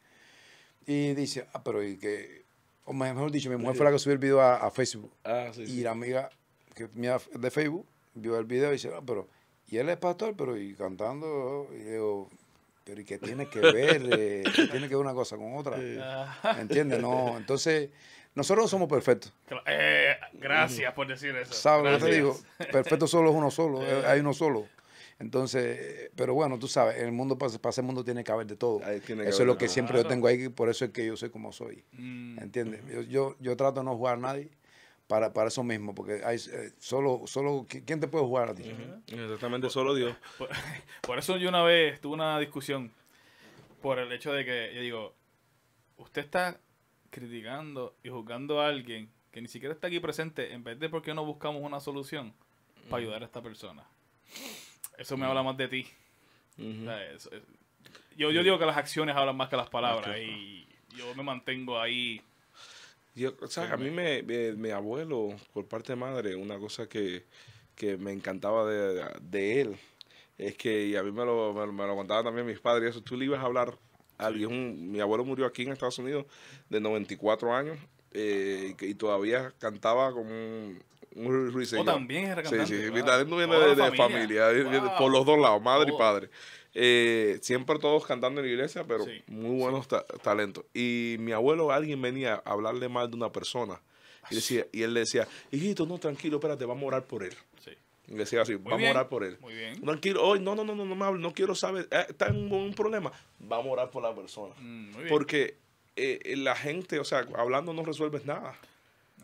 Y dice, ah, pero y que, o mejor dicho, mi mujer fue la que subió el video a, Facebook. Ah, y la amiga que, de Facebook vio el video y dice, ah, pero y él es pastor, pero y cantando, y digo, pero ¿y qué tiene que ver? tiene que ver una cosa con otra? ¿Entiendes? No, entonces, nosotros somos perfectos. Eh, gracias por decir eso. ¿Sabes lo te digo? Perfecto solo es uno solo, eh, eh. hay uno solo. Entonces, pero bueno, tú sabes, el mundo, para, el ese mundo tiene que haber de todo. Eso es lo que siempre yo tengo ahí, por eso es que yo soy como soy. Mm. ¿Entiendes? Yo, yo, yo, trato de no jugar a nadie para, para eso mismo, porque hay eh, solo, solo, ¿quién te puede jugar a ti? Exactamente, solo Dios. *laughs* Por, eso yo una vez tuve una discusión por el hecho de que yo digo, usted está criticando y juzgando a alguien que ni siquiera está aquí presente, en vez de porque no buscamos una solución para ayudar a esta persona. Eso me habla más de ti. Eh, yo, yo digo que las acciones hablan más que las palabras y yo me mantengo ahí yo, o sea, a mí me, mi abuelo, por parte de madre, una cosa que, me encantaba de, él, es que, y a mí me lo, contaban también mis padres, eso, tú le ibas a hablar alguien, mi abuelo murió aquí en Estados Unidos de 94 años eh, y, todavía cantaba como un, un ruiseñor. O oh, también es Sí, sí, viene de, familia, por los dos lados, madre y oh. padre. Eh, siempre todos cantando en la iglesia, pero muy buenos talentos. Y mi abuelo, alguien venía a hablarle mal de una persona. Y, decía, y decía, hijito, no, tranquilo, espérate, vamos a orar por él. Sí. Y decía así, vamos a orar por él. Muy bien. Tranquilo, hoy no, no, no, no, no no quiero saber, está eh, en un, problema, vamos a orar por la persona. Mm, Porque eh, la gente, o sea, hablando no resuelves nada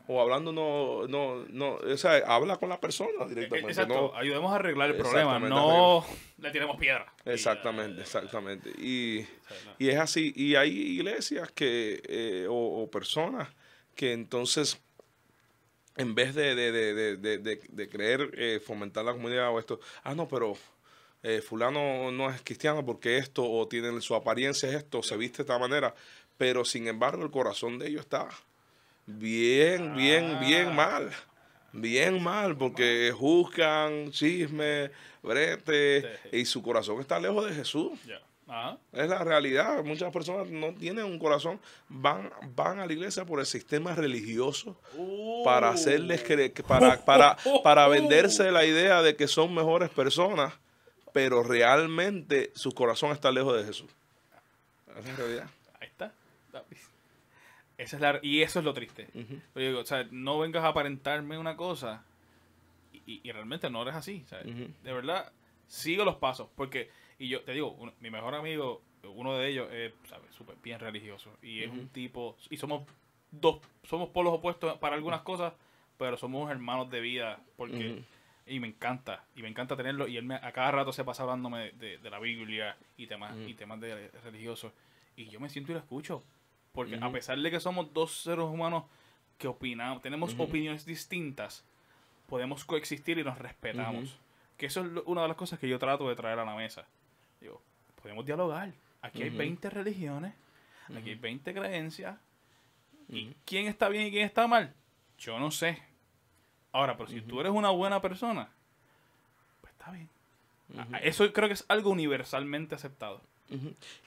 o hablando no, no, o sea, habla con la persona eh, directamente. Eh, exacto, ayudemos a arreglar el problema, no le tiremos piedra. Exactamente, eh, exactamente. Y, es así, y hay iglesias que, o, personas que entonces, en vez de, de, de, de, de creer fomentar la comunidad o esto, ah, no, pero... fulano no es cristiano porque esto, o tiene su apariencia es esto, se viste de esta manera, pero sin embargo el corazón de ellos está bien, bien, bien ah. mal. Bien mal, porque juzgan, chisme, brete, y su corazón está lejos de Jesús. Es la realidad. Muchas personas no tienen un corazón, van, van a la iglesia por el sistema religioso para uh. hacerles creer, para, *laughs* para, para venderse la idea de que son mejores personas, pero realmente su corazón está lejos de Jesús. Es la realidad. Ahí está. Esa es la, y eso es lo triste. digo, o sea, no vengas a aparentarme una cosa y, y realmente no eres así. De verdad, sigo los pasos. Porque, y yo te digo, mi mejor amigo, uno de ellos es eh, súper bien religioso. Y es un tipo, y somos dos, somos polos opuestos para algunas cosas, pero somos hermanos de vida. Porque y me encanta, y me encanta tenerlo, y él me, a cada rato se pasa hablándome de, la Biblia y temas, y temas religiosos, y yo me siento y lo escucho, porque a pesar de que somos dos seres humanos que opinamos, tenemos opiniones distintas, podemos coexistir y nos respetamos. Que eso es una de las cosas que yo trato de traer a la mesa. podemos dialogar. Aquí hay 20 religiones, aquí hay 20 creencias. ¿Y quién está bien y quién está mal? Yo no sé. Ahora, pero si tú eres una buena persona, pues está bien. Eso creo que es algo universalmente aceptado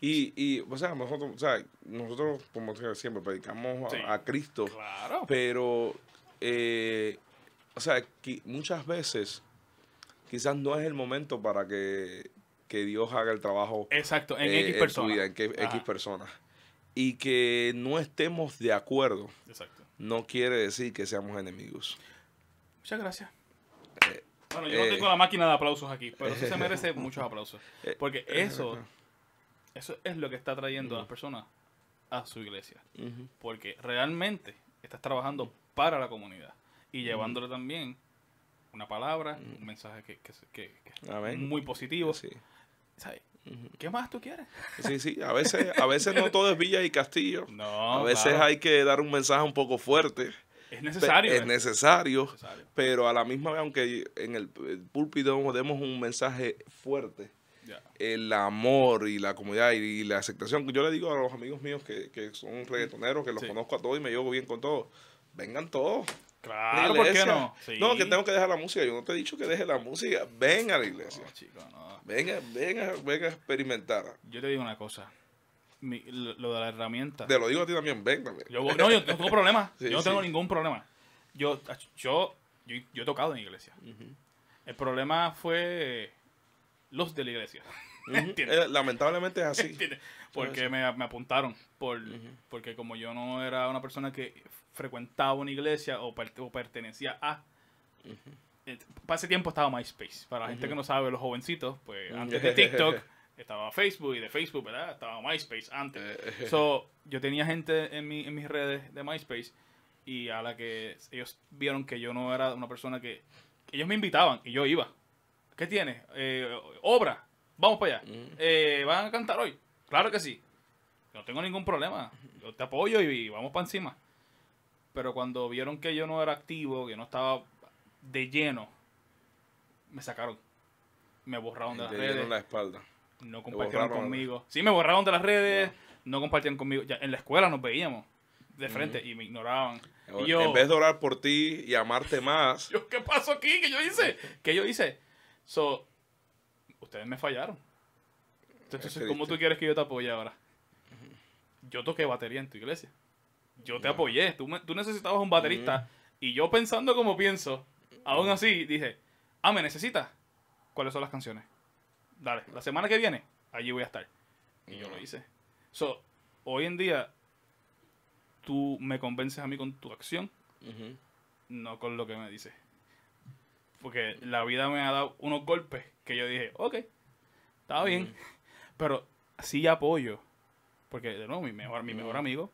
y, y, o sea, nosotros, nosotros como siempre, predicamos a, Cristo, pero, eh, o sea, muchas veces quizás no es el momento para que, Dios haga el trabajo. en eh, X personas. X personas. Y que no estemos de acuerdo, no quiere decir que seamos enemigos. Muchas gracias. Eh, bueno, yo no tengo la máquina de aplausos aquí, pero sí se merece *laughs* muchos aplausos. Porque eso eso es lo que está trayendo a las mm. personas a su iglesia. Porque realmente estás trabajando para la comunidad y llevándole también una palabra, un mensaje que, que, muy positivo. Sí. ¿Qué más tú quieres? Sí, sí, a veces, a veces no todo es Villa y Castillo. *laughs* No, a veces hay que dar un mensaje un poco fuerte. Es necesario. Es, eh. necesario, Pero a la misma vez, aunque en el púlpito demos un mensaje fuerte, el amor y la comunidad y, la aceptación. Yo le digo a los amigos míos que, que son reggaetoneros, que los conozco a todos y me llevo bien con todos. Vengan todos. Claro, ¿por qué no? No, que tengo que dejar la música. Yo no te he dicho que deje la música. Ven a la iglesia. venga venga venga a, experimentar. Yo te digo una cosa. lo de la herramienta. Te lo digo a ti también. Venga. no, yo no tengo problema. *laughs* yo no tengo ningún problema. Yo, yo, yo, he tocado en iglesia. El problema fue los de la iglesia. *laughs* Eh, lamentablemente es así. Porque me, apuntaron, por, porque como yo no era una persona que frecuentaba una iglesia o, pertenecía a... Eh, pase tiempo estaba MySpace. Para la gente que no sabe, los jovencitos, pues antes de TikTok *laughs* estaba Facebook y de Facebook, ¿verdad? Estaba MySpace antes. Eh. yo tenía gente en mis redes de MySpace y a la que ellos vieron que yo no era una persona que... Ellos me invitaban y yo iba. ¿Qué tienes? Eh, obra. Vamos para allá. Mm. Eh, ¿Van a cantar hoy? Claro que sí. No tengo ningún problema. Yo te apoyo y, vamos para encima. Pero cuando vieron que yo no era activo, que no estaba de lleno, me sacaron. Me borraron de las redes. la espalda. No compartieron conmigo. Sí, me borraron de las redes. No, compartían conmigo. en la escuela nos veíamos de frente y me ignoraban. en vez de orar por ti y amarte más. *laughs* ¿Qué pasó aquí? ¿Qué yo hice? ¿Qué yo hice? So, ustedes me fallaron. Entonces, ¿cómo tú quieres que yo te apoye ahora? Yo toqué batería en tu iglesia. Yo te apoyé. Tú, necesitabas un baterista. Y yo pensando como pienso, aún así dije, ah, me necesitas. ¿Cuáles son las canciones? Dale, la semana que viene, allí voy a estar. Y yo lo hice. So, hoy en día, tú me convences a mí con tu acción, no con lo que me dices porque la vida me ha dado unos golpes que yo dije, ok, está bien, pero sí apoyo, porque de nuevo mi mejor, mi mejor amigo,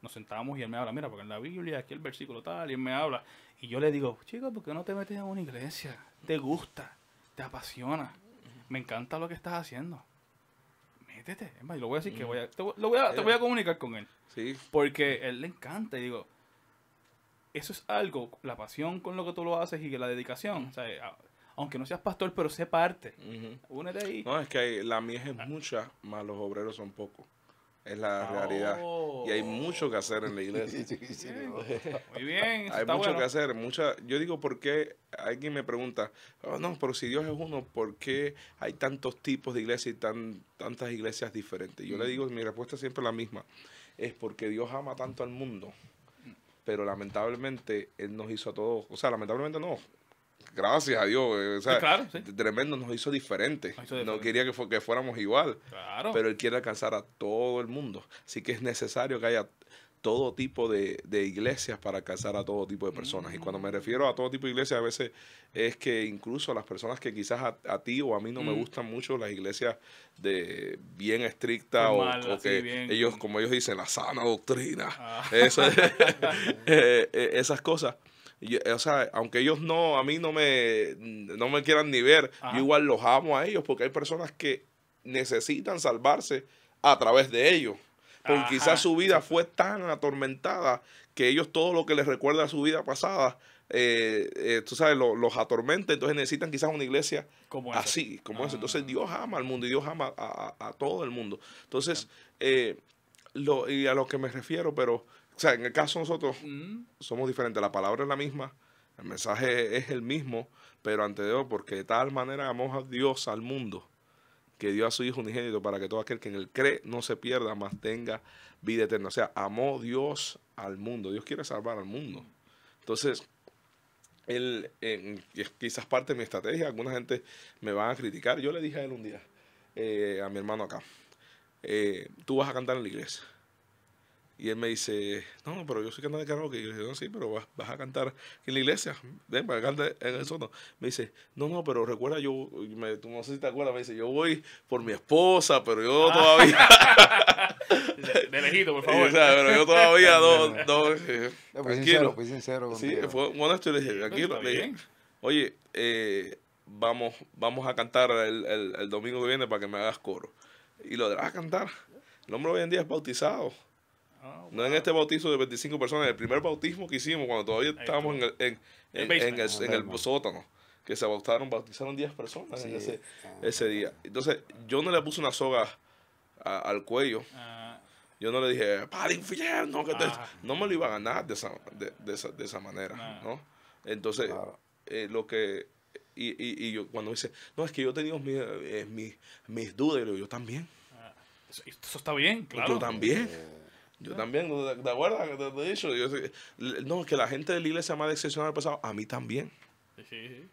nos sentamos y él me habla, mira, porque en la Biblia, aquí el versículo tal, y él me habla, y yo le digo, chico, ¿por qué no te metes en una iglesia? Te gusta, te apasiona, me encanta lo que estás haciendo. Métete, y lo voy a decir que voy a, te, voy a, te voy a comunicar con él. Sí. Porque él le encanta, y digo, eso es algo, la pasión con lo que tú lo haces y la dedicación. aunque no seas pastor, pero sé parte. Únete ahí. No, es que la mies es mucha, más los obreros son pocos. Es la ah, realidad. Y hay oh. mucho que hacer en la *laughs* iglesia. Muy bien. hay mucho que hacer. Mucha, yo digo, ¿por qué? Alguien me pregunta, oh, no, pero si Dios es uno, ¿por qué hay tantos tipos de iglesias y tan, tantas iglesias diferentes? Yo le digo, mi respuesta es siempre la misma. Es porque Dios ama tanto al mundo pero lamentablemente él nos hizo a todos, o sea, lamentablemente no, gracias a Dios. Eh, o sea, Tremendo, nos hizo Diferente. No quería que, que fuéramos igual. Claro. Pero Él quiere alcanzar a todo el mundo. Así que es necesario que haya todo tipo de, iglesias para alcanzar a todo tipo de personas. Y cuando me mm. refiero a todo tipo de iglesias, a veces es que incluso las personas que quizás a, ti o a mí no me mm. gustan mucho las iglesias de bien estricta o, que ellos, como ellos dicen, la sana doctrina, ah. *laughs* *laughs* eh, eh, esas cosas. Eh, o sea, aunque ellos no, a mí no me, no me quieran ni ver, yo igual los amo a ellos porque hay personas que necesitan salvarse a través de ellos. Porque quizás su vida fue tan atormentada que ellos todo lo que les recuerda a su vida pasada, eh, eh, tú sabes, los atormenta. Entonces necesitan quizás una iglesia como así, como eso. Entonces ah. Dios ama al mundo y Dios ama a, todo el mundo. Entonces, eh, lo, y a lo que me refiero, pero, o sea, en el caso nosotros mm. somos diferentes. La palabra es la misma, el mensaje es el mismo, pero ante Dios, porque de tal manera amamos a Dios al mundo que dio a su Hijo unigénito para que todo aquel que en él cree no se pierda, más tenga vida eterna. O sea, amó Dios al mundo. Dios quiere salvar al mundo. Entonces, él, quizás parte de mi estrategia, alguna gente me va a criticar. Yo le dije a él un día, eh, a mi hermano acá, eh, tú vas a cantar en la iglesia. Y él me dice, no, pero yo soy cantante de karaoke. Y yo le dije, no, sí, pero vas, vas, a cantar en la iglesia, ven, para cantar en el sótano. Me dice, no, no, pero recuerda, yo, me, tú no sé si te acuerdas, me dice, yo voy por mi esposa, pero yo ah. todavía... *laughs* de, lejito, por favor. *laughs* O sea, pero yo todavía no... *laughs* no, eh, pues, sincero, Sí, fue honesto y le dije, oye, eh, vamos, vamos a cantar el, el, domingo que viene para que me hagas coro. Y lo de, a ah, cantar. El hombre hoy en día es bautizado Ah, no en este bautizo de 25 personas, el primer bautismo que hicimos cuando todavía estábamos en el, en, sótano, que se bautizaron, bautizaron 10 personas ah. ese, día. Entonces, yo no le puse una soga al cuello. Ah. Yo no le dije, para infierno, que no me lo iba a ganar de esa, de, esa, manera, Entonces, eh, lo que y, y, yo cuando dice, no, es que yo he tenido eh, mis, dudas, yo, yo también. eso, está bien, claro. Yo también. Eh. Yo también, de acuerdo que Te, he dicho. no, que la gente de la iglesia más de decepcionado el pasado. A mí también.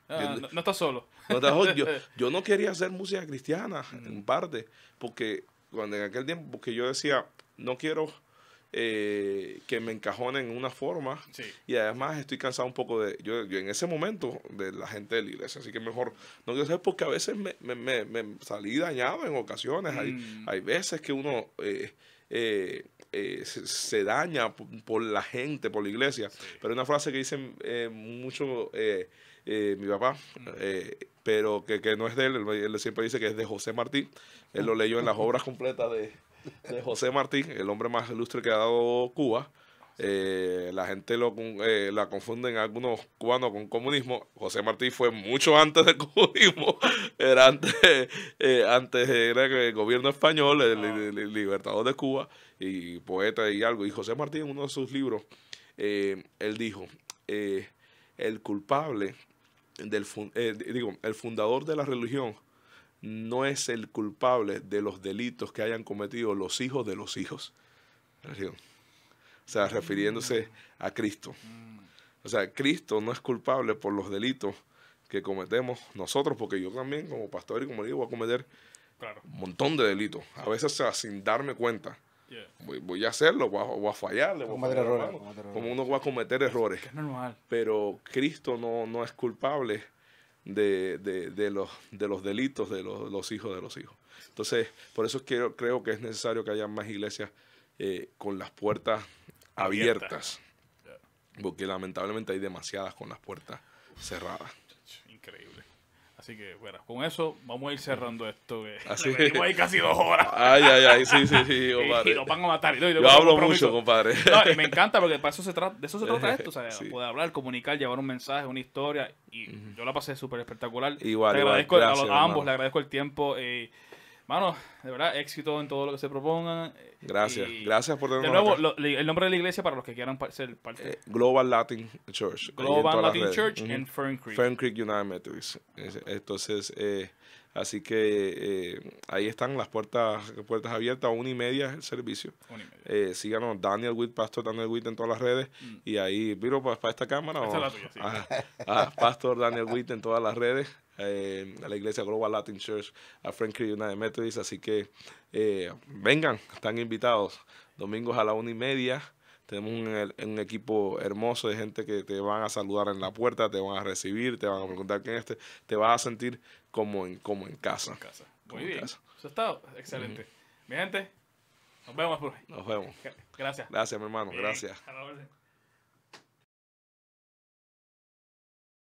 Ah, no, está estás solo. *laughs* Yo, no quería hacer música cristiana, en parte, porque cuando en aquel tiempo, porque yo decía, no quiero eh, que me encajonen en una forma. Y además estoy cansado un poco de, yo, en ese momento, de la gente de la iglesia. Así que mejor, no quiero hacer porque a veces me, salí dañado en ocasiones. Hay, mm. hay veces que uno... eh, eh eh, se, daña por, la gente, por la iglesia. Pero una frase que dicen eh, mucho eh, mi papá, pero que, no es de él, él siempre dice que es de José Martín, Él lo leyó en las obras completas de, de José Martí, el hombre más ilustre que ha dado Cuba. Eh, la gente lo, eh, la confunden algunos cubanos con comunismo. José Martí fue mucho antes del *laughs* comunismo, era antes, eh, antes era el gobierno español, el, libertador de Cuba y poeta y algo. Y José Martí en uno de sus libros, eh, él dijo, eh, el culpable, del eh, digo, el fundador de la religión no es el culpable de los delitos que hayan cometido los hijos de los hijos o sea, refiriéndose a Cristo. O sea, Cristo no es culpable por los delitos que cometemos nosotros, porque yo también como pastor y como digo voy a cometer un montón de delitos, a veces sin darme cuenta. Voy, a hacerlo, voy a, voy a fallar, como uno va a cometer errores. Es normal. Pero Cristo no, no es culpable de, los, de los delitos de los, hijos de los hijos. Entonces, por eso quiero, creo que es necesario que haya más iglesias eh, con las puertas abiertas. Porque lamentablemente hay demasiadas con las puertas cerradas. Increíble. Así que, bueno, con eso vamos a ir cerrando esto. Que *laughs* Así que. ahí casi dos horas. Ay, ay, ay, sí, sí, sí, *laughs* compadre. Y, lo van a matar. Y Yo hablo mucho, compadre. *laughs* No, y me encanta porque para eso se trata, de eso se trata esto. O sea, poder hablar, comunicar, llevar un mensaje, una historia. Y yo la pasé súper espectacular. Igual, le agradezco a, los, ambos, le agradezco el tiempo. Eh, de verdad, éxito en todo lo que se propongan. Gracias, gracias por tenernos. De nuevo, el nombre de la iglesia para los que quieran ser parte. Eh, Global Latin Church. Global Latin Church en Fern Creek. Fern Creek United Methodist. Entonces, eh, así que eh, ahí están las puertas puertas abiertas, una y media el servicio. Una síganos, Daniel Witt, Pastor Daniel Witt en todas las redes. Mm. Y ahí, miro, para, esta cámara? es la tuya, sí. *laughs* Pastor Daniel Witt en todas las redes. Eh, a la iglesia Global Latin Church, a Frank United Methodist. Así que eh, vengan, están invitados. Domingos a la una y media. Tenemos un, equipo hermoso de gente que te van a saludar en la puerta, te van a recibir, te van a preguntar quién es. este te vas a sentir como en, como en casa. En casa. Muy bien. Casa. Eso está excelente. Mi gente, nos vemos Nos vemos. Gracias. Gracias, mi hermano. la Gracias.